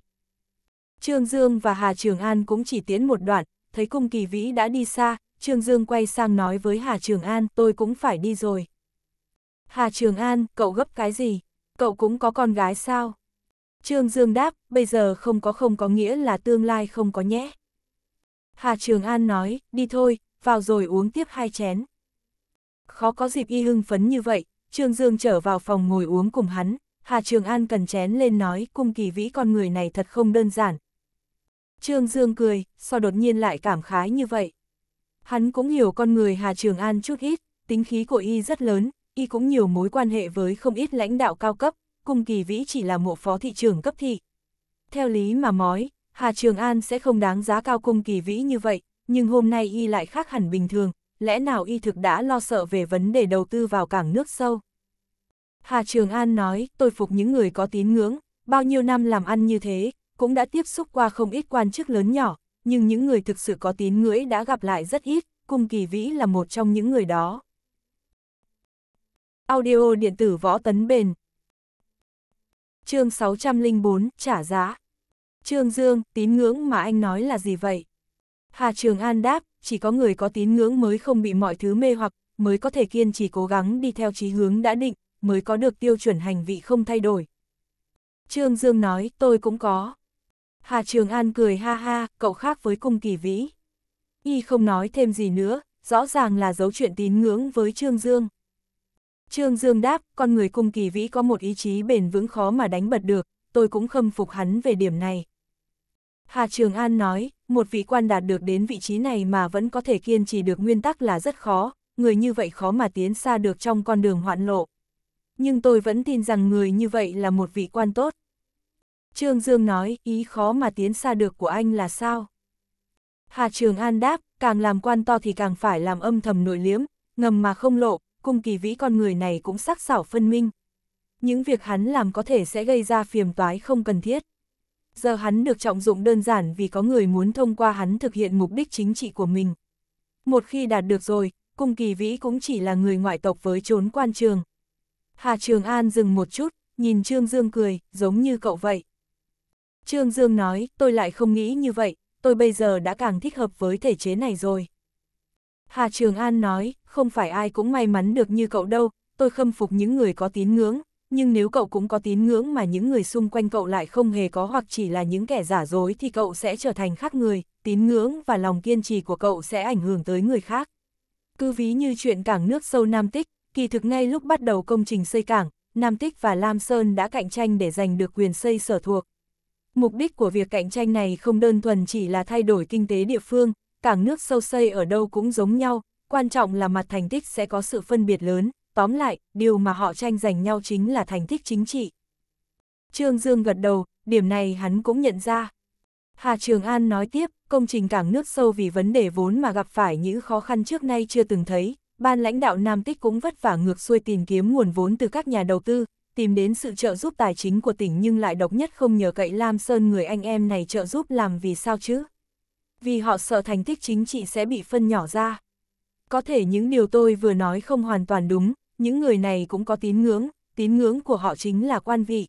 Trương Dương và Hà Trường An cũng chỉ tiến một đoạn, thấy cung kỳ vĩ đã đi xa, Trương Dương quay sang nói với Hà Trường An, tôi cũng phải đi rồi. Hà Trường An, cậu gấp cái gì? Cậu cũng có con gái sao? Trương Dương đáp, bây giờ không có không có nghĩa là tương lai không có nhé. Hà Trường An nói, đi thôi, vào rồi uống tiếp hai chén. Khó có dịp y hưng phấn như vậy, Trương Dương trở vào phòng ngồi uống cùng hắn, Hà Trường An cần chén lên nói cung kỳ vĩ con người này thật không đơn giản. Trương Dương cười, sao đột nhiên lại cảm khái như vậy. Hắn cũng hiểu con người Hà Trường An chút ít, tính khí của y rất lớn, y cũng nhiều mối quan hệ với không ít lãnh đạo cao cấp, cung kỳ vĩ chỉ là một phó thị trường cấp thị. Theo lý mà mói, Hà Trường An sẽ không đáng giá cao cung kỳ vĩ như vậy, nhưng hôm nay y lại khác hẳn bình thường, lẽ nào y thực đã lo sợ về vấn đề đầu tư vào cảng nước sâu. Hà Trường An nói, tôi phục những người có tín ngưỡng, bao nhiêu năm làm ăn như thế, cũng đã tiếp xúc qua không ít quan chức lớn nhỏ, nhưng những người thực sự có tín ngưỡng đã gặp lại rất ít, Cung Kỳ Vĩ là một trong những người đó. Audio điện tử võ tấn bền Chương 604, trả giá Trương Dương, tín ngưỡng mà anh nói là gì vậy? Hà Trường An đáp, chỉ có người có tín ngưỡng mới không bị mọi thứ mê hoặc, mới có thể kiên trì cố gắng đi theo chí hướng đã định, mới có được tiêu chuẩn hành vị không thay đổi. Trương Dương nói, tôi cũng có. Hà Trường An cười ha ha, cậu khác với cung kỳ vĩ. Y không nói thêm gì nữa, rõ ràng là dấu chuyện tín ngưỡng với Trương Dương. Trương Dương đáp, con người cung kỳ vĩ có một ý chí bền vững khó mà đánh bật được, tôi cũng khâm phục hắn về điểm này. Hà Trường An nói, một vị quan đạt được đến vị trí này mà vẫn có thể kiên trì được nguyên tắc là rất khó, người như vậy khó mà tiến xa được trong con đường hoạn lộ nhưng tôi vẫn tin rằng người như vậy là một vị quan tốt. Trương Dương nói, ý khó mà tiến xa được của anh là sao? Hà Trường An đáp, càng làm quan to thì càng phải làm âm thầm nội liếm, ngầm mà không lộ, cung kỳ vĩ con người này cũng sắc sảo phân minh. Những việc hắn làm có thể sẽ gây ra phiềm toái không cần thiết. Giờ hắn được trọng dụng đơn giản vì có người muốn thông qua hắn thực hiện mục đích chính trị của mình. Một khi đạt được rồi, cung kỳ vĩ cũng chỉ là người ngoại tộc với trốn quan trường, Hà Trường An dừng một chút, nhìn Trương Dương cười, giống như cậu vậy. Trương Dương nói, tôi lại không nghĩ như vậy, tôi bây giờ đã càng thích hợp với thể chế này rồi. Hà Trường An nói, không phải ai cũng may mắn được như cậu đâu, tôi khâm phục những người có tín ngưỡng, nhưng nếu cậu cũng có tín ngưỡng mà những người xung quanh cậu lại không hề có hoặc chỉ là những kẻ giả dối thì cậu sẽ trở thành khác người, tín ngưỡng và lòng kiên trì của cậu sẽ ảnh hưởng tới người khác. Cứ ví như chuyện cảng nước sâu Nam Tích, kỳ thực ngay lúc bắt đầu công trình xây cảng, Nam Tích và Lam Sơn đã cạnh tranh để giành được quyền xây sở thuộc. Mục đích của việc cạnh tranh này không đơn thuần chỉ là thay đổi kinh tế địa phương, cảng nước sâu xây ở đâu cũng giống nhau, quan trọng là mặt thành tích sẽ có sự phân biệt lớn, tóm lại, điều mà họ tranh giành nhau chính là thành tích chính trị. Trương Dương gật đầu, điểm này hắn cũng nhận ra. Hà Trường An nói tiếp, công trình cảng nước sâu vì vấn đề vốn mà gặp phải những khó khăn trước nay chưa từng thấy, ban lãnh đạo Nam Tích cũng vất vả ngược xuôi tìm kiếm nguồn vốn từ các nhà đầu tư, tìm đến sự trợ giúp tài chính của tỉnh nhưng lại độc nhất không nhờ cậy Lam Sơn người anh em này trợ giúp làm vì sao chứ? Vì họ sợ thành tích chính trị sẽ bị phân nhỏ ra. Có thể những điều tôi vừa nói không hoàn toàn đúng, những người này cũng có tín ngưỡng, tín ngưỡng của họ chính là quan vị.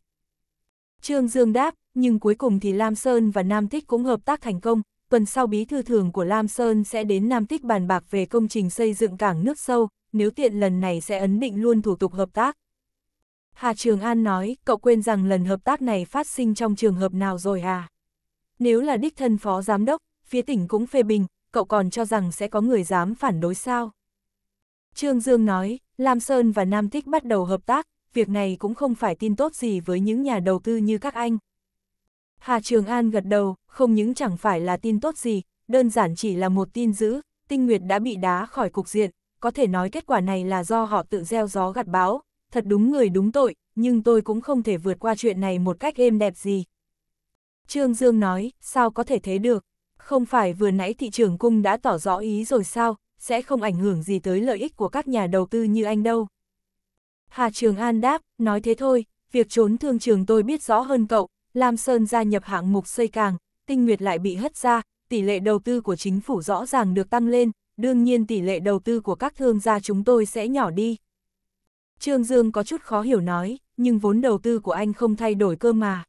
Trương Dương đáp, nhưng cuối cùng thì Lam Sơn và Nam Tích cũng hợp tác thành công, tuần sau bí thư thường của Lam Sơn sẽ đến Nam Tích bàn bạc về công trình xây dựng cảng nước sâu, nếu tiện lần này sẽ ấn định luôn thủ tục hợp tác. Hà Trường An nói, cậu quên rằng lần hợp tác này phát sinh trong trường hợp nào rồi à? Nếu là đích thân phó giám đốc, phía tỉnh cũng phê bình, cậu còn cho rằng sẽ có người dám phản đối sao? Trương Dương nói, Lam Sơn và Nam Tích bắt đầu hợp tác, việc này cũng không phải tin tốt gì với những nhà đầu tư như các anh. Hà Trường An gật đầu, không những chẳng phải là tin tốt gì, đơn giản chỉ là một tin dữ, tinh nguyệt đã bị đá khỏi cục diện, có thể nói kết quả này là do họ tự gieo gió gặt bão, thật đúng người đúng tội, nhưng tôi cũng không thể vượt qua chuyện này một cách êm đẹp gì. Trương Dương nói, sao có thể thế được, không phải vừa nãy thị trường cung đã tỏ rõ ý rồi sao, sẽ không ảnh hưởng gì tới lợi ích của các nhà đầu tư như anh đâu. Hà Trường An đáp, nói thế thôi, việc trốn thương trường tôi biết rõ hơn cậu, Lam Sơn gia nhập hạng mục xây càng, tinh nguyệt lại bị hất ra, tỷ lệ đầu tư của chính phủ rõ ràng được tăng lên, đương nhiên tỷ lệ đầu tư của các thương gia chúng tôi sẽ nhỏ đi. Trương Dương có chút khó hiểu nói, nhưng vốn đầu tư của anh không thay đổi cơ mà.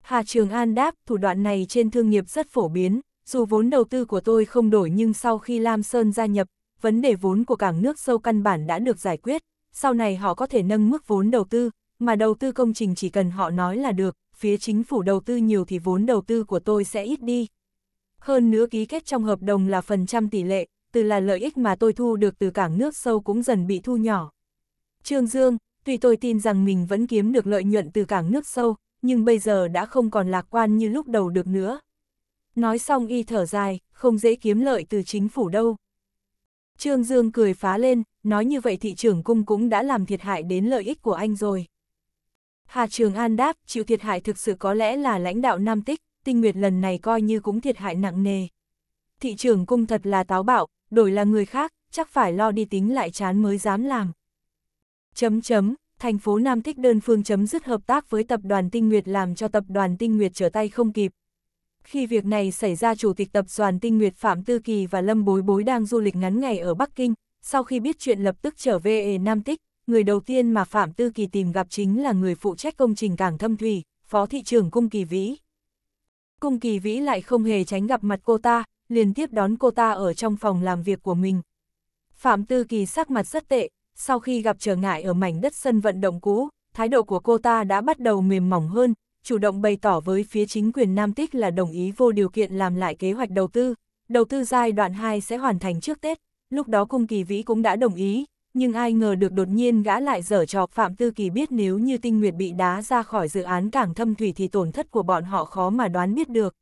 Hà Trường An đáp, thủ đoạn này trên thương nghiệp rất phổ biến, dù vốn đầu tư của tôi không đổi nhưng sau khi Lam Sơn gia nhập, vấn đề vốn của cảng nước sâu căn bản đã được giải quyết, sau này họ có thể nâng mức vốn đầu tư, mà đầu tư công trình chỉ cần họ nói là được, phía chính phủ đầu tư nhiều thì vốn đầu tư của tôi sẽ ít đi. Hơn nữa ký kết trong hợp đồng là phần trăm tỷ lệ, từ là lợi ích mà tôi thu được từ cảng nước sâu cũng dần bị thu nhỏ. Trương Dương, tuy tôi tin rằng mình vẫn kiếm được lợi nhuận từ cảng nước sâu, nhưng bây giờ đã không còn lạc quan như lúc đầu được nữa. Nói xong y thở dài, không dễ kiếm lợi từ chính phủ đâu. Trương Dương cười phá lên, nói như vậy thị trường cung cũng đã làm thiệt hại đến lợi ích của anh rồi. Hà Trường An đáp, chịu thiệt hại thực sự có lẽ là lãnh đạo Nam Tích, tinh nguyệt lần này coi như cũng thiệt hại nặng nề. Thị trường cung thật là táo bạo, đổi là người khác, chắc phải lo đi tính lại chán mới dám làm. Chấm chấm, thành phố Nam Tích đơn phương chấm dứt hợp tác với tập đoàn Tinh Nguyệt làm cho tập đoàn Tinh Nguyệt trở tay không kịp. Khi việc này xảy ra chủ tịch tập đoàn Tinh Nguyệt Phạm Tư Kỳ và Lâm Bối Bối đang du lịch ngắn ngày ở Bắc Kinh, sau khi biết chuyện lập tức trở về Nam Tích, người đầu tiên mà Phạm Tư Kỳ tìm gặp chính là người phụ trách công trình cảng Thâm Thủy, Phó Thị trưởng Cung Kỳ Vĩ. Cung Kỳ Vĩ lại không hề tránh gặp mặt cô ta, liền tiếp đón cô ta ở trong phòng làm việc của mình. Phạm Tư Kỳ sắc mặt rất tệ, sau khi gặp trở ngại ở mảnh đất sân vận động cũ, thái độ của cô ta đã bắt đầu mềm mỏng hơn, chủ động bày tỏ với phía chính quyền Nam Tích là đồng ý vô điều kiện làm lại kế hoạch đầu tư. Đầu tư giai đoạn 2 sẽ hoàn thành trước Tết, lúc đó Cung Kỳ Vĩ cũng đã đồng ý, nhưng ai ngờ được đột nhiên gã lại dở trò Phạm Tư Kỳ biết nếu như tinh nguyệt bị đá ra khỏi dự án cảng thâm thủy thì tổn thất của bọn họ khó mà đoán biết được.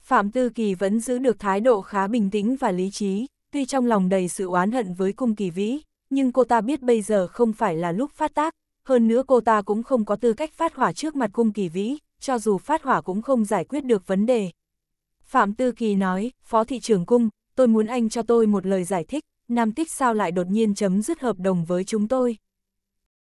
Phạm Tư Kỳ vẫn giữ được thái độ khá bình tĩnh và lý trí, tuy trong lòng đầy sự oán hận với cung kỳ vĩ, nhưng cô ta biết bây giờ không phải là lúc phát tác, hơn nữa cô ta cũng không có tư cách phát hỏa trước mặt cung kỳ vĩ, cho dù phát hỏa cũng không giải quyết được vấn đề. Phạm Tư Kỳ nói, Phó Thị trưởng Cung, tôi muốn anh cho tôi một lời giải thích, Nam Tích sao lại đột nhiên chấm dứt hợp đồng với chúng tôi.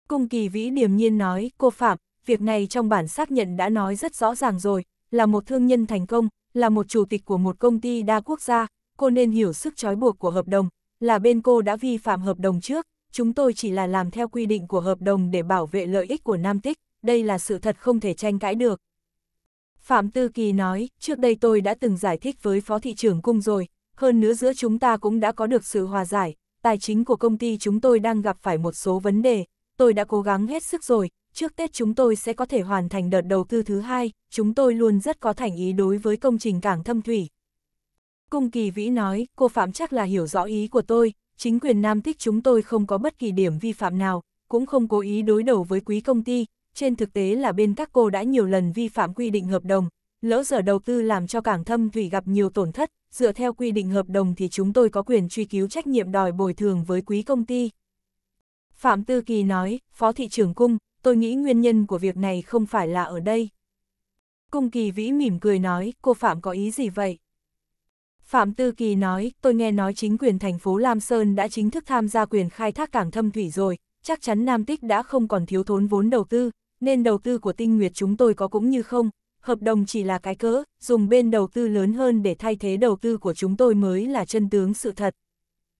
Cung kỳ vĩ điềm nhiên nói, cô Phạm, việc này trong bản xác nhận đã nói rất rõ ràng rồi, là một thương nhân thành công, là một chủ tịch của một công ty đa quốc gia, cô nên hiểu sức trói buộc của hợp đồng, là bên cô đã vi phạm hợp đồng trước, chúng tôi chỉ là làm theo quy định của hợp đồng để bảo vệ lợi ích của Nam Tích, đây là sự thật không thể tranh cãi được. Phạm Tư Kỳ nói, trước đây tôi đã từng giải thích với Phó Thị trưởng Cung rồi, hơn nữa giữa chúng ta cũng đã có được sự hòa giải, tài chính của công ty chúng tôi đang gặp phải một số vấn đề, tôi đã cố gắng hết sức rồi, trước Tết chúng tôi sẽ có thể hoàn thành đợt đầu tư thứ hai, chúng tôi luôn rất có thành ý đối với công trình cảng thâm thủy. Cung Kỳ Vĩ nói, cô Phạm chắc là hiểu rõ ý của tôi, chính quyền Nam Tích chúng tôi không có bất kỳ điểm vi phạm nào, cũng không cố ý đối đầu với quý công ty, trên thực tế là bên các cô đã nhiều lần vi phạm quy định hợp đồng, lỡ giờ đầu tư làm cho cảng thâm thủy gặp nhiều tổn thất, dựa theo quy định hợp đồng thì chúng tôi có quyền truy cứu trách nhiệm đòi bồi thường với quý công ty. Phạm Tư Kỳ nói, Phó Thị trưởng Cung, tôi nghĩ nguyên nhân của việc này không phải là ở đây. Cung Kỳ Vĩ mỉm cười nói, cô Phạm có ý gì vậy? Phạm Tư Kỳ nói, tôi nghe nói chính quyền thành phố Lam Sơn đã chính thức tham gia quyền khai thác cảng thâm thủy rồi, chắc chắn Nam Tích đã không còn thiếu thốn vốn đầu tư, nên đầu tư của tinh nguyệt chúng tôi có cũng như không, hợp đồng chỉ là cái cỡ, dùng bên đầu tư lớn hơn để thay thế đầu tư của chúng tôi mới là chân tướng sự thật.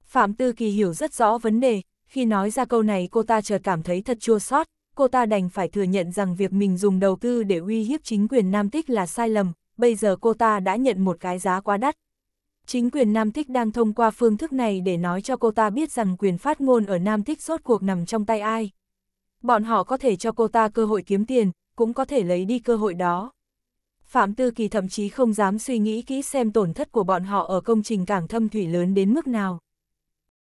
Phạm Tư Kỳ hiểu rất rõ vấn đề, khi nói ra câu này cô ta chợt cảm thấy thật chua xót, cô ta đành phải thừa nhận rằng việc mình dùng đầu tư để uy hiếp chính quyền Nam Tích là sai lầm, bây giờ cô ta đã nhận một cái giá quá đắt. Chính quyền Nam Tích đang thông qua phương thức này để nói cho cô ta biết rằng quyền phát ngôn ở Nam Tích rốt cuộc nằm trong tay ai. Bọn họ có thể cho cô ta cơ hội kiếm tiền, cũng có thể lấy đi cơ hội đó. Phạm Tư Kỳ thậm chí không dám suy nghĩ kỹ xem tổn thất của bọn họ ở công trình cảng thâm thủy lớn đến mức nào.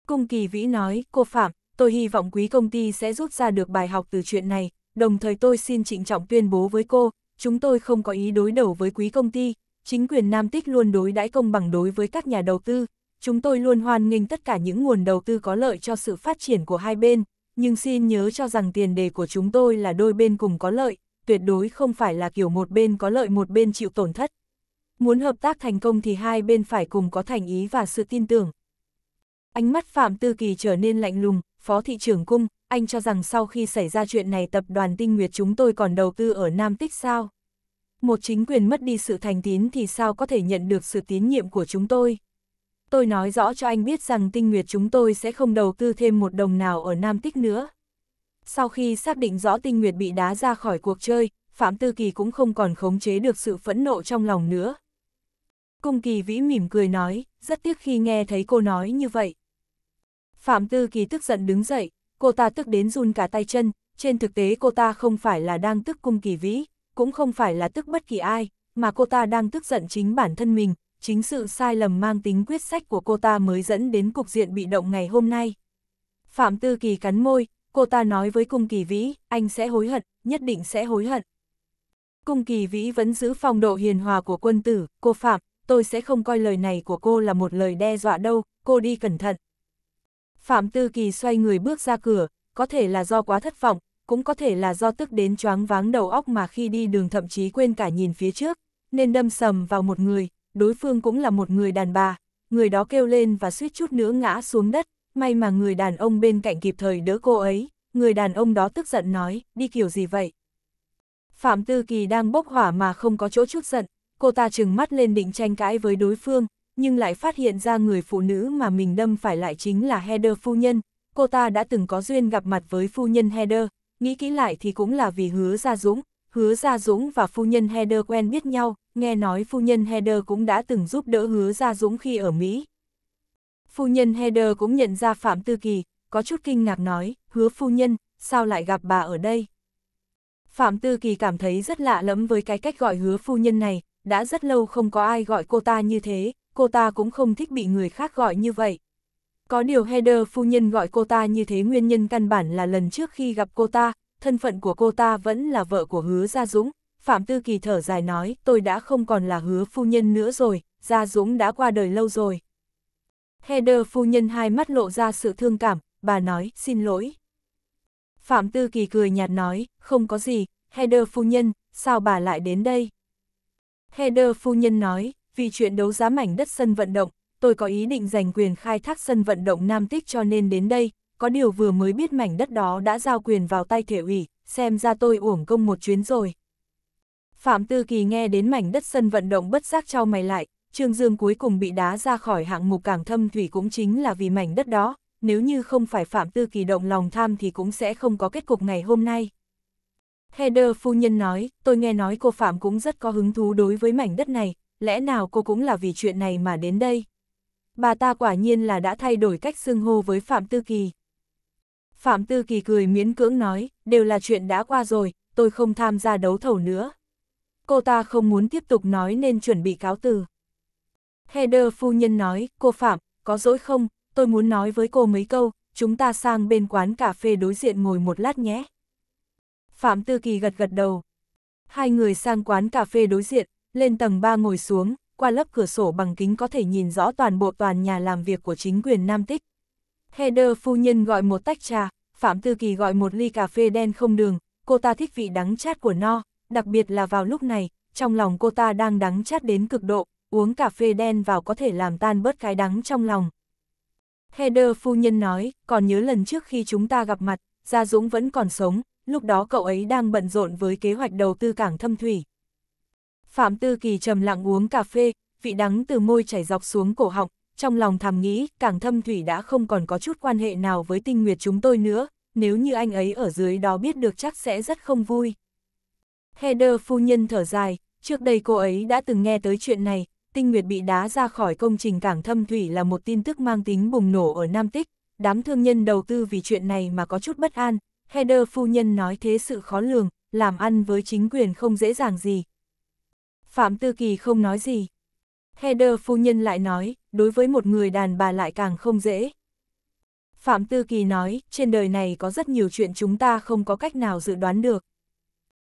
Cung Kỳ Vĩ nói, cô Phạm, tôi hy vọng quý công ty sẽ rút ra được bài học từ chuyện này, đồng thời tôi xin trịnh trọng tuyên bố với cô, chúng tôi không có ý đối đầu với quý công ty, chính quyền Nam Tích luôn đối đãi công bằng đối với các nhà đầu tư, chúng tôi luôn hoan nghênh tất cả những nguồn đầu tư có lợi cho sự phát triển của hai bên, nhưng xin nhớ cho rằng tiền đề của chúng tôi là đôi bên cùng có lợi, tuyệt đối không phải là kiểu một bên có lợi một bên chịu tổn thất. Muốn hợp tác thành công thì hai bên phải cùng có thành ý và sự tin tưởng. Ánh mắt Phạm Tư Kỳ trở nên lạnh lùng, Phó Thị trưởng Cung, anh cho rằng sau khi xảy ra chuyện này tập đoàn Tinh Nguyệt chúng tôi còn đầu tư ở Nam Tích sao? Một chính quyền mất đi sự thành tín thì sao có thể nhận được sự tín nhiệm của chúng tôi? Tôi nói rõ cho anh biết rằng Tinh Nguyệt chúng tôi sẽ không đầu tư thêm một đồng nào ở Nam Tích nữa. Sau khi xác định rõ Tinh Nguyệt bị đá ra khỏi cuộc chơi, Phạm Tư Kỳ cũng không còn khống chế được sự phẫn nộ trong lòng nữa. Cung Kỳ Vĩ mỉm cười nói, rất tiếc khi nghe thấy cô nói như vậy. Phạm Tư Kỳ tức giận đứng dậy, cô ta tức đến run cả tay chân, trên thực tế cô ta không phải là đang tức Cung Kỳ Vĩ, cũng không phải là tức bất kỳ ai, mà cô ta đang tức giận chính bản thân mình, chính sự sai lầm mang tính quyết sách của cô ta mới dẫn đến cục diện bị động ngày hôm nay. Phạm Tư Kỳ cắn môi, cô ta nói với cung kỳ vĩ, anh sẽ hối hận, nhất định sẽ hối hận. Cung kỳ vĩ vẫn giữ phong độ hiền hòa của quân tử, cô Phạm, tôi sẽ không coi lời này của cô là một lời đe dọa đâu, cô đi cẩn thận. Phạm Tư Kỳ xoay người bước ra cửa, có thể là do quá thất vọng, cũng có thể là do tức đến choáng váng đầu óc mà khi đi đường thậm chí quên cả nhìn phía trước, nên đâm sầm vào một người, đối phương cũng là một người đàn bà, người đó kêu lên và suýt chút nữa ngã xuống đất, may mà người đàn ông bên cạnh kịp thời đỡ cô ấy, người đàn ông đó tức giận nói, đi kiểu gì vậy? Phạm Tư Kỳ đang bốc hỏa mà không có chỗ chút giận, cô ta trừng mắt lên định tranh cãi với đối phương, nhưng lại phát hiện ra người phụ nữ mà mình đâm phải lại chính là Heather phu nhân, cô ta đã từng có duyên gặp mặt với phu nhân Heather, nghĩ kỹ lại thì cũng là vì hứa Gia Dũng, hứa Gia Dũng và phu nhân Heather quen biết nhau, nghe nói phu nhân Heather cũng đã từng giúp đỡ hứa Gia Dũng khi ở Mỹ, Phu nhân Heather cũng nhận ra Phạm Tư Kỳ, có chút kinh ngạc nói, hứa phu nhân, sao lại gặp bà ở đây? Phạm Tư Kỳ cảm thấy rất lạ lẫm với cái cách gọi hứa phu nhân này, đã rất lâu không có ai gọi cô ta như thế, cô ta cũng không thích bị người khác gọi như vậy. Có điều Heather phu nhân gọi cô ta như thế nguyên nhân căn bản là lần trước khi gặp cô ta, thân phận của cô ta vẫn là vợ của hứa Gia Dũng. Phạm Tư Kỳ thở dài nói, tôi đã không còn là hứa phu nhân nữa rồi, Gia Dũng đã qua đời lâu rồi. Heather phu nhân hai mắt lộ ra sự thương cảm, bà nói, xin lỗi. Phạm Tư Kỳ cười nhạt nói, không có gì, Heather phu nhân, sao bà lại đến đây? Heather phu nhân nói, vì chuyện đấu giá mảnh đất sân vận động, tôi có ý định giành quyền khai thác sân vận động Nam Tích cho nên đến đây, có điều vừa mới biết mảnh đất đó đã giao quyền vào tay thể ủy, xem ra tôi uổng công một chuyến rồi. Phạm Tư Kỳ nghe đến mảnh đất sân vận động bất giác trao mày lại, Trương Dương cuối cùng bị đá ra khỏi hạng mục cảng thâm thủy cũng chính là vì mảnh đất đó, nếu như không phải Phạm Tư Kỳ động lòng tham thì cũng sẽ không có kết cục ngày hôm nay. Heather phu nhân nói, tôi nghe nói cô Phạm cũng rất có hứng thú đối với mảnh đất này, lẽ nào cô cũng là vì chuyện này mà đến đây? Bà ta quả nhiên là đã thay đổi cách xưng hô với Phạm Tư Kỳ. Phạm Tư Kỳ cười miễn cưỡng nói, đều là chuyện đã qua rồi, tôi không tham gia đấu thầu nữa. Cô ta không muốn tiếp tục nói nên chuẩn bị cáo từ. Heather phu nhân nói, cô Phạm, có dỗi không, tôi muốn nói với cô mấy câu, chúng ta sang bên quán cà phê đối diện ngồi một lát nhé. Phạm Tư Kỳ gật gật đầu. Hai người sang quán cà phê đối diện, lên tầng 3 ngồi xuống, qua lớp cửa sổ bằng kính có thể nhìn rõ toàn bộ toàn nhà làm việc của chính quyền Nam Tích. Heather phu nhân gọi một tách trà, Phạm Tư Kỳ gọi một ly cà phê đen không đường, cô ta thích vị đắng chát của no, đặc biệt là vào lúc này, trong lòng cô ta đang đắng chát đến cực độ, uống cà phê đen vào có thể làm tan bớt cái đắng trong lòng. Heather phu nhân nói, còn nhớ lần trước khi chúng ta gặp mặt, Gia Dũng vẫn còn sống, lúc đó cậu ấy đang bận rộn với kế hoạch đầu tư cảng thâm thủy. Phạm Tư Kỳ trầm lặng uống cà phê, vị đắng từ môi chảy dọc xuống cổ họng, trong lòng thầm nghĩ cảng thâm thủy đã không còn có chút quan hệ nào với tinh nguyệt chúng tôi nữa, nếu như anh ấy ở dưới đó biết được chắc sẽ rất không vui. Heather phu nhân thở dài, trước đây cô ấy đã từng nghe tới chuyện này, Tinh Nguyệt bị đá ra khỏi công trình cảng thâm thủy là một tin tức mang tính bùng nổ ở Nam Tích, đám thương nhân đầu tư vì chuyện này mà có chút bất an, Heather phu nhân nói thế sự khó lường, làm ăn với chính quyền không dễ dàng gì. Phạm Tư Kỳ không nói gì. Heather phu nhân lại nói, đối với một người đàn bà lại càng không dễ. Phạm Tư Kỳ nói, trên đời này có rất nhiều chuyện chúng ta không có cách nào dự đoán được.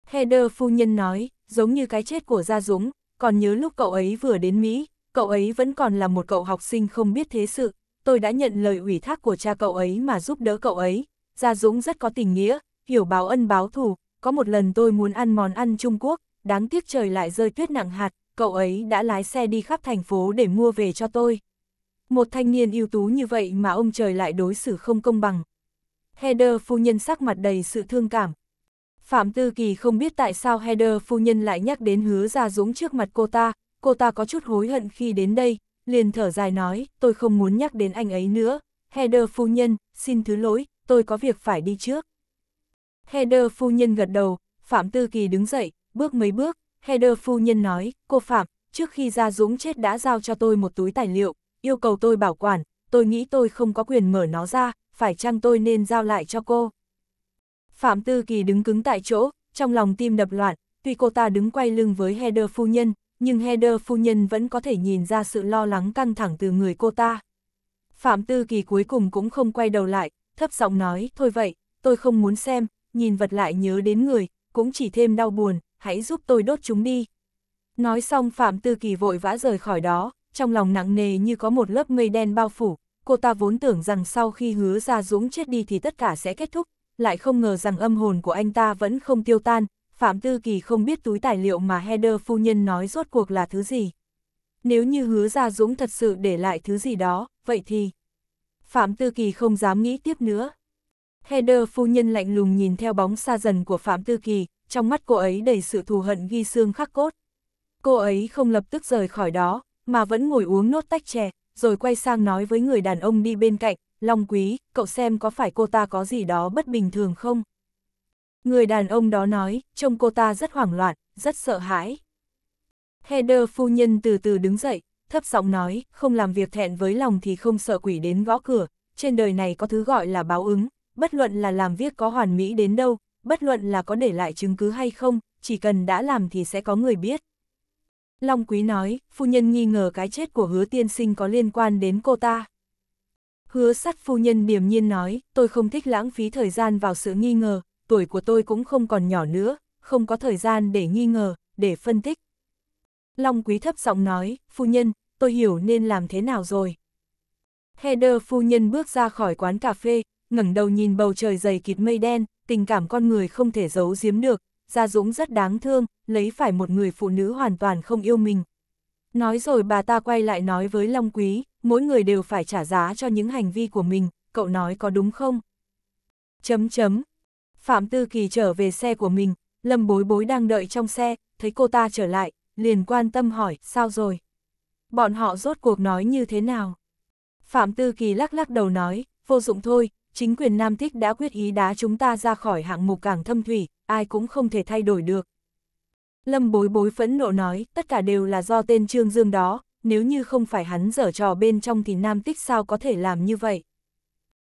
Heather phu nhân nói, giống như cái chết của Gia Dũng, còn nhớ lúc cậu ấy vừa đến Mỹ, cậu ấy vẫn còn là một cậu học sinh không biết thế sự, tôi đã nhận lời ủy thác của cha cậu ấy mà giúp đỡ cậu ấy. Gia Dũng rất có tình nghĩa, hiểu báo ân báo thù, có một lần tôi muốn ăn món ăn Trung Quốc, đáng tiếc trời lại rơi tuyết nặng hạt, cậu ấy đã lái xe đi khắp thành phố để mua về cho tôi. Một thanh niên ưu tú như vậy mà ông trời lại đối xử không công bằng. Heather phu nhân sắc mặt đầy sự thương cảm, Phạm Tư Kỳ không biết tại sao Heather phu nhân lại nhắc đến hứa ra dũng trước mặt cô ta, cô ta có chút hối hận khi đến đây, liền thở dài nói, tôi không muốn nhắc đến anh ấy nữa. Heather phu nhân, xin thứ lỗi, tôi có việc phải đi trước. Heather phu nhân gật đầu, Phạm Tư Kỳ đứng dậy, bước mấy bước, Heather phu nhân nói, cô Phạm, trước khi ra dũng chết đã giao cho tôi một túi tài liệu, yêu cầu tôi bảo quản, tôi nghĩ tôi không có quyền mở nó ra, phải chăng tôi nên giao lại cho cô. Phạm Tư Kỳ đứng cứng tại chỗ, trong lòng tim đập loạn, tuy cô ta đứng quay lưng với Heather phu nhân, nhưng Heather phu nhân vẫn có thể nhìn ra sự lo lắng căng thẳng từ người cô ta. Phạm Tư Kỳ cuối cùng cũng không quay đầu lại, thấp giọng nói, thôi vậy, tôi không muốn xem, nhìn vật lại nhớ đến người, cũng chỉ thêm đau buồn, hãy giúp tôi đốt chúng đi. Nói xong Phạm Tư Kỳ vội vã rời khỏi đó, trong lòng nặng nề như có một lớp mây đen bao phủ, cô ta vốn tưởng rằng sau khi hứa ra Dũng chết đi thì tất cả sẽ kết thúc, lại không ngờ rằng âm hồn của anh ta vẫn không tiêu tan, Phạm Tư Kỳ không biết túi tài liệu mà Heather phu nhân nói rốt cuộc là thứ gì. Nếu như hứa ra Dũng thật sự để lại thứ gì đó, vậy thì... Phạm Tư Kỳ không dám nghĩ tiếp nữa. Heather phu nhân lạnh lùng nhìn theo bóng xa dần của Phạm Tư Kỳ, trong mắt cô ấy đầy sự thù hận ghi xương khắc cốt. Cô ấy không lập tức rời khỏi đó, mà vẫn ngồi uống nốt tách chè, rồi quay sang nói với người đàn ông đi bên cạnh, Long Quý, cậu xem có phải cô ta có gì đó bất bình thường không? Người đàn ông đó nói, trông cô ta rất hoảng loạn, rất sợ hãi. Heather phu nhân từ từ đứng dậy, thấp giọng nói, không làm việc thẹn với lòng thì không sợ quỷ đến gõ cửa, trên đời này có thứ gọi là báo ứng, bất luận là làm việc có hoàn mỹ đến đâu, bất luận là có để lại chứng cứ hay không, chỉ cần đã làm thì sẽ có người biết. Long Quý nói, phu nhân nghi ngờ cái chết của hứa tiên sinh có liên quan đến cô ta. Hứa sát phu nhân điềm nhiên nói, tôi không thích lãng phí thời gian vào sự nghi ngờ, tuổi của tôi cũng không còn nhỏ nữa, không có thời gian để nghi ngờ, để phân tích. Long quý thấp giọng nói, phu nhân, tôi hiểu nên làm thế nào rồi. Heather phu nhân bước ra khỏi quán cà phê, ngẩng đầu nhìn bầu trời dày kịt mây đen, tình cảm con người không thể giấu giếm được, Gia Dũng rất đáng thương, lấy phải một người phụ nữ hoàn toàn không yêu mình, Nói rồi bà ta quay lại nói với Long Quý, mỗi người đều phải trả giá cho những hành vi của mình, cậu nói có đúng không? Chấm chấm. Phạm Tư Kỳ trở về xe của mình, Lâm bối bối đang đợi trong xe, thấy cô ta trở lại, liền quan tâm hỏi, sao rồi? Bọn họ rốt cuộc nói như thế nào? Phạm Tư Kỳ lắc lắc đầu nói, vô dụng thôi, chính quyền Nam Thích đã quyết ý đá chúng ta ra khỏi hạng mục cảng thâm thủy, ai cũng không thể thay đổi được, Lâm bối bối phẫn nộ nói, tất cả đều là do tên Trương Dương đó, nếu như không phải hắn dở trò bên trong thì nam tích sao có thể làm như vậy.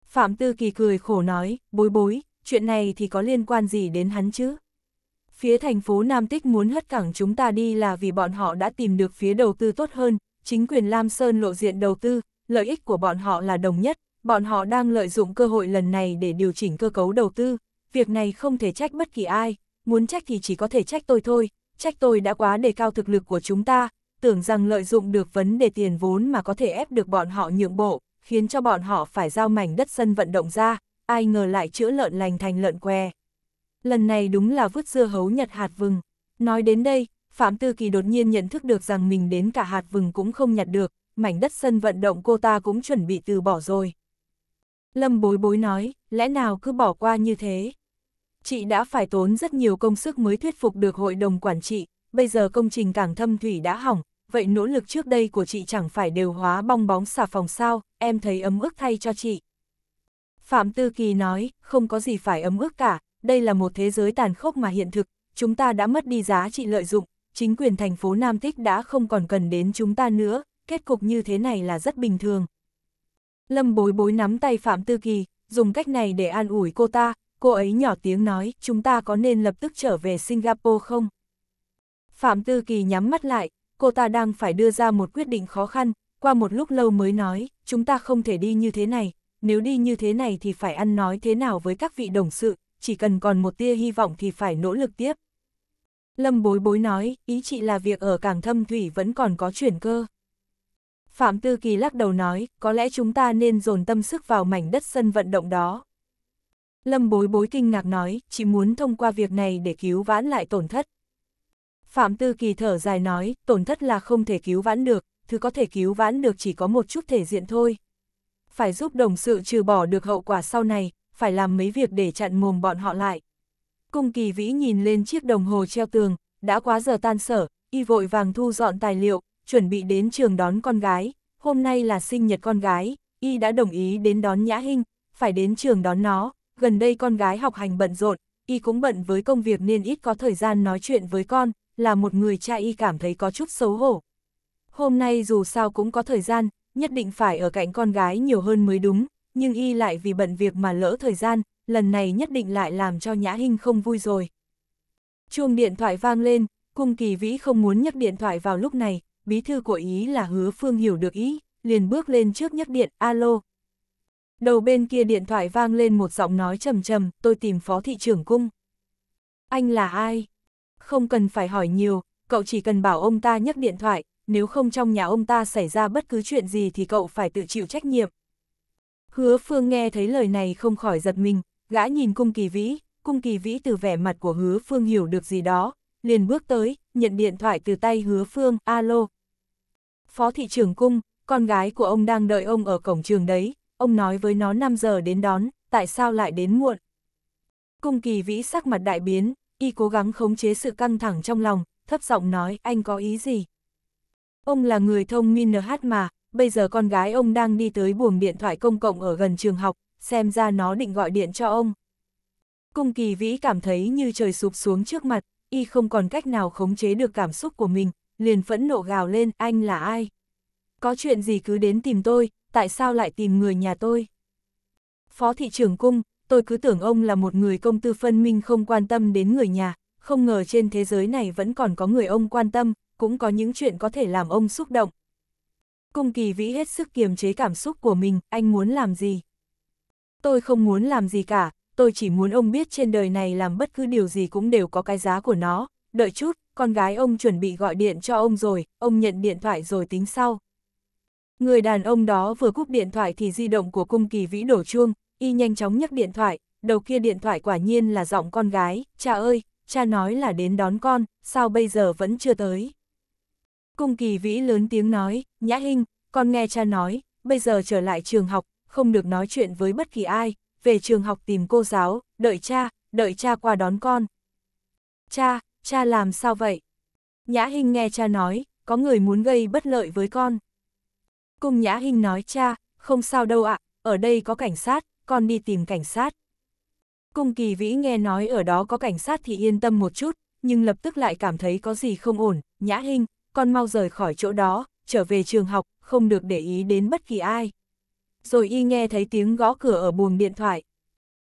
Phạm Tư Kỳ cười khổ nói, bối bối, chuyện này thì có liên quan gì đến hắn chứ? Phía thành phố Nam Tích muốn hất cảng chúng ta đi là vì bọn họ đã tìm được phía đầu tư tốt hơn, chính quyền Lam Sơn lộ diện đầu tư, lợi ích của bọn họ là đồng nhất, bọn họ đang lợi dụng cơ hội lần này để điều chỉnh cơ cấu đầu tư, việc này không thể trách bất kỳ ai, muốn trách thì chỉ có thể trách tôi thôi, trách tôi đã quá đề cao thực lực của chúng ta, tưởng rằng lợi dụng được vấn đề tiền vốn mà có thể ép được bọn họ nhượng bộ, khiến cho bọn họ phải giao mảnh đất sân vận động ra, ai ngờ lại chữa lợn lành thành lợn què. Lần này đúng là vứt dưa hấu nhật hạt vừng. Nói đến đây, Phạm Tư Kỳ đột nhiên nhận thức được rằng mình đến cả hạt vừng cũng không nhặt được, mảnh đất sân vận động cô ta cũng chuẩn bị từ bỏ rồi. Lâm bối bối nói, lẽ nào cứ bỏ qua như thế? chị đã phải tốn rất nhiều công sức mới thuyết phục được hội đồng quản trị, bây giờ công trình cảng thâm thủy đã hỏng, vậy nỗ lực trước đây của chị chẳng phải đều hóa bong bóng xà phòng sao, em thấy ấm ức thay cho chị. Phạm Tư Kỳ nói, không có gì phải ấm ức cả, đây là một thế giới tàn khốc mà hiện thực, chúng ta đã mất đi giá trị lợi dụng, chính quyền thành phố Nam Tích đã không còn cần đến chúng ta nữa, kết cục như thế này là rất bình thường. Lâm bối bối nắm tay Phạm Tư Kỳ, dùng cách này để an ủi cô ta, cô ấy nhỏ tiếng nói, chúng ta có nên lập tức trở về Singapore không? Phạm Tư Kỳ nhắm mắt lại, cô ta đang phải đưa ra một quyết định khó khăn, qua một lúc lâu mới nói, chúng ta không thể đi như thế này, nếu đi như thế này thì phải ăn nói thế nào với các vị đồng sự, chỉ cần còn một tia hy vọng thì phải nỗ lực tiếp. Lâm bối bối nói, ý chị là việc ở cảng thâm thủy vẫn còn có chuyển cơ. Phạm Tư Kỳ lắc đầu nói, có lẽ chúng ta nên dồn tâm sức vào mảnh đất sân vận động đó. Lâm bối bối kinh ngạc nói, chỉ muốn thông qua việc này để cứu vãn lại tổn thất. Phạm Tư Kỳ thở dài nói, tổn thất là không thể cứu vãn được, thứ có thể cứu vãn được chỉ có một chút thể diện thôi. Phải giúp đồng sự trừ bỏ được hậu quả sau này, phải làm mấy việc để chặn mồm bọn họ lại. Cung kỳ vĩ nhìn lên chiếc đồng hồ treo tường, đã quá giờ tan sở, y vội vàng thu dọn tài liệu, chuẩn bị đến trường đón con gái. Hôm nay là sinh nhật con gái, y đã đồng ý đến đón Nhã Hinh, phải đến trường đón nó, gần đây con gái học hành bận rộn, y cũng bận với công việc nên ít có thời gian nói chuyện với con, là một người cha y cảm thấy có chút xấu hổ. Hôm nay dù sao cũng có thời gian, nhất định phải ở cạnh con gái nhiều hơn mới đúng, nhưng y lại vì bận việc mà lỡ thời gian, lần này nhất định lại làm cho Nhã Hinh không vui rồi. Chuông điện thoại vang lên, cung kỳ vĩ không muốn nhấc điện thoại vào lúc này, bí thư của ý là hứa phương hiểu được ý, liền bước lên trước nhấc điện, alo, Đầu bên kia điện thoại vang lên một giọng nói trầm trầm, tôi tìm phó thị trưởng cung. Anh là ai? Không cần phải hỏi nhiều, cậu chỉ cần bảo ông ta nhấc điện thoại, nếu không trong nhà ông ta xảy ra bất cứ chuyện gì thì cậu phải tự chịu trách nhiệm. Hứa Phương nghe thấy lời này không khỏi giật mình, gã nhìn cung kỳ vĩ, cung kỳ vĩ từ vẻ mặt của Hứa Phương hiểu được gì đó, liền bước tới, nhận điện thoại từ tay Hứa Phương, alo. Phó thị trưởng cung, con gái của ông đang đợi ông ở cổng trường đấy, ông nói với nó 5 giờ đến đón, tại sao lại đến muộn? Cung kỳ vĩ sắc mặt đại biến, y cố gắng khống chế sự căng thẳng trong lòng, thấp giọng nói anh có ý gì? Ông là người thông minh NH mà, bây giờ con gái ông đang đi tới buồng điện thoại công cộng ở gần trường học, xem ra nó định gọi điện cho ông. Cung kỳ vĩ cảm thấy như trời sụp xuống trước mặt, y không còn cách nào khống chế được cảm xúc của mình, liền phẫn nộ gào lên anh là ai? Có chuyện gì cứ đến tìm tôi, tại sao lại tìm người nhà tôi? Phó thị trưởng cung, tôi cứ tưởng ông là một người công tư phân minh không quan tâm đến người nhà, không ngờ trên thế giới này vẫn còn có người ông quan tâm, cũng có những chuyện có thể làm ông xúc động. Cung kỳ vĩ hết sức kiềm chế cảm xúc của mình, anh muốn làm gì? Tôi không muốn làm gì cả, tôi chỉ muốn ông biết trên đời này làm bất cứ điều gì cũng đều có cái giá của nó. Đợi chút, con gái ông chuẩn bị gọi điện cho ông rồi, ông nhận điện thoại rồi tính sau, Người đàn ông đó vừa cúp điện thoại thì di động của cung kỳ vĩ đổ chuông, y nhanh chóng nhấc điện thoại, đầu kia điện thoại quả nhiên là giọng con gái, cha ơi, cha nói là đến đón con, sao bây giờ vẫn chưa tới. Cung kỳ vĩ lớn tiếng nói, nhã hình con nghe cha nói, bây giờ trở lại trường học, không được nói chuyện với bất kỳ ai, về trường học tìm cô giáo, đợi cha, đợi cha qua đón con. Cha, cha làm sao vậy? Nhã hình nghe cha nói, có người muốn gây bất lợi với con. Cung Nhã Hinh nói cha, không sao đâu ạ, ở đây có cảnh sát, con đi tìm cảnh sát. Cung Kỳ Vĩ nghe nói ở đó có cảnh sát thì yên tâm một chút, nhưng lập tức lại cảm thấy có gì không ổn, Nhã Hinh, con mau rời khỏi chỗ đó, trở về trường học, không được để ý đến bất kỳ ai. Rồi y nghe thấy tiếng gõ cửa ở buồng điện thoại.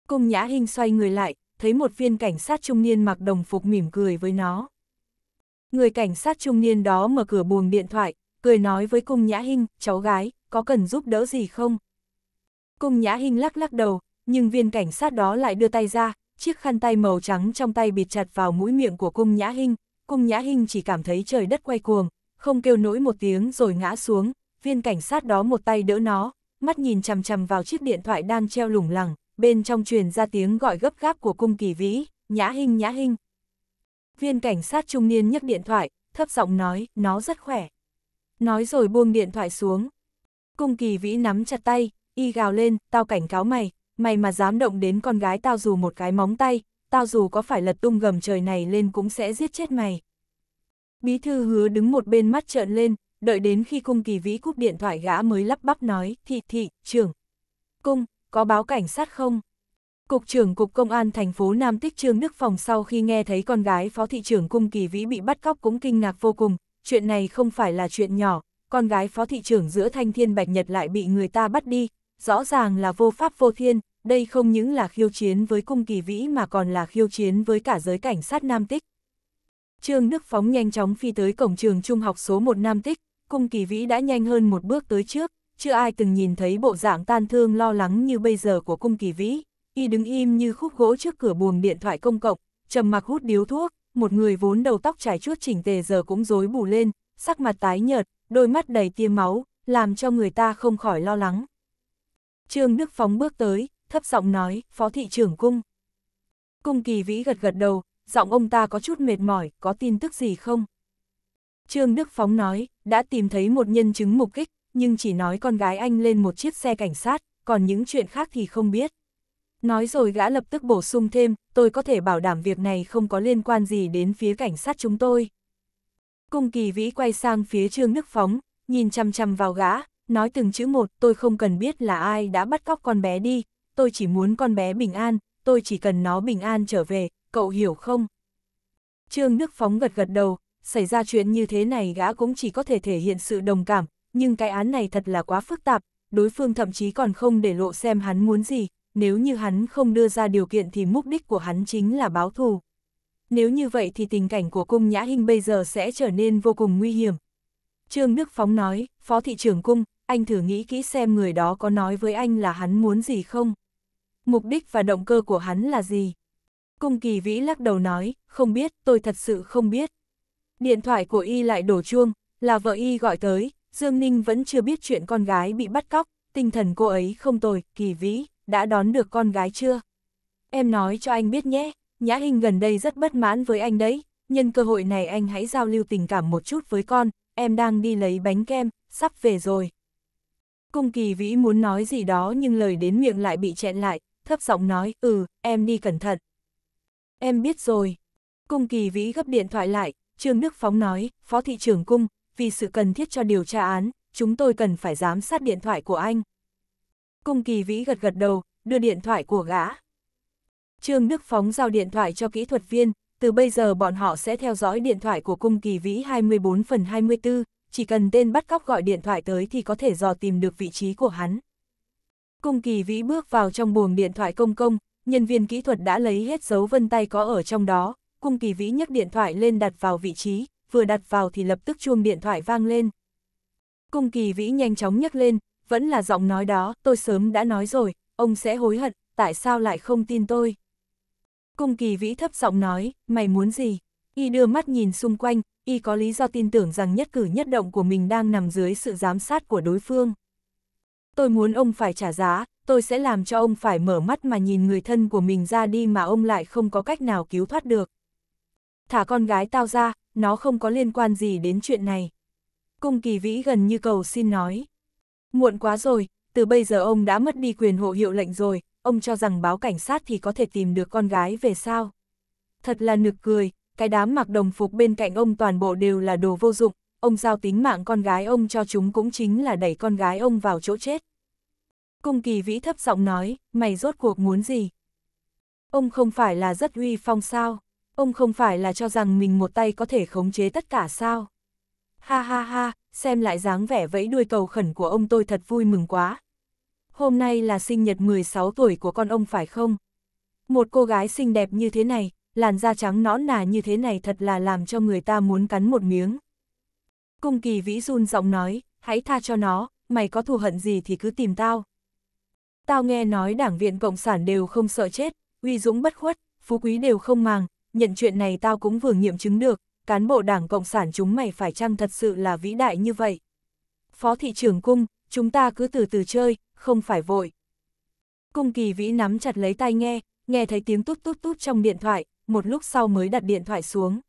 Cung Nhã Hinh xoay người lại, thấy một viên cảnh sát trung niên mặc đồng phục mỉm cười với nó. Người cảnh sát trung niên đó mở cửa buồng điện thoại, cười nói với Cung Nhã Hinh, cháu gái, có cần giúp đỡ gì không? Cung Nhã Hinh lắc lắc đầu, nhưng viên cảnh sát đó lại đưa tay ra, chiếc khăn tay màu trắng trong tay bịt chặt vào mũi miệng của Cung Nhã Hinh, Cung Nhã Hinh chỉ cảm thấy trời đất quay cuồng, không kêu nỗi một tiếng rồi ngã xuống, viên cảnh sát đó một tay đỡ nó, mắt nhìn chằm chằm vào chiếc điện thoại đang treo lủng lẳng, bên trong truyền ra tiếng gọi gấp gáp của Cung Kỳ Vĩ, Nhã Hinh Nhã Hinh. Viên cảnh sát trung niên nhấc điện thoại, thấp giọng nói, nó rất khỏe nói rồi buông điện thoại xuống. Cung kỳ vĩ nắm chặt tay, y gào lên, tao cảnh cáo mày, mày mà dám động đến con gái tao dù một cái móng tay, tao dù có phải lật tung gầm trời này lên cũng sẽ giết chết mày. Bí thư hứa đứng một bên mắt trợn lên, đợi đến khi cung kỳ vĩ cúp điện thoại gã mới lắp bắp nói, thị thị, trưởng. Cung, có báo cảnh sát không? Cục trưởng Cục Công an thành phố Nam Tích Trương Đức Phòng sau khi nghe thấy con gái phó thị trưởng Cung Kỳ Vĩ bị bắt cóc cũng kinh ngạc vô cùng, chuyện này không phải là chuyện nhỏ, con gái phó thị trưởng giữa thanh thiên bạch nhật lại bị người ta bắt đi, rõ ràng là vô pháp vô thiên, đây không những là khiêu chiến với cung kỳ vĩ mà còn là khiêu chiến với cả giới cảnh sát Nam Tích. Trương Đức Phóng nhanh chóng phi tới cổng trường trung học số 1 Nam Tích, cung kỳ vĩ đã nhanh hơn một bước tới trước, chưa ai từng nhìn thấy bộ dạng tan thương lo lắng như bây giờ của cung kỳ vĩ, y đứng im như khúc gỗ trước cửa buồng điện thoại công cộng, trầm mặc hút điếu thuốc, một người vốn đầu tóc trải chuốt chỉnh tề giờ cũng rối bù lên, sắc mặt tái nhợt, đôi mắt đầy tia máu, làm cho người ta không khỏi lo lắng. Trương Đức Phóng bước tới, thấp giọng nói, phó thị trưởng cung. Cung kỳ vĩ gật gật đầu, giọng ông ta có chút mệt mỏi, có tin tức gì không? Trương Đức Phóng nói, đã tìm thấy một nhân chứng mục kích, nhưng chỉ nói con gái anh lên một chiếc xe cảnh sát, còn những chuyện khác thì không biết. Nói rồi gã lập tức bổ sung thêm, tôi có thể bảo đảm việc này không có liên quan gì đến phía cảnh sát chúng tôi. Cung kỳ vĩ quay sang phía trương nước phóng, nhìn chăm chăm vào gã, nói từng chữ một tôi không cần biết là ai đã bắt cóc con bé đi, tôi chỉ muốn con bé bình an, tôi chỉ cần nó bình an trở về, cậu hiểu không? Trương nước Phóng gật gật đầu, xảy ra chuyện như thế này gã cũng chỉ có thể thể hiện sự đồng cảm, nhưng cái án này thật là quá phức tạp, đối phương thậm chí còn không để lộ xem hắn muốn gì, nếu như hắn không đưa ra điều kiện thì mục đích của hắn chính là báo thù. Nếu như vậy thì tình cảnh của cung Nhã Hinh bây giờ sẽ trở nên vô cùng nguy hiểm. Trương Đức Phóng nói, Phó Thị trưởng Cung, anh thử nghĩ kỹ xem người đó có nói với anh là hắn muốn gì không? Mục đích và động cơ của hắn là gì? Cung Kỳ Vĩ lắc đầu nói, không biết, tôi thật sự không biết. Điện thoại của Y lại đổ chuông, là vợ Y gọi tới, Dương Ninh vẫn chưa biết chuyện con gái bị bắt cóc, tinh thần cô ấy không tồi, Kỳ Vĩ đã đón được con gái chưa? Em nói cho anh biết nhé, Nhã Hinh gần đây rất bất mãn với anh đấy, nhân cơ hội này anh hãy giao lưu tình cảm một chút với con, em đang đi lấy bánh kem, sắp về rồi. Cung kỳ vĩ muốn nói gì đó nhưng lời đến miệng lại bị chẹn lại, thấp giọng nói, ừ, em đi cẩn thận. Em biết rồi. Cung kỳ vĩ gấp điện thoại lại, Trương Đức Phóng nói, Phó Thị trưởng Cung, vì sự cần thiết cho điều tra án, chúng tôi cần phải giám sát điện thoại của anh. Cung kỳ vĩ gật gật đầu, đưa điện thoại của gã. Trương Đức Phóng giao điện thoại cho kỹ thuật viên, từ bây giờ bọn họ sẽ theo dõi điện thoại của cung kỳ vĩ 24 phần 24, chỉ cần tên bắt cóc gọi điện thoại tới thì có thể dò tìm được vị trí của hắn. Cung kỳ vĩ bước vào trong buồng điện thoại công công, nhân viên kỹ thuật đã lấy hết dấu vân tay có ở trong đó, cung kỳ vĩ nhấc điện thoại lên đặt vào vị trí, vừa đặt vào thì lập tức chuông điện thoại vang lên. Cung kỳ vĩ nhanh chóng nhấc lên, vẫn là giọng nói đó, tôi sớm đã nói rồi, ông sẽ hối hận, tại sao lại không tin tôi? Cung kỳ vĩ thấp giọng nói, mày muốn gì? Y đưa mắt nhìn xung quanh, y có lý do tin tưởng rằng nhất cử nhất động của mình đang nằm dưới sự giám sát của đối phương. Tôi muốn ông phải trả giá, tôi sẽ làm cho ông phải mở mắt mà nhìn người thân của mình ra đi mà ông lại không có cách nào cứu thoát được. Thả con gái tao ra, nó không có liên quan gì đến chuyện này. Cung kỳ vĩ gần như cầu xin nói. Muộn quá rồi, từ bây giờ ông đã mất đi quyền hộ hiệu lệnh rồi, ông cho rằng báo cảnh sát thì có thể tìm được con gái về sao. Thật là nực cười, cái đám mặc đồng phục bên cạnh ông toàn bộ đều là đồ vô dụng, ông giao tính mạng con gái ông cho chúng cũng chính là đẩy con gái ông vào chỗ chết. Cung kỳ vĩ thấp giọng nói, mày rốt cuộc muốn gì? Ông không phải là rất uy phong sao? Ông không phải là cho rằng mình một tay có thể khống chế tất cả sao? Ha ha ha, xem lại dáng vẻ vẫy đuôi cầu khẩn của ông tôi thật vui mừng quá. Hôm nay là sinh nhật 16 tuổi của con ông phải không? Một cô gái xinh đẹp như thế này, làn da trắng nõn nà như thế này thật là làm cho người ta muốn cắn một miếng. Cung kỳ vĩ run giọng nói, hãy tha cho nó, mày có thù hận gì thì cứ tìm tao. Tao nghe nói đảng viện Cộng sản đều không sợ chết, uy dũng bất khuất, phú quý đều không màng, nhận chuyện này tao cũng vừa nghiệm chứng được, cán bộ đảng Cộng sản chúng mày phải chăng thật sự là vĩ đại như vậy? Phó thị trưởng cung, chúng ta cứ từ từ chơi, không phải vội. Cung kỳ vĩ nắm chặt lấy tai nghe, nghe thấy tiếng tút tút tút trong điện thoại, một lúc sau mới đặt điện thoại xuống.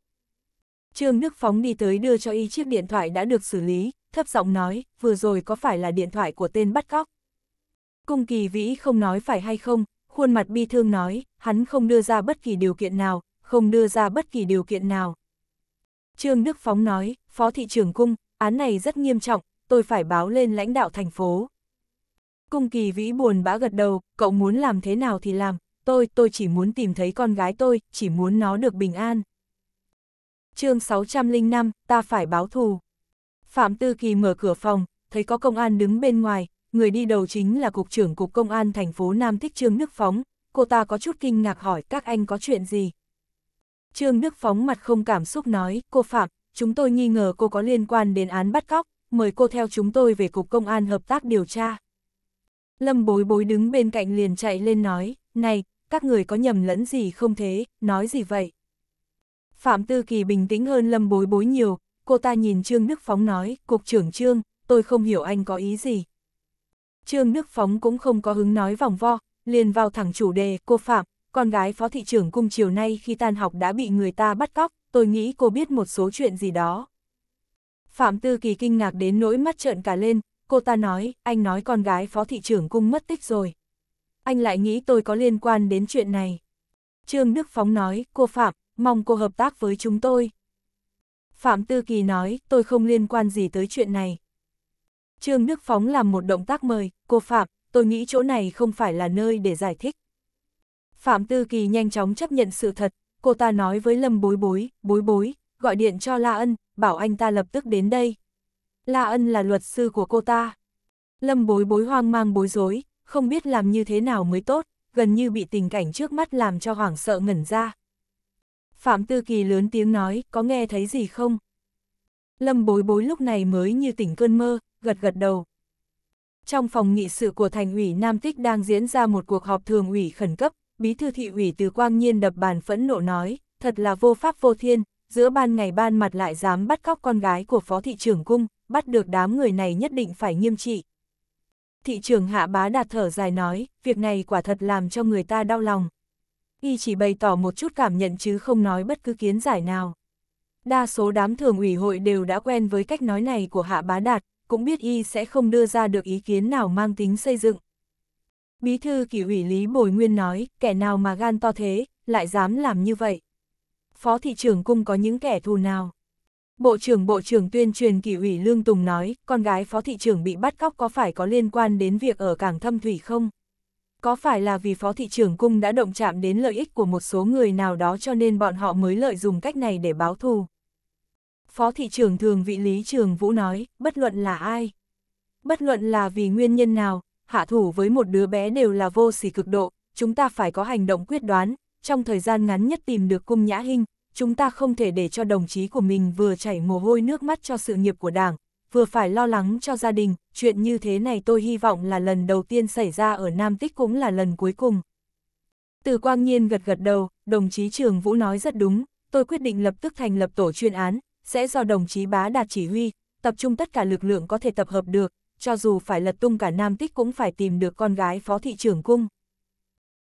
Trương Đức Phóng đi tới đưa cho y chiếc điện thoại đã được xử lý, thấp giọng nói, vừa rồi có phải là điện thoại của tên bắt cóc? Cung kỳ vĩ không nói phải hay không, khuôn mặt bi thương nói, hắn không đưa ra bất kỳ điều kiện nào, không đưa ra bất kỳ điều kiện nào. Trương Đức Phóng nói, Phó Thị trưởng Cung, án này rất nghiêm trọng, tôi phải báo lên lãnh đạo thành phố. Cung kỳ vĩ buồn bã gật đầu, cậu muốn làm thế nào thì làm, tôi, tôi chỉ muốn tìm thấy con gái tôi, chỉ muốn nó được bình an. chương 605, ta phải báo thù. Phạm Tư Kỳ mở cửa phòng, thấy có công an đứng bên ngoài, người đi đầu chính là Cục trưởng Cục Công an thành phố Nam Thích Trương Nước Phóng. Cô ta có chút kinh ngạc hỏi các anh có chuyện gì, Trương Đức Phóng mặt không cảm xúc nói, cô Phạm, chúng tôi nghi ngờ cô có liên quan đến án bắt cóc, mời cô theo chúng tôi về Cục Công an hợp tác điều tra. Lâm bối bối đứng bên cạnh liền chạy lên nói, này, các người có nhầm lẫn gì không thế, nói gì vậy? Phạm Tư Kỳ bình tĩnh hơn lâm bối bối nhiều, cô ta nhìn Trương Đức Phóng nói, Cục trưởng Trương, tôi không hiểu anh có ý gì. Trương Đức Phóng cũng không có hứng nói vòng vo, liền vào thẳng chủ đề, cô Phạm, con gái phó thị trưởng cung chiều nay khi tan học đã bị người ta bắt cóc, tôi nghĩ cô biết một số chuyện gì đó. Phạm Tư Kỳ kinh ngạc đến nỗi mắt trợn cả lên, cô ta nói, anh nói con gái phó thị trưởng cung mất tích rồi. Anh lại nghĩ tôi có liên quan đến chuyện này. Trương Đức Phóng nói, cô Phạm, mong cô hợp tác với chúng tôi. Phạm Tư Kỳ nói, tôi không liên quan gì tới chuyện này. Trương Đức Phóng làm một động tác mời, cô Phạm, tôi nghĩ chỗ này không phải là nơi để giải thích. Phạm Tư Kỳ nhanh chóng chấp nhận sự thật, cô ta nói với Lâm bối bối, bối bối, gọi điện cho La Ân, bảo anh ta lập tức đến đây. La Ân là luật sư của cô ta. Lâm bối bối hoang mang bối rối, không biết làm như thế nào mới tốt, gần như bị tình cảnh trước mắt làm cho hoảng sợ ngẩn ra. Phạm Tư Kỳ lớn tiếng nói, có nghe thấy gì không? Lâm bối bối lúc này mới như tỉnh cơn mơ, gật gật đầu. Trong phòng nghị sự của thành ủy Nam Tích đang diễn ra một cuộc họp thường ủy khẩn cấp, bí thư thị ủy từ quang nhiên đập bàn phẫn nộ nói, thật là vô pháp vô thiên, giữa ban ngày ban mặt lại dám bắt cóc con gái của phó thị trưởng cung, bắt được đám người này nhất định phải nghiêm trị. Thị trưởng hạ bá đạt thở dài nói, việc này quả thật làm cho người ta đau lòng. Y chỉ bày tỏ một chút cảm nhận chứ không nói bất cứ kiến giải nào. Đa số đám thường ủy hội đều đã quen với cách nói này của hạ bá đạt, cũng biết Y sẽ không đưa ra được ý kiến nào mang tính xây dựng. Bí thư kỷ ủy Lý Bồi Nguyên nói, kẻ nào mà gan to thế, lại dám làm như vậy. Phó thị trưởng cung có những kẻ thù nào? Bộ trưởng Bộ trưởng tuyên truyền kỷ ủy Lương Tùng nói, con gái phó thị trưởng bị bắt cóc có phải có liên quan đến việc ở cảng thâm thủy không? Có phải là vì phó thị trưởng cung đã động chạm đến lợi ích của một số người nào đó cho nên bọn họ mới lợi dùng cách này để báo thù? Phó thị trưởng thường vị Lý Trường Vũ nói, bất luận là ai? Bất luận là vì nguyên nhân nào, hạ thủ với một đứa bé đều là vô sỉ cực độ, chúng ta phải có hành động quyết đoán, trong thời gian ngắn nhất tìm được cung nhã hình, chúng ta không thể để cho đồng chí của mình vừa chảy mồ hôi nước mắt cho sự nghiệp của đảng, vừa phải lo lắng cho gia đình, chuyện như thế này tôi hy vọng là lần đầu tiên xảy ra ở Nam Tích cũng là lần cuối cùng. Từ quang nhiên gật gật đầu, đồng chí Trường Vũ nói rất đúng, tôi quyết định lập tức thành lập tổ chuyên án, sẽ do đồng chí Bá Đạt chỉ huy, tập trung tất cả lực lượng có thể tập hợp được, cho dù phải lật tung cả Nam Tích cũng phải tìm được con gái phó thị trưởng cung.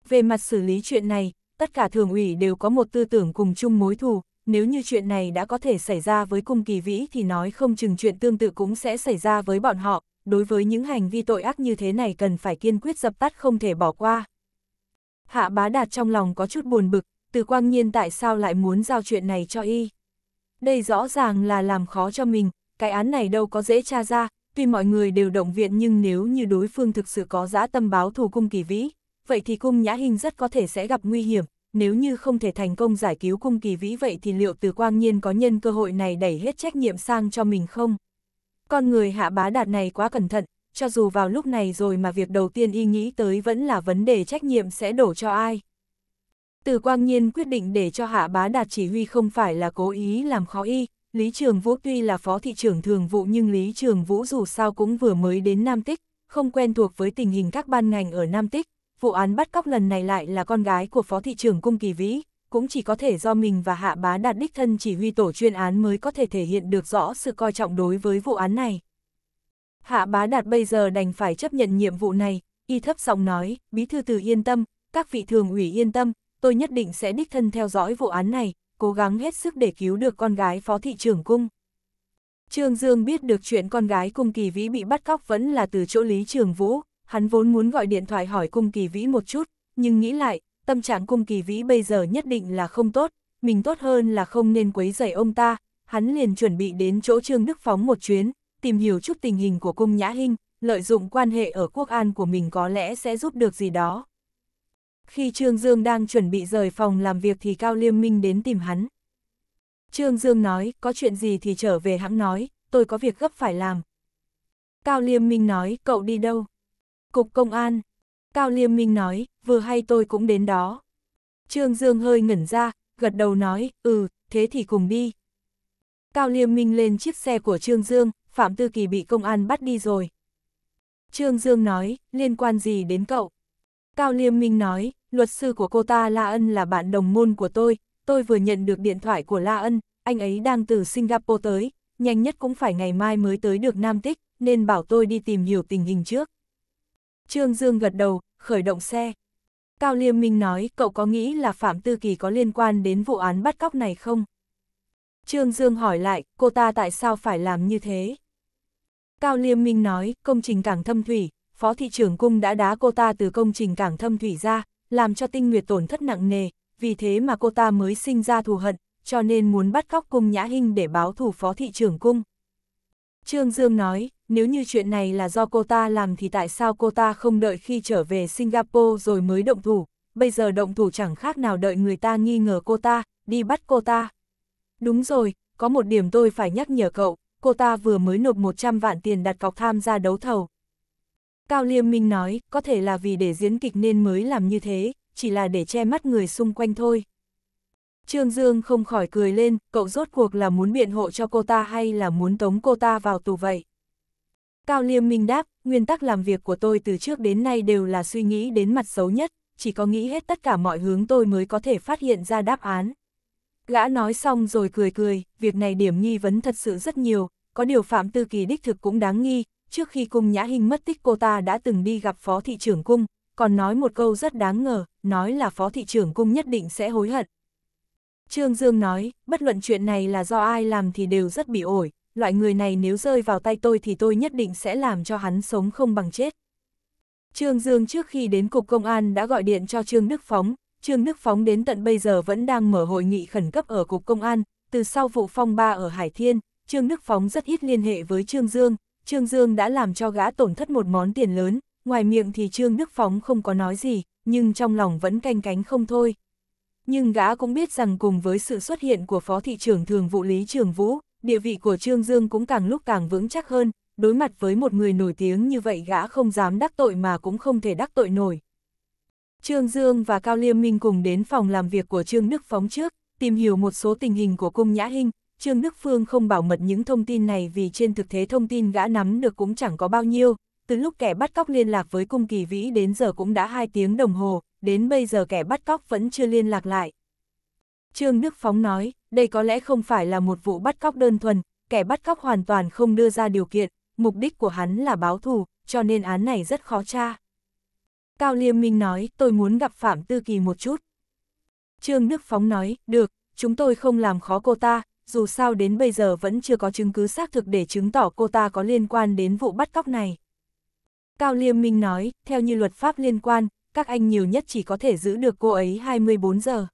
Về mặt xử lý chuyện này, tất cả thường ủy đều có một tư tưởng cùng chung mối thù, nếu như chuyện này đã có thể xảy ra với cung kỳ vĩ thì nói không chừng chuyện tương tự cũng sẽ xảy ra với bọn họ, đối với những hành vi tội ác như thế này cần phải kiên quyết dập tắt không thể bỏ qua. Hạ bá đạt trong lòng có chút buồn bực, từ quang nhiên tại sao lại muốn giao chuyện này cho y. Đây rõ ràng là làm khó cho mình, cái án này đâu có dễ tra ra, Tuy mọi người đều động viện nhưng nếu như đối phương thực sự có dã tâm báo thù cung kỳ vĩ, vậy thì cung nhã hình rất có thể sẽ gặp nguy hiểm, nếu như không thể thành công giải cứu cung kỳ vĩ vậy thì liệu từ quang nhiên có nhân cơ hội này đẩy hết trách nhiệm sang cho mình không? Con người hạ bá đạt này quá cẩn thận, cho dù vào lúc này rồi mà việc đầu tiên y nghĩ tới vẫn là vấn đề trách nhiệm sẽ đổ cho ai. Từ quang nhiên quyết định để cho hạ bá đạt chỉ huy không phải là cố ý làm khó y, Lý Trường Vũ tuy là phó thị trưởng thường vụ nhưng Lý Trường Vũ dù sao cũng vừa mới đến Nam Tích, không quen thuộc với tình hình các ban ngành ở Nam Tích. Vụ án bắt cóc lần này lại là con gái của phó thị trưởng Cung Kỳ Vĩ, cũng chỉ có thể do mình và Hạ Bá Đạt đích thân chỉ huy tổ chuyên án mới có thể thể hiện được rõ sự coi trọng đối với vụ án này. Hạ Bá Đạt bây giờ đành phải chấp nhận nhiệm vụ này, y thấp giọng nói, bí thư từ yên tâm, các vị thường ủy yên tâm, tôi nhất định sẽ đích thân theo dõi vụ án này, cố gắng hết sức để cứu được con gái phó thị trưởng cung. Trương Dương biết được chuyện con gái cung kỳ vĩ bị bắt cóc vẫn là từ chỗ Lý Trường Vũ, hắn vốn muốn gọi điện thoại hỏi cung kỳ vĩ một chút, nhưng nghĩ lại, tâm trạng cung kỳ vĩ bây giờ nhất định là không tốt, mình tốt hơn là không nên quấy rầy ông ta, hắn liền chuẩn bị đến chỗ Trương Đức Phóng một chuyến, tìm hiểu chút tình hình của cung Nhã Hinh, lợi dụng quan hệ ở quốc an của mình có lẽ sẽ giúp được gì đó. Khi Trương Dương đang chuẩn bị rời phòng làm việc thì Cao Liêm Minh đến tìm hắn. Trương Dương nói, có chuyện gì thì trở về hãng nói, tôi có việc gấp phải làm. Cao Liêm Minh nói, cậu đi đâu? Cục Công an. Cao Liêm Minh nói, vừa hay tôi cũng đến đó. Trương Dương hơi ngẩn ra, gật đầu nói, ừ, thế thì cùng đi. Cao Liêm Minh lên chiếc xe của Trương Dương, Phạm Tư Kỳ bị công an bắt đi rồi. Trương Dương nói, liên quan gì đến cậu? Cao Liêm Minh nói, luật sư của cô ta La Ân là bạn đồng môn của tôi, tôi vừa nhận được điện thoại của La Ân, anh ấy đang từ Singapore tới, nhanh nhất cũng phải ngày mai mới tới được Nam Tích, nên bảo tôi đi tìm hiểu tình hình trước. Trương Dương gật đầu, khởi động xe. Cao Liêm Minh nói, cậu có nghĩ là Phạm Tư Kỳ có liên quan đến vụ án bắt cóc này không? Trương Dương hỏi lại, cô ta tại sao phải làm như thế? Cao Liêm Minh nói, công trình cảng thâm thủy, phó thị trưởng cung đã đá cô ta từ công trình cảng thâm thủy ra, làm cho tinh nguyệt tổn thất nặng nề, vì thế mà cô ta mới sinh ra thù hận, cho nên muốn bắt cóc cung nhã hình để báo thù phó thị trưởng cung. Trương Dương nói, nếu như chuyện này là do cô ta làm thì tại sao cô ta không đợi khi trở về Singapore rồi mới động thủ, bây giờ động thủ chẳng khác nào đợi người ta nghi ngờ cô ta, đi bắt cô ta. Đúng rồi, có một điểm tôi phải nhắc nhở cậu, cô ta vừa mới nộp 100 vạn tiền đặt cọc tham gia đấu thầu, Cao Liêm Minh nói, có thể là vì để diễn kịch nên mới làm như thế, chỉ là để che mắt người xung quanh thôi. Trương Dương không khỏi cười lên, cậu rốt cuộc là muốn biện hộ cho cô ta hay là muốn tống cô ta vào tù vậy? Cao Liêm Minh đáp, nguyên tắc làm việc của tôi từ trước đến nay đều là suy nghĩ đến mặt xấu nhất, chỉ có nghĩ hết tất cả mọi hướng tôi mới có thể phát hiện ra đáp án. Gã nói xong rồi cười cười, việc này điểm nghi vấn thật sự rất nhiều, có điều Phạm Tư Kỳ đích thực cũng đáng nghi, trước khi cung nhã hình mất tích cô ta đã từng đi gặp phó thị trưởng cung, còn nói một câu rất đáng ngờ, nói là phó thị trưởng cung nhất định sẽ hối hận. Trương Dương nói, bất luận chuyện này là do ai làm thì đều rất bị ổi, loại người này nếu rơi vào tay tôi thì tôi nhất định sẽ làm cho hắn sống không bằng chết. Trương Dương trước khi đến cục công an đã gọi điện cho Trương Đức Phóng, Trương Đức Phóng đến tận bây giờ vẫn đang mở hội nghị khẩn cấp ở cục công an, từ sau vụ phong ba ở Hải Thiên, Trương Đức Phóng rất ít liên hệ với Trương Dương, Trương Dương đã làm cho gã tổn thất một món tiền lớn, ngoài miệng thì Trương Đức Phóng không có nói gì, nhưng trong lòng vẫn canh cánh không thôi. Nhưng gã cũng biết rằng cùng với sự xuất hiện của Phó Thị trưởng Thường Vụ Lý Trường Vũ, địa vị của Trương Dương cũng càng lúc càng vững chắc hơn, đối mặt với một người nổi tiếng như vậy gã không dám đắc tội mà cũng không thể đắc tội nổi. Trương Dương và Cao Liêm Minh cùng đến phòng làm việc của Trương Đức Phóng trước, tìm hiểu một số tình hình của cung Nhã Hinh, Trương Đức Phương không bảo mật những thông tin này vì trên thực tế thông tin gã nắm được cũng chẳng có bao nhiêu, từ lúc kẻ bắt cóc liên lạc với cung kỳ vĩ đến giờ cũng đã 2 tiếng đồng hồ, đến bây giờ kẻ bắt cóc vẫn chưa liên lạc lại. Trương Đức Phóng nói, đây có lẽ không phải là một vụ bắt cóc đơn thuần, kẻ bắt cóc hoàn toàn không đưa ra điều kiện, mục đích của hắn là báo thù, cho nên án này rất khó tra. Cao Liêm Minh nói, tôi muốn gặp Phạm Tư Kỳ một chút. Trương Đức Phóng nói, được, chúng tôi không làm khó cô ta, dù sao đến bây giờ vẫn chưa có chứng cứ xác thực để chứng tỏ cô ta có liên quan đến vụ bắt cóc này. Cao Liêm Minh nói, theo như luật pháp liên quan, các anh nhiều nhất chỉ có thể giữ được cô ấy 24 giờ.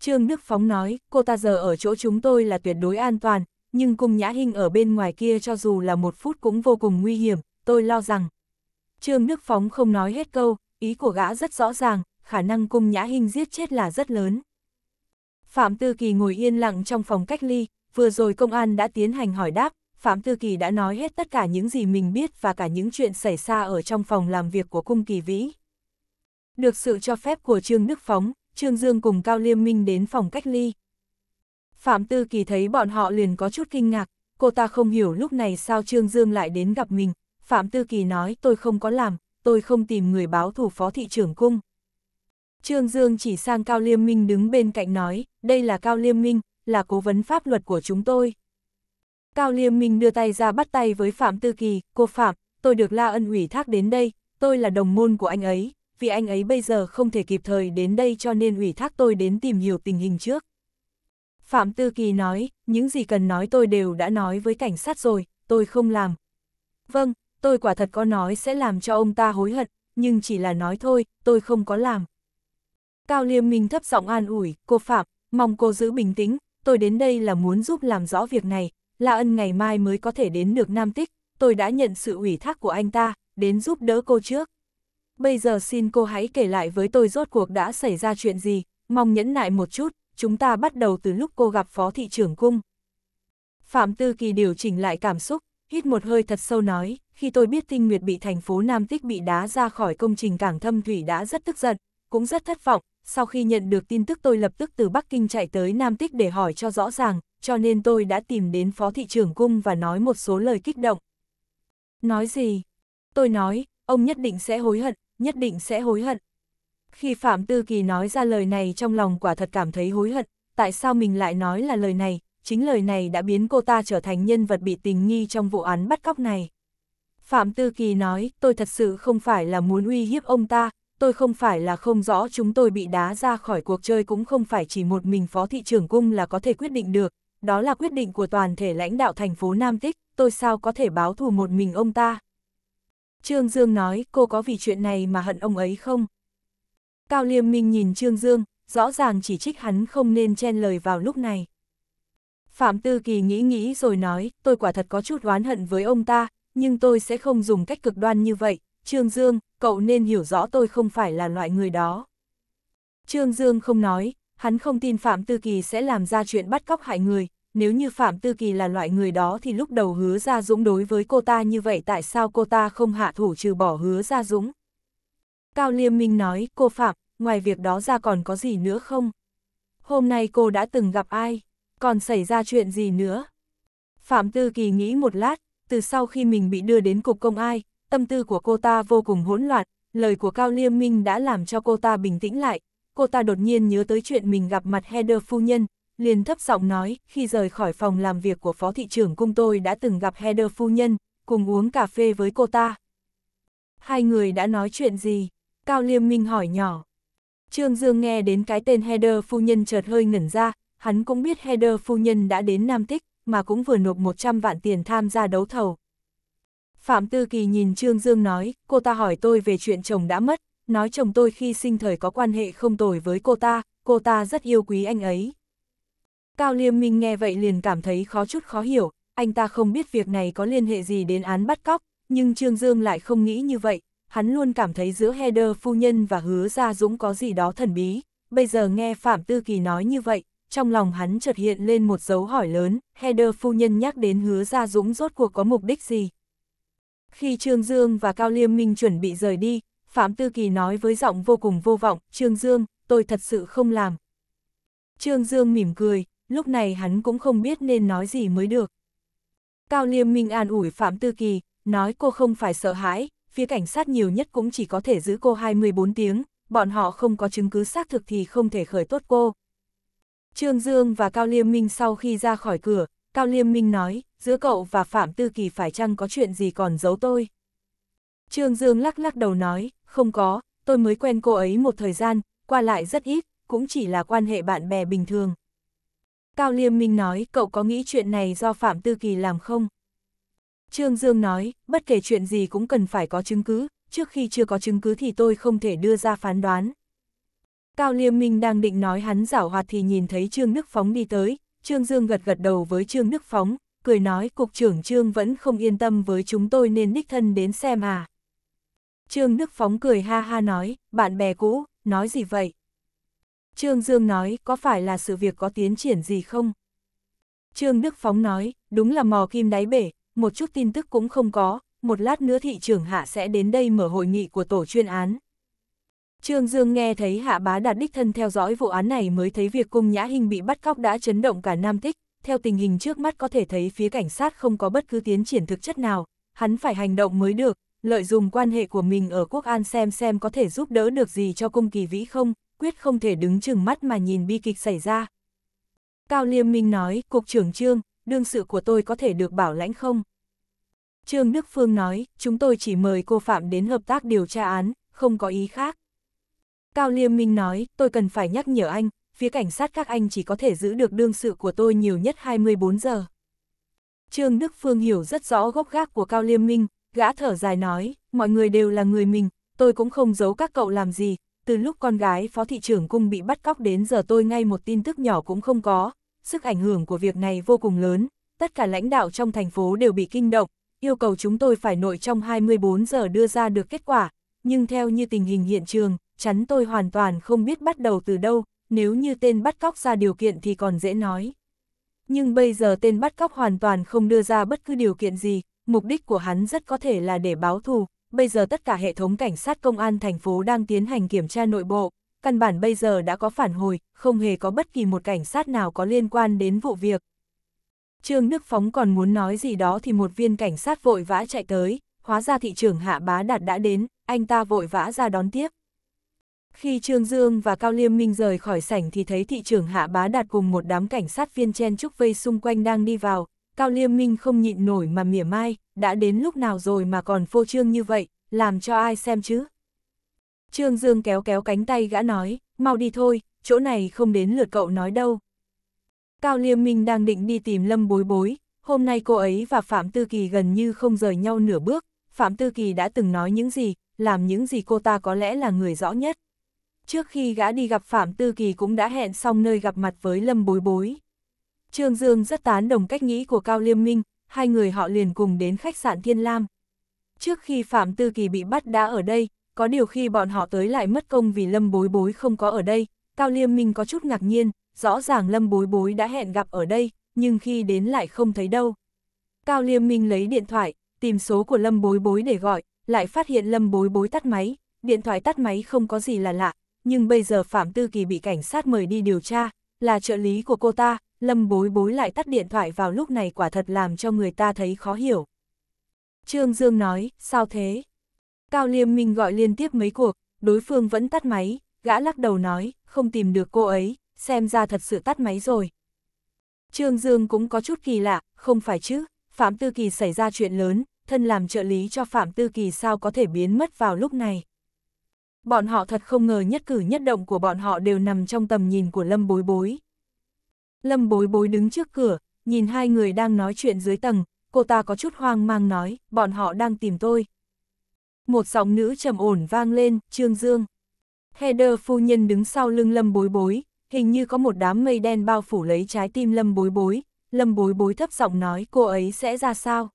Trương Đức Phóng nói, cô ta giờ ở chỗ chúng tôi là tuyệt đối an toàn, nhưng cung nhã hình ở bên ngoài kia cho dù là một phút cũng vô cùng nguy hiểm, tôi lo rằng. Trương Đức Phóng không nói hết câu, ý của gã rất rõ ràng, khả năng cung nhã hình giết chết là rất lớn. Phạm Tư Kỳ ngồi yên lặng trong phòng cách ly, vừa rồi công an đã tiến hành hỏi đáp, Phạm Tư Kỳ đã nói hết tất cả những gì mình biết và cả những chuyện xảy ra ở trong phòng làm việc của cung kỳ vĩ. Được sự cho phép của Trương Đức Phóng, Trương Dương cùng Cao Liêm Minh đến phòng cách ly. Phạm Tư Kỳ thấy bọn họ liền có chút kinh ngạc, cô ta không hiểu lúc này sao Trương Dương lại đến gặp mình. Phạm Tư Kỳ nói tôi không có làm, tôi không tìm người báo thủ phó thị trưởng cung. Trương Dương chỉ sang Cao Liêm Minh đứng bên cạnh nói, đây là Cao Liêm Minh, là cố vấn pháp luật của chúng tôi. Cao Liêm Minh đưa tay ra bắt tay với Phạm Tư Kỳ, cô Phạm, tôi được La Ân ủy thác đến đây, tôi là đồng môn của anh ấy, vì anh ấy bây giờ không thể kịp thời đến đây cho nên ủy thác tôi đến tìm hiểu tình hình trước. Phạm Tư Kỳ nói, những gì cần nói tôi đều đã nói với cảnh sát rồi, tôi không làm. Vâng, tôi quả thật có nói sẽ làm cho ông ta hối hận, nhưng chỉ là nói thôi, tôi không có làm. Cao Liêm Minh thấp giọng an ủi, cô Phạm, mong cô giữ bình tĩnh, tôi đến đây là muốn giúp làm rõ việc này, La Ân ngày mai mới có thể đến được Nam Tích, tôi đã nhận sự ủy thác của anh ta, đến giúp đỡ cô trước. Bây giờ xin cô hãy kể lại với tôi rốt cuộc đã xảy ra chuyện gì, mong nhẫn nại một chút, chúng ta bắt đầu từ lúc cô gặp phó thị trưởng cung. Phạm Tư Kỳ điều chỉnh lại cảm xúc, hít một hơi thật sâu nói, khi tôi biết Tinh Nguyệt bị thành phố Nam Tích bị đá ra khỏi công trình cảng thâm thủy đã rất tức giận, cũng rất thất vọng, sau khi nhận được tin tức tôi lập tức từ Bắc Kinh chạy tới Nam Tích để hỏi cho rõ ràng, cho nên tôi đã tìm đến phó thị trưởng cung và nói một số lời kích động. Nói gì? Tôi nói, ông nhất định sẽ hối hận, nhất định sẽ hối hận. Khi Phạm Tư Kỳ nói ra lời này trong lòng quả thật cảm thấy hối hận, tại sao mình lại nói là lời này, chính lời này đã biến cô ta trở thành nhân vật bị tình nghi trong vụ án bắt cóc này. Phạm Tư Kỳ nói, tôi thật sự không phải là muốn uy hiếp ông ta, tôi không phải là không rõ chúng tôi bị đá ra khỏi cuộc chơi cũng không phải chỉ một mình phó thị trưởng cung là có thể quyết định được, đó là quyết định của toàn thể lãnh đạo thành phố Nam Tích, tôi sao có thể báo thù một mình ông ta. Trương Dương nói, cô có vì chuyện này mà hận ông ấy không? Cao Liêm Minh nhìn Trương Dương, rõ ràng chỉ trích hắn không nên chen lời vào lúc này. Phạm Tư Kỳ nghĩ nghĩ rồi nói, tôi quả thật có chút oán hận với ông ta, nhưng tôi sẽ không dùng cách cực đoan như vậy, Trương Dương, cậu nên hiểu rõ tôi không phải là loại người đó. Trương Dương không nói, hắn không tin Phạm Tư Kỳ sẽ làm ra chuyện bắt cóc hại người, nếu như Phạm Tư Kỳ là loại người đó thì lúc đầu hứa ra dũng đối với cô ta như vậy tại sao cô ta không hạ thủ trừ bỏ hứa ra dũng. Cao Liêm Minh nói, cô Phạm, ngoài việc đó ra còn có gì nữa không? Hôm nay cô đã từng gặp ai? Còn xảy ra chuyện gì nữa? Phạm Tư Kỳ nghĩ một lát, từ sau khi mình bị đưa đến cục công ai, tâm tư của cô ta vô cùng hỗn loạn, lời của Cao Liêm Minh đã làm cho cô ta bình tĩnh lại, cô ta đột nhiên nhớ tới chuyện mình gặp mặt Heather phu nhân, liền thấp giọng nói, khi rời khỏi phòng làm việc của phó thị trưởng cung tôi đã từng gặp Heather phu nhân, cùng uống cà phê với cô ta. Hai người đã nói chuyện gì? Cao Liêm Minh hỏi nhỏ. Trương Dương nghe đến cái tên Heather phu nhân chợt hơi ngẩn ra, hắn cũng biết Heather phu nhân đã đến Nam Tích, mà cũng vừa nộp 100 vạn tiền tham gia đấu thầu, Phạm Tư Kỳ nhìn Trương Dương nói, cô ta hỏi tôi về chuyện chồng đã mất, nói chồng tôi khi sinh thời có quan hệ không tồi với cô ta, cô ta rất yêu quý anh ấy. Cao Liêm Minh nghe vậy liền cảm thấy khó chút khó hiểu, anh ta không biết việc này có liên hệ gì đến án bắt cóc, nhưng Trương Dương lại không nghĩ như vậy, hắn luôn cảm thấy giữa Heather phu nhân và hứa Gia Dũng có gì đó thần bí, bây giờ nghe Phạm Tư Kỳ nói như vậy, trong lòng hắn chợt hiện lên một dấu hỏi lớn, Heather phu nhân nhắc đến hứa Gia Dũng rốt cuộc có mục đích gì, khi Trương Dương và Cao Liêm Minh chuẩn bị rời đi, Phạm Tư Kỳ nói với giọng vô cùng vô vọng, Trương Dương, tôi thật sự không làm. Trương Dương mỉm cười, lúc này hắn cũng không biết nên nói gì mới được. Cao Liêm Minh an ủi Phạm Tư Kỳ, nói cô không phải sợ hãi, phía cảnh sát nhiều nhất cũng chỉ có thể giữ cô 24 tiếng, bọn họ không có chứng cứ xác thực thì không thể khởi tốt cô. Trương Dương và Cao Liêm Minh sau khi ra khỏi cửa, Cao Liêm Minh nói, giữa cậu và Phạm Tư Kỳ phải chăng có chuyện gì còn giấu tôi? Trương Dương lắc lắc đầu nói, không có, tôi mới quen cô ấy một thời gian, qua lại rất ít, cũng chỉ là quan hệ bạn bè bình thường. Cao Liêm Minh nói, cậu có nghĩ chuyện này do Phạm Tư Kỳ làm không? Trương Dương nói, bất kể chuyện gì cũng cần phải có chứng cứ, trước khi chưa có chứng cứ thì tôi không thể đưa ra phán đoán. Cao Liêm Minh đang định nói hắn giảo hoạt thì nhìn thấy Trương Đức Phóng đi tới, Trương Dương gật gật đầu với Trương Đức Phóng, cười nói cục trưởng trương vẫn không yên tâm với chúng tôi nên đích thân đến xem à. Trương Đức Phóng cười ha ha nói, bạn bè cũ, nói gì vậy? Trương Dương nói, có phải là sự việc có tiến triển gì không? Trương Đức Phóng nói, đúng là mò kim đáy bể, một chút tin tức cũng không có, một lát nữa thị trưởng Hạ sẽ đến đây mở hội nghị của tổ chuyên án. Trương Dương nghe thấy Hạ Bá Đạt đích thân theo dõi vụ án này mới thấy việc cung Nhã hình bị bắt cóc đã chấn động cả Nam Tích, theo tình hình trước mắt có thể thấy phía cảnh sát không có bất cứ tiến triển thực chất nào, hắn phải hành động mới được, lợi dụng quan hệ của mình ở quốc an xem xem có thể giúp đỡ được gì cho cung kỳ vĩ không, quyết không thể đứng chừng mắt mà nhìn bi kịch xảy ra. Cao Liêm Minh nói, Cục trưởng Trương, đương sự của tôi có thể được bảo lãnh không? Trương Đức Phương nói, chúng tôi chỉ mời cô Phạm đến hợp tác điều tra án, không có ý khác. Cao Liêm Minh nói, tôi cần phải nhắc nhở anh, phía cảnh sát các anh chỉ có thể giữ được đương sự của tôi nhiều nhất 24 giờ. Trương Đức Phương hiểu rất rõ gốc gác của Cao Liêm Minh, gã thở dài nói, mọi người đều là người mình, tôi cũng không giấu các cậu làm gì, từ lúc con gái phó thị trưởng cung bị bắt cóc đến giờ tôi ngay một tin tức nhỏ cũng không có, sức ảnh hưởng của việc này vô cùng lớn, tất cả lãnh đạo trong thành phố đều bị kinh động, yêu cầu chúng tôi phải nội trong 24 giờ đưa ra được kết quả, nhưng theo như tình hình hiện trường, chắn tôi hoàn toàn không biết bắt đầu từ đâu, nếu như tên bắt cóc ra điều kiện thì còn dễ nói. Nhưng bây giờ tên bắt cóc hoàn toàn không đưa ra bất cứ điều kiện gì, mục đích của hắn rất có thể là để báo thù. Bây giờ tất cả hệ thống cảnh sát công an thành phố đang tiến hành kiểm tra nội bộ, căn bản bây giờ đã có phản hồi, không hề có bất kỳ một cảnh sát nào có liên quan đến vụ việc. Trương Đức Phóng còn muốn nói gì đó thì một viên cảnh sát vội vã chạy tới, hóa ra thị trưởng Hạ Bá Đạt đã đến, anh ta vội vã ra đón tiếp. Khi Trương Dương và Cao Liêm Minh rời khỏi sảnh thì thấy thị trưởng Hạ Bá Đạt cùng một đám cảnh sát viên chen trúc vây xung quanh đang đi vào, Cao Liêm Minh không nhịn nổi mà mỉa mai, đã đến lúc nào rồi mà còn phô trương như vậy, làm cho ai xem chứ. Trương Dương kéo kéo cánh tay gã nói, mau đi thôi, chỗ này không đến lượt cậu nói đâu. Cao Liêm Minh đang định đi tìm Lâm Bối Bối, hôm nay cô ấy và Phạm Tư Kỳ gần như không rời nhau nửa bước, Phạm Tư Kỳ đã từng nói những gì, làm những gì cô ta có lẽ là người rõ nhất. Trước khi gã đi gặp Phạm Tư Kỳ cũng đã hẹn xong nơi gặp mặt với Lâm Bối Bối. Trương Dương rất tán đồng cách nghĩ của Cao Liêm Minh, hai người họ liền cùng đến khách sạn Thiên Lam. Trước khi Phạm Tư Kỳ bị bắt đã ở đây, có điều khi bọn họ tới lại mất công vì Lâm Bối Bối không có ở đây, Cao Liêm Minh có chút ngạc nhiên, rõ ràng Lâm Bối Bối đã hẹn gặp ở đây, nhưng khi đến lại không thấy đâu. Cao Liêm Minh lấy điện thoại, tìm số của Lâm Bối Bối để gọi, lại phát hiện Lâm Bối Bối tắt máy, điện thoại tắt máy không có gì là lạ, nhưng bây giờ Phạm Tư Kỳ bị cảnh sát mời đi điều tra, là trợ lý của cô ta, Lâm bối bối lại tắt điện thoại vào lúc này quả thật làm cho người ta thấy khó hiểu. Trương Dương nói, sao thế? Cao Liêm Minh gọi liên tiếp mấy cuộc, đối phương vẫn tắt máy, gã lắc đầu nói, không tìm được cô ấy, xem ra thật sự tắt máy rồi. Trương Dương cũng có chút kỳ lạ, không phải chứ, Phạm Tư Kỳ xảy ra chuyện lớn, thân làm trợ lý cho Phạm Tư Kỳ sao có thể biến mất vào lúc này bọn họ thật không ngờ nhất cử nhất động của bọn họ đều nằm trong tầm nhìn của Lâm Bối Bối. Lâm Bối Bối đứng trước cửa, nhìn hai người đang nói chuyện dưới tầng, cô ta có chút hoang mang nói, bọn họ đang tìm tôi. Một giọng nữ trầm ổn vang lên, Trương Dương. Heather phu nhân đứng sau lưng Lâm Bối Bối, hình như có một đám mây đen bao phủ lấy trái tim Lâm Bối Bối. Lâm Bối Bối thấp giọng nói cô ấy sẽ ra sao?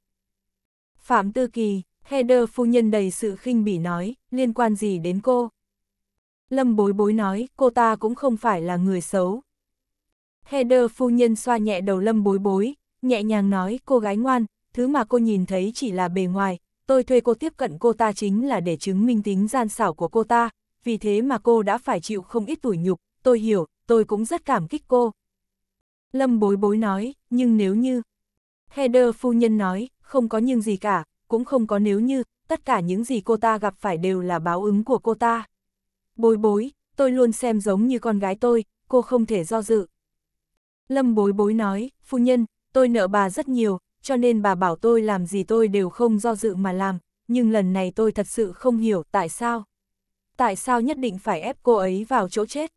Phạm Tư Kỳ Heather phu nhân đầy sự khinh bỉ nói, liên quan gì đến cô? Lâm bối bối nói, cô ta cũng không phải là người xấu. Heather phu nhân xoa nhẹ đầu lâm bối bối, nhẹ nhàng nói, cô gái ngoan, thứ mà cô nhìn thấy chỉ là bề ngoài, tôi thuê cô tiếp cận cô ta chính là để chứng minh tính gian xảo của cô ta, vì thế mà cô đã phải chịu không ít tủi nhục, tôi hiểu, tôi cũng rất cảm kích cô. Lâm bối bối nói, nhưng nếu như... Heather phu nhân nói, không có nhưng gì cả, cũng không có nếu như, tất cả những gì cô ta gặp phải đều là báo ứng của cô ta. Bối bối, tôi luôn xem giống như con gái tôi, cô không thể do dự. Lâm bối bối nói, phu nhân, tôi nợ bà rất nhiều, cho nên bà bảo tôi làm gì tôi đều không do dự mà làm, nhưng lần này tôi thật sự không hiểu tại sao. Tại sao nhất định phải ép cô ấy vào chỗ chết?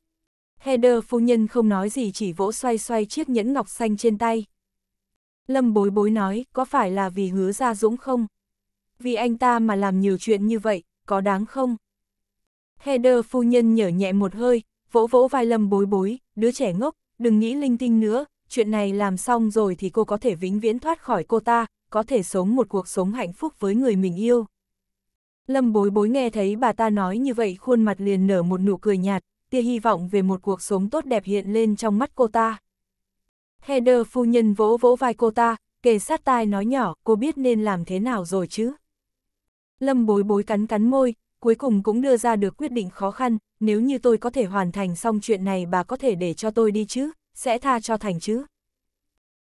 Heather phu nhân không nói gì chỉ vỗ xoay xoay chiếc nhẫn ngọc xanh trên tay. Lâm bối bối nói, có phải là vì hứa ra dũng không? vì anh ta mà làm nhiều chuyện như vậy, có đáng không? Heather phu nhân nhở nhẹ một hơi, vỗ vỗ vai lâm bối bối, đứa trẻ ngốc, đừng nghĩ linh tinh nữa, chuyện này làm xong rồi thì cô có thể vĩnh viễn thoát khỏi cô ta, có thể sống một cuộc sống hạnh phúc với người mình yêu. Lâm bối bối nghe thấy bà ta nói như vậy khuôn mặt liền nở một nụ cười nhạt, tia hy vọng về một cuộc sống tốt đẹp hiện lên trong mắt cô ta. Heather phu nhân vỗ vỗ vai cô ta, kề sát tai nói nhỏ, cô biết nên làm thế nào rồi chứ. Lâm bối bối cắn cắn môi, cuối cùng cũng đưa ra được quyết định khó khăn, nếu như tôi có thể hoàn thành xong chuyện này bà có thể để cho tôi đi chứ, sẽ tha cho thành chứ.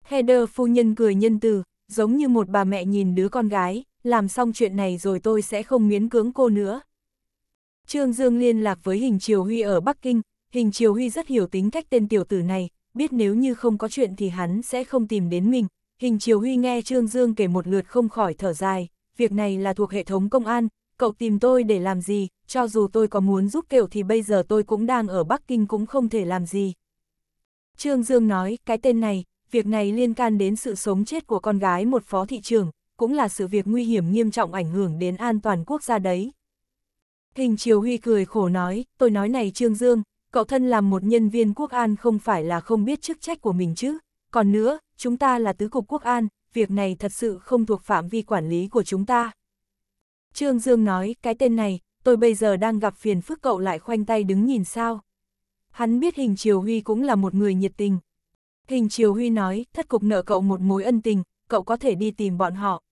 Heather phu nhân cười nhân từ, giống như một bà mẹ nhìn đứa con gái, làm xong chuyện này rồi tôi sẽ không miễn cưỡng cô nữa. Trương Dương liên lạc với Hình Triều Huy ở Bắc Kinh, Hình Triều Huy rất hiểu tính cách tên tiểu tử này, biết nếu như không có chuyện thì hắn sẽ không tìm đến mình. Hình Triều Huy nghe Trương Dương kể một lượt không khỏi thở dài, việc này là thuộc hệ thống công an, cậu tìm tôi để làm gì, cho dù tôi có muốn giúp kiểu thì bây giờ tôi cũng đang ở Bắc Kinh cũng không thể làm gì. Trương Dương nói, cái tên này, việc này liên can đến sự sống chết của con gái một phó thị trưởng, cũng là sự việc nguy hiểm nghiêm trọng ảnh hưởng đến an toàn quốc gia đấy. Hình Triều Huy cười khổ nói, tôi nói này Trương Dương, cậu thân làm một nhân viên quốc an không phải là không biết chức trách của mình chứ, còn nữa, chúng ta là tứ cục quốc an, việc này thật sự không thuộc phạm vi quản lý của chúng ta. Trương Dương nói, cái tên này, tôi bây giờ đang gặp phiền phức cậu lại khoanh tay đứng nhìn sao. Hắn biết Hình Triều Huy cũng là một người nhiệt tình. Hình Triều Huy nói, thất cục nợ cậu một mối ân tình, cậu có thể đi tìm bọn họ.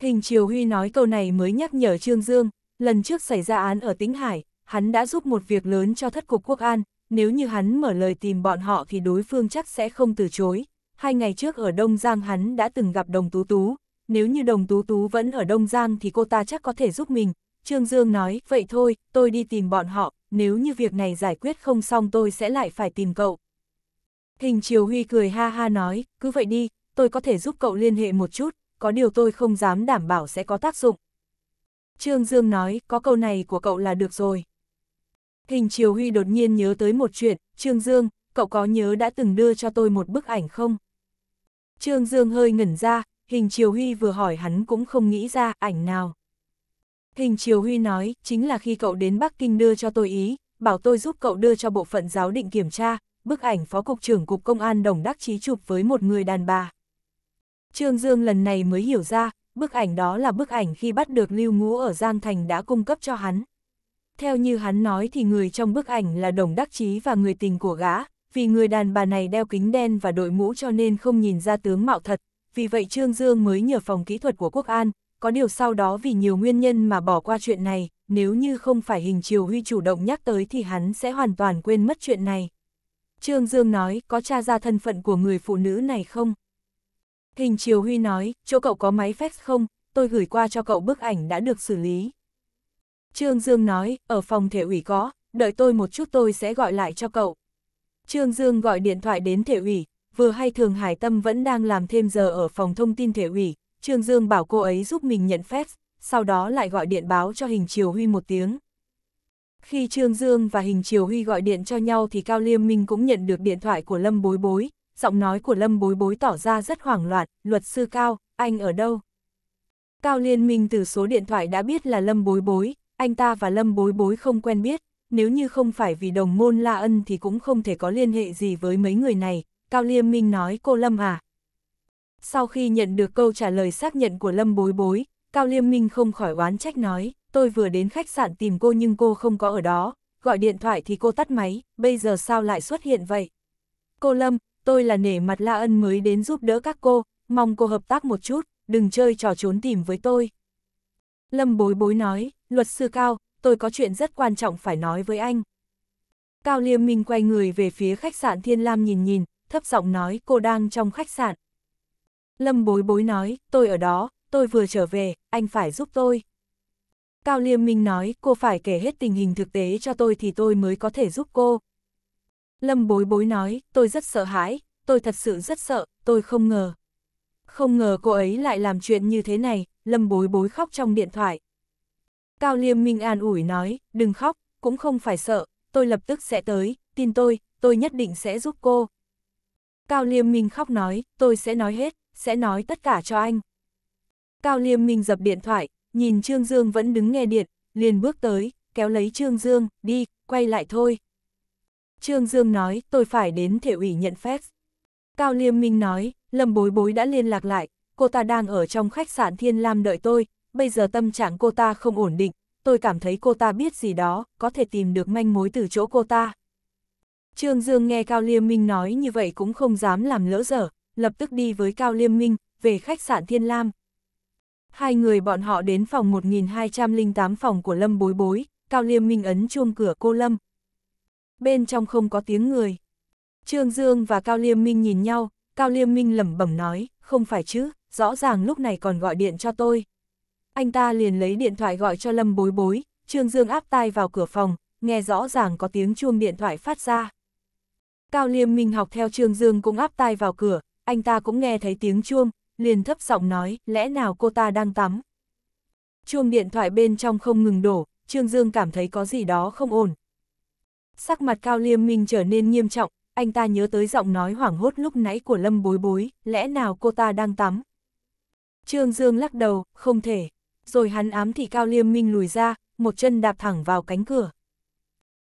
Hình Triều Huy nói câu này mới nhắc nhở Trương Dương, lần trước xảy ra án ở Tĩnh Hải, hắn đã giúp một việc lớn cho thất cục quốc an, nếu như hắn mở lời tìm bọn họ thì đối phương chắc sẽ không từ chối hai ngày trước ở Đông Giang hắn đã từng gặp Đồng Tú Tú, nếu như Đồng Tú Tú vẫn ở Đông Giang thì cô ta chắc có thể giúp mình. Trương Dương nói, vậy thôi, tôi đi tìm bọn họ, nếu như việc này giải quyết không xong tôi sẽ lại phải tìm cậu. Hình Triều Huy cười ha ha nói, cứ vậy đi, tôi có thể giúp cậu liên hệ một chút, có điều tôi không dám đảm bảo sẽ có tác dụng. Trương Dương nói, có câu này của cậu là được rồi. Hình Triều Huy đột nhiên nhớ tới một chuyện, Trương Dương, cậu có nhớ đã từng đưa cho tôi một bức ảnh không? Trương Dương hơi ngẩn ra, hình Triều Huy vừa hỏi hắn cũng không nghĩ ra ảnh nào. Hình Triều Huy nói, chính là khi cậu đến Bắc Kinh đưa cho tôi ý, bảo tôi giúp cậu đưa cho bộ phận giáo định kiểm tra, bức ảnh Phó Cục trưởng Cục Công an Đồng Đắc Chí chụp với một người đàn bà. Trương Dương lần này mới hiểu ra, bức ảnh đó là bức ảnh khi bắt được Lưu Ngũ ở Giang Thành đã cung cấp cho hắn. Theo như hắn nói thì người trong bức ảnh là Đồng Đắc Chí và người tình của gã, vì người đàn bà này đeo kính đen và đội mũ cho nên không nhìn ra tướng mạo thật, vì vậy Trương Dương mới nhờ phòng kỹ thuật của Quốc An, có điều sau đó vì nhiều nguyên nhân mà bỏ qua chuyện này, nếu như không phải hình Triều Huy chủ động nhắc tới thì hắn sẽ hoàn toàn quên mất chuyện này. Trương Dương nói, có tra ra thân phận của người phụ nữ này không? Hình Triều Huy nói, chỗ cậu có máy fax không? Tôi gửi qua cho cậu bức ảnh đã được xử lý. Trương Dương nói, ở phòng thể ủy có, đợi tôi một chút tôi sẽ gọi lại cho cậu. Trương Dương gọi điện thoại đến thể ủy, vừa hay Thường Hải Tâm vẫn đang làm thêm giờ ở phòng thông tin thể ủy, Trương Dương bảo cô ấy giúp mình nhận phép, sau đó lại gọi điện báo cho Hình Triều Huy một tiếng. Khi Trương Dương và Hình Triều Huy gọi điện cho nhau thì Cao Liêm Minh cũng nhận được điện thoại của Lâm Bối Bối, giọng nói của Lâm Bối Bối tỏ ra rất hoảng loạn, luật sư Cao, anh ở đâu? Cao Liên Minh từ số điện thoại đã biết là Lâm Bối Bối, anh ta và Lâm Bối Bối không quen biết, nếu như không phải vì đồng môn La Ân thì cũng không thể có liên hệ gì với mấy người này, Cao Liêm Minh nói cô Lâm à. Sau khi nhận được câu trả lời xác nhận của Lâm bối bối, Cao Liêm Minh không khỏi oán trách nói, tôi vừa đến khách sạn tìm cô nhưng cô không có ở đó, gọi điện thoại thì cô tắt máy, bây giờ sao lại xuất hiện vậy? Cô Lâm, tôi là nể mặt La Ân mới đến giúp đỡ các cô, mong cô hợp tác một chút, đừng chơi trò trốn tìm với tôi. Lâm bối bối nói, luật sư Cao, tôi có chuyện rất quan trọng phải nói với anh. Cao Liêm Minh quay người về phía khách sạn Thiên Lam nhìn nhìn, thấp giọng nói cô đang trong khách sạn. Lâm bối bối nói, tôi ở đó, tôi vừa trở về, anh phải giúp tôi. Cao Liêm Minh nói, cô phải kể hết tình hình thực tế cho tôi thì tôi mới có thể giúp cô. Lâm bối bối nói, tôi rất sợ hãi, tôi thật sự rất sợ, tôi không ngờ. Không ngờ cô ấy lại làm chuyện như thế này, Lâm bối bối khóc trong điện thoại, Cao Liêm Minh an ủi nói, đừng khóc, cũng không phải sợ, tôi lập tức sẽ tới, tin tôi, tôi nhất định sẽ giúp cô. Cao Liêm Minh khóc nói, tôi sẽ nói hết, sẽ nói tất cả cho anh. Cao Liêm Minh dập điện thoại, nhìn Trương Dương vẫn đứng nghe điện, liền bước tới, kéo lấy Trương Dương, đi, quay lại thôi. Trương Dương nói, tôi phải đến thể ủy nhận phép. Cao Liêm Minh nói, Lâm Bối Bối đã liên lạc lại, cô ta đang ở trong khách sạn Thiên Lam đợi tôi, bây giờ tâm trạng cô ta không ổn định, tôi cảm thấy cô ta biết gì đó, có thể tìm được manh mối từ chỗ cô ta. Trương Dương nghe Cao Liêm Minh nói như vậy cũng không dám làm lỡ dở, lập tức đi với Cao Liêm Minh, về khách sạn Thiên Lam. Hai người bọn họ đến phòng 1208 phòng của Lâm Bối Bối, Cao Liêm Minh ấn chuông cửa cô Lâm. Bên trong không có tiếng người. Trương Dương và Cao Liêm Minh nhìn nhau, Cao Liêm Minh lẩm bẩm nói, không phải chứ, rõ ràng lúc này còn gọi điện cho tôi anh ta liền lấy điện thoại gọi cho Lâm bối bối, Trương Dương áp tai vào cửa phòng, nghe rõ ràng có tiếng chuông điện thoại phát ra. Cao Liêm Minh học theo Trương Dương cũng áp tai vào cửa, anh ta cũng nghe thấy tiếng chuông, liền thấp giọng nói, lẽ nào cô ta đang tắm. Chuông điện thoại bên trong không ngừng đổ, Trương Dương cảm thấy có gì đó không ổn. Sắc mặt Cao Liêm Minh trở nên nghiêm trọng, anh ta nhớ tới giọng nói hoảng hốt lúc nãy của Lâm bối bối, lẽ nào cô ta đang tắm. Trương Dương lắc đầu, không thể rồi hắn ám thì Cao Liêm Minh lùi ra, một chân đạp thẳng vào cánh cửa.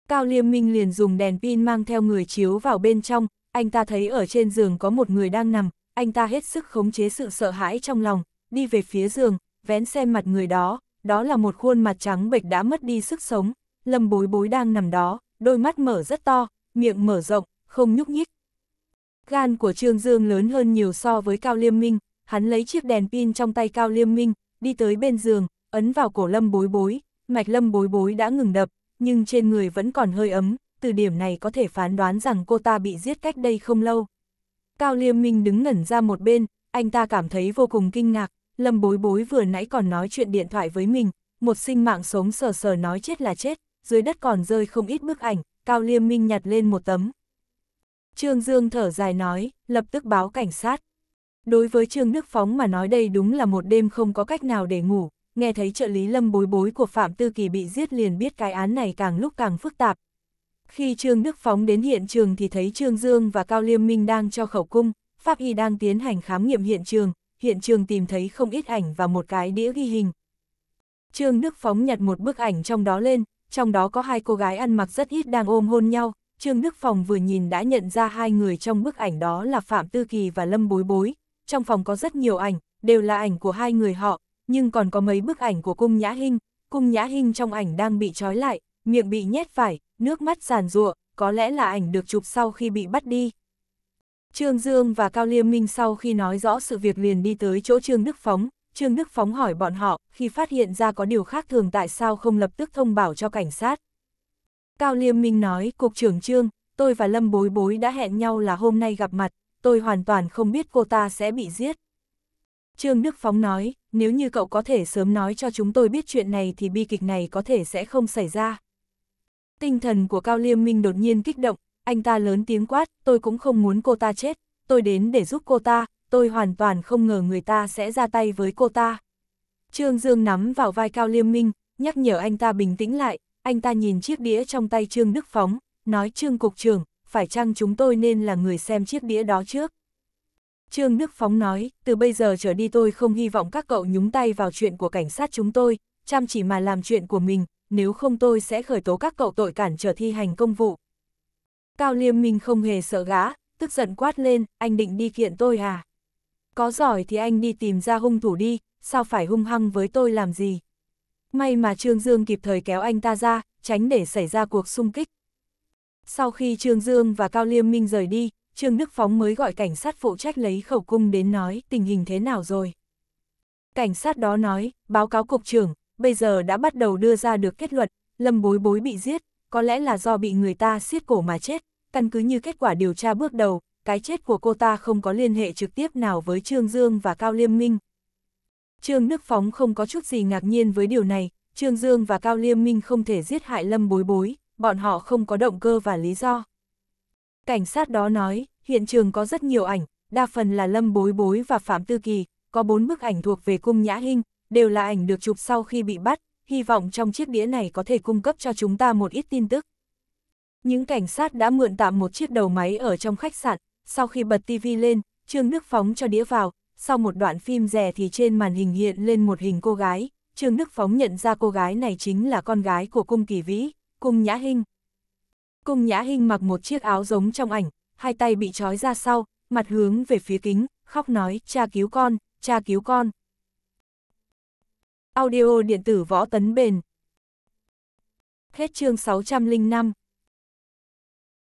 Cao Liêm Minh liền dùng đèn pin mang theo người chiếu vào bên trong, anh ta thấy ở trên giường có một người đang nằm, anh ta hết sức khống chế sự sợ hãi trong lòng, đi về phía giường, vén xem mặt người đó, đó là một khuôn mặt trắng bệch đã mất đi sức sống, lâm bối bối đang nằm đó, đôi mắt mở rất to, miệng mở rộng, không nhúc nhích. Gan của Trương Dương lớn hơn nhiều so với Cao Liêm Minh, hắn lấy chiếc đèn pin trong tay Cao Liêm Minh, đi tới bên giường, ấn vào cổ lâm bối bối, mạch lâm bối bối đã ngừng đập, nhưng trên người vẫn còn hơi ấm, từ điểm này có thể phán đoán rằng cô ta bị giết cách đây không lâu. Cao Liêm Minh đứng ngẩn ra một bên, anh ta cảm thấy vô cùng kinh ngạc, lâm bối bối vừa nãy còn nói chuyện điện thoại với mình, một sinh mạng sống sờ sờ nói chết là chết, dưới đất còn rơi không ít bức ảnh, Cao Liêm Minh nhặt lên một tấm. Trương Dương thở dài nói, lập tức báo cảnh sát. Đối với Trương Nước Phóng mà nói đây đúng là một đêm không có cách nào để ngủ, nghe thấy trợ lý lâm bối bối của Phạm Tư Kỳ bị giết liền biết cái án này càng lúc càng phức tạp. Khi Trương Đức Phóng đến hiện trường thì thấy Trương Dương và Cao Liêm Minh đang cho khẩu cung, Pháp Y đang tiến hành khám nghiệm hiện trường, hiện trường tìm thấy không ít ảnh và một cái đĩa ghi hình. Trương Đức Phóng nhặt một bức ảnh trong đó lên, trong đó có hai cô gái ăn mặc rất ít đang ôm hôn nhau, Trương Đức phóng vừa nhìn đã nhận ra hai người trong bức ảnh đó là Phạm Tư Kỳ và Lâm Bối Bối, trong phòng có rất nhiều ảnh, đều là ảnh của hai người họ, nhưng còn có mấy bức ảnh của cung nhã hình cung nhã hình trong ảnh đang bị trói lại, miệng bị nhét phải, nước mắt giàn rụa, có lẽ là ảnh được chụp sau khi bị bắt đi. Trương Dương và Cao Liêm Minh sau khi nói rõ sự việc liền đi tới chỗ Trương Đức Phóng, Trương Đức Phóng hỏi bọn họ, khi phát hiện ra có điều khác thường tại sao không lập tức thông báo cho cảnh sát. Cao Liêm Minh nói, Cục trưởng Trương, tôi và Lâm Bối Bối đã hẹn nhau là hôm nay gặp mặt, tôi hoàn toàn không biết cô ta sẽ bị giết. Trương Đức Phóng nói, nếu như cậu có thể sớm nói cho chúng tôi biết chuyện này thì bi kịch này có thể sẽ không xảy ra. Tinh thần của Cao Liêm Minh đột nhiên kích động, anh ta lớn tiếng quát, tôi cũng không muốn cô ta chết, tôi đến để giúp cô ta, tôi hoàn toàn không ngờ người ta sẽ ra tay với cô ta. Trương Dương nắm vào vai Cao Liêm Minh, nhắc nhở anh ta bình tĩnh lại, anh ta nhìn chiếc đĩa trong tay Trương Đức Phóng, nói Trương Cục trưởng, phải chăng chúng tôi nên là người xem chiếc đĩa đó trước? Trương Đức Phóng nói, từ bây giờ trở đi tôi không hy vọng các cậu nhúng tay vào chuyện của cảnh sát chúng tôi, chăm chỉ mà làm chuyện của mình, nếu không tôi sẽ khởi tố các cậu tội cản trở thi hành công vụ. Cao Liêm Minh không hề sợ gã, tức giận quát lên, anh định đi kiện tôi à? Có giỏi thì anh đi tìm ra hung thủ đi, sao phải hung hăng với tôi làm gì? May mà Trương Dương kịp thời kéo anh ta ra, tránh để xảy ra cuộc xung kích. Sau khi Trương Dương và Cao Liêm Minh rời đi, Trương Đức Phóng mới gọi cảnh sát phụ trách lấy khẩu cung đến nói tình hình thế nào rồi. Cảnh sát đó nói, báo cáo cục trưởng, bây giờ đã bắt đầu đưa ra được kết luận, Lâm Bối Bối bị giết, có lẽ là do bị người ta siết cổ mà chết, căn cứ như kết quả điều tra bước đầu, cái chết của cô ta không có liên hệ trực tiếp nào với Trương Dương và Cao Liêm Minh. Trương Đức Phóng không có chút gì ngạc nhiên với điều này, Trương Dương và Cao Liêm Minh không thể giết hại Lâm Bối Bối, bọn họ không có động cơ và lý do. Cảnh sát đó nói, hiện trường có rất nhiều ảnh, đa phần là Lâm Bối Bối và Phạm Tư Kỳ, có bốn bức ảnh thuộc về cung nhã hình, đều là ảnh được chụp sau khi bị bắt, hy vọng trong chiếc đĩa này có thể cung cấp cho chúng ta một ít tin tức. Những cảnh sát đã mượn tạm một chiếc đầu máy ở trong khách sạn, sau khi bật tivi lên, Trương Đức Phóng cho đĩa vào, sau một đoạn phim rẻ thì trên màn hình hiện lên một hình cô gái, Trương Đức Phóng nhận ra cô gái này chính là con gái của cung kỳ vĩ. Cung Nhã Hinh. Cung Nhã Hinh mặc một chiếc áo giống trong ảnh, hai tay bị trói ra sau, mặt hướng về phía kính, khóc nói, cha cứu con, cha cứu con. Audio điện tử võ tấn bền. Hết chương 605.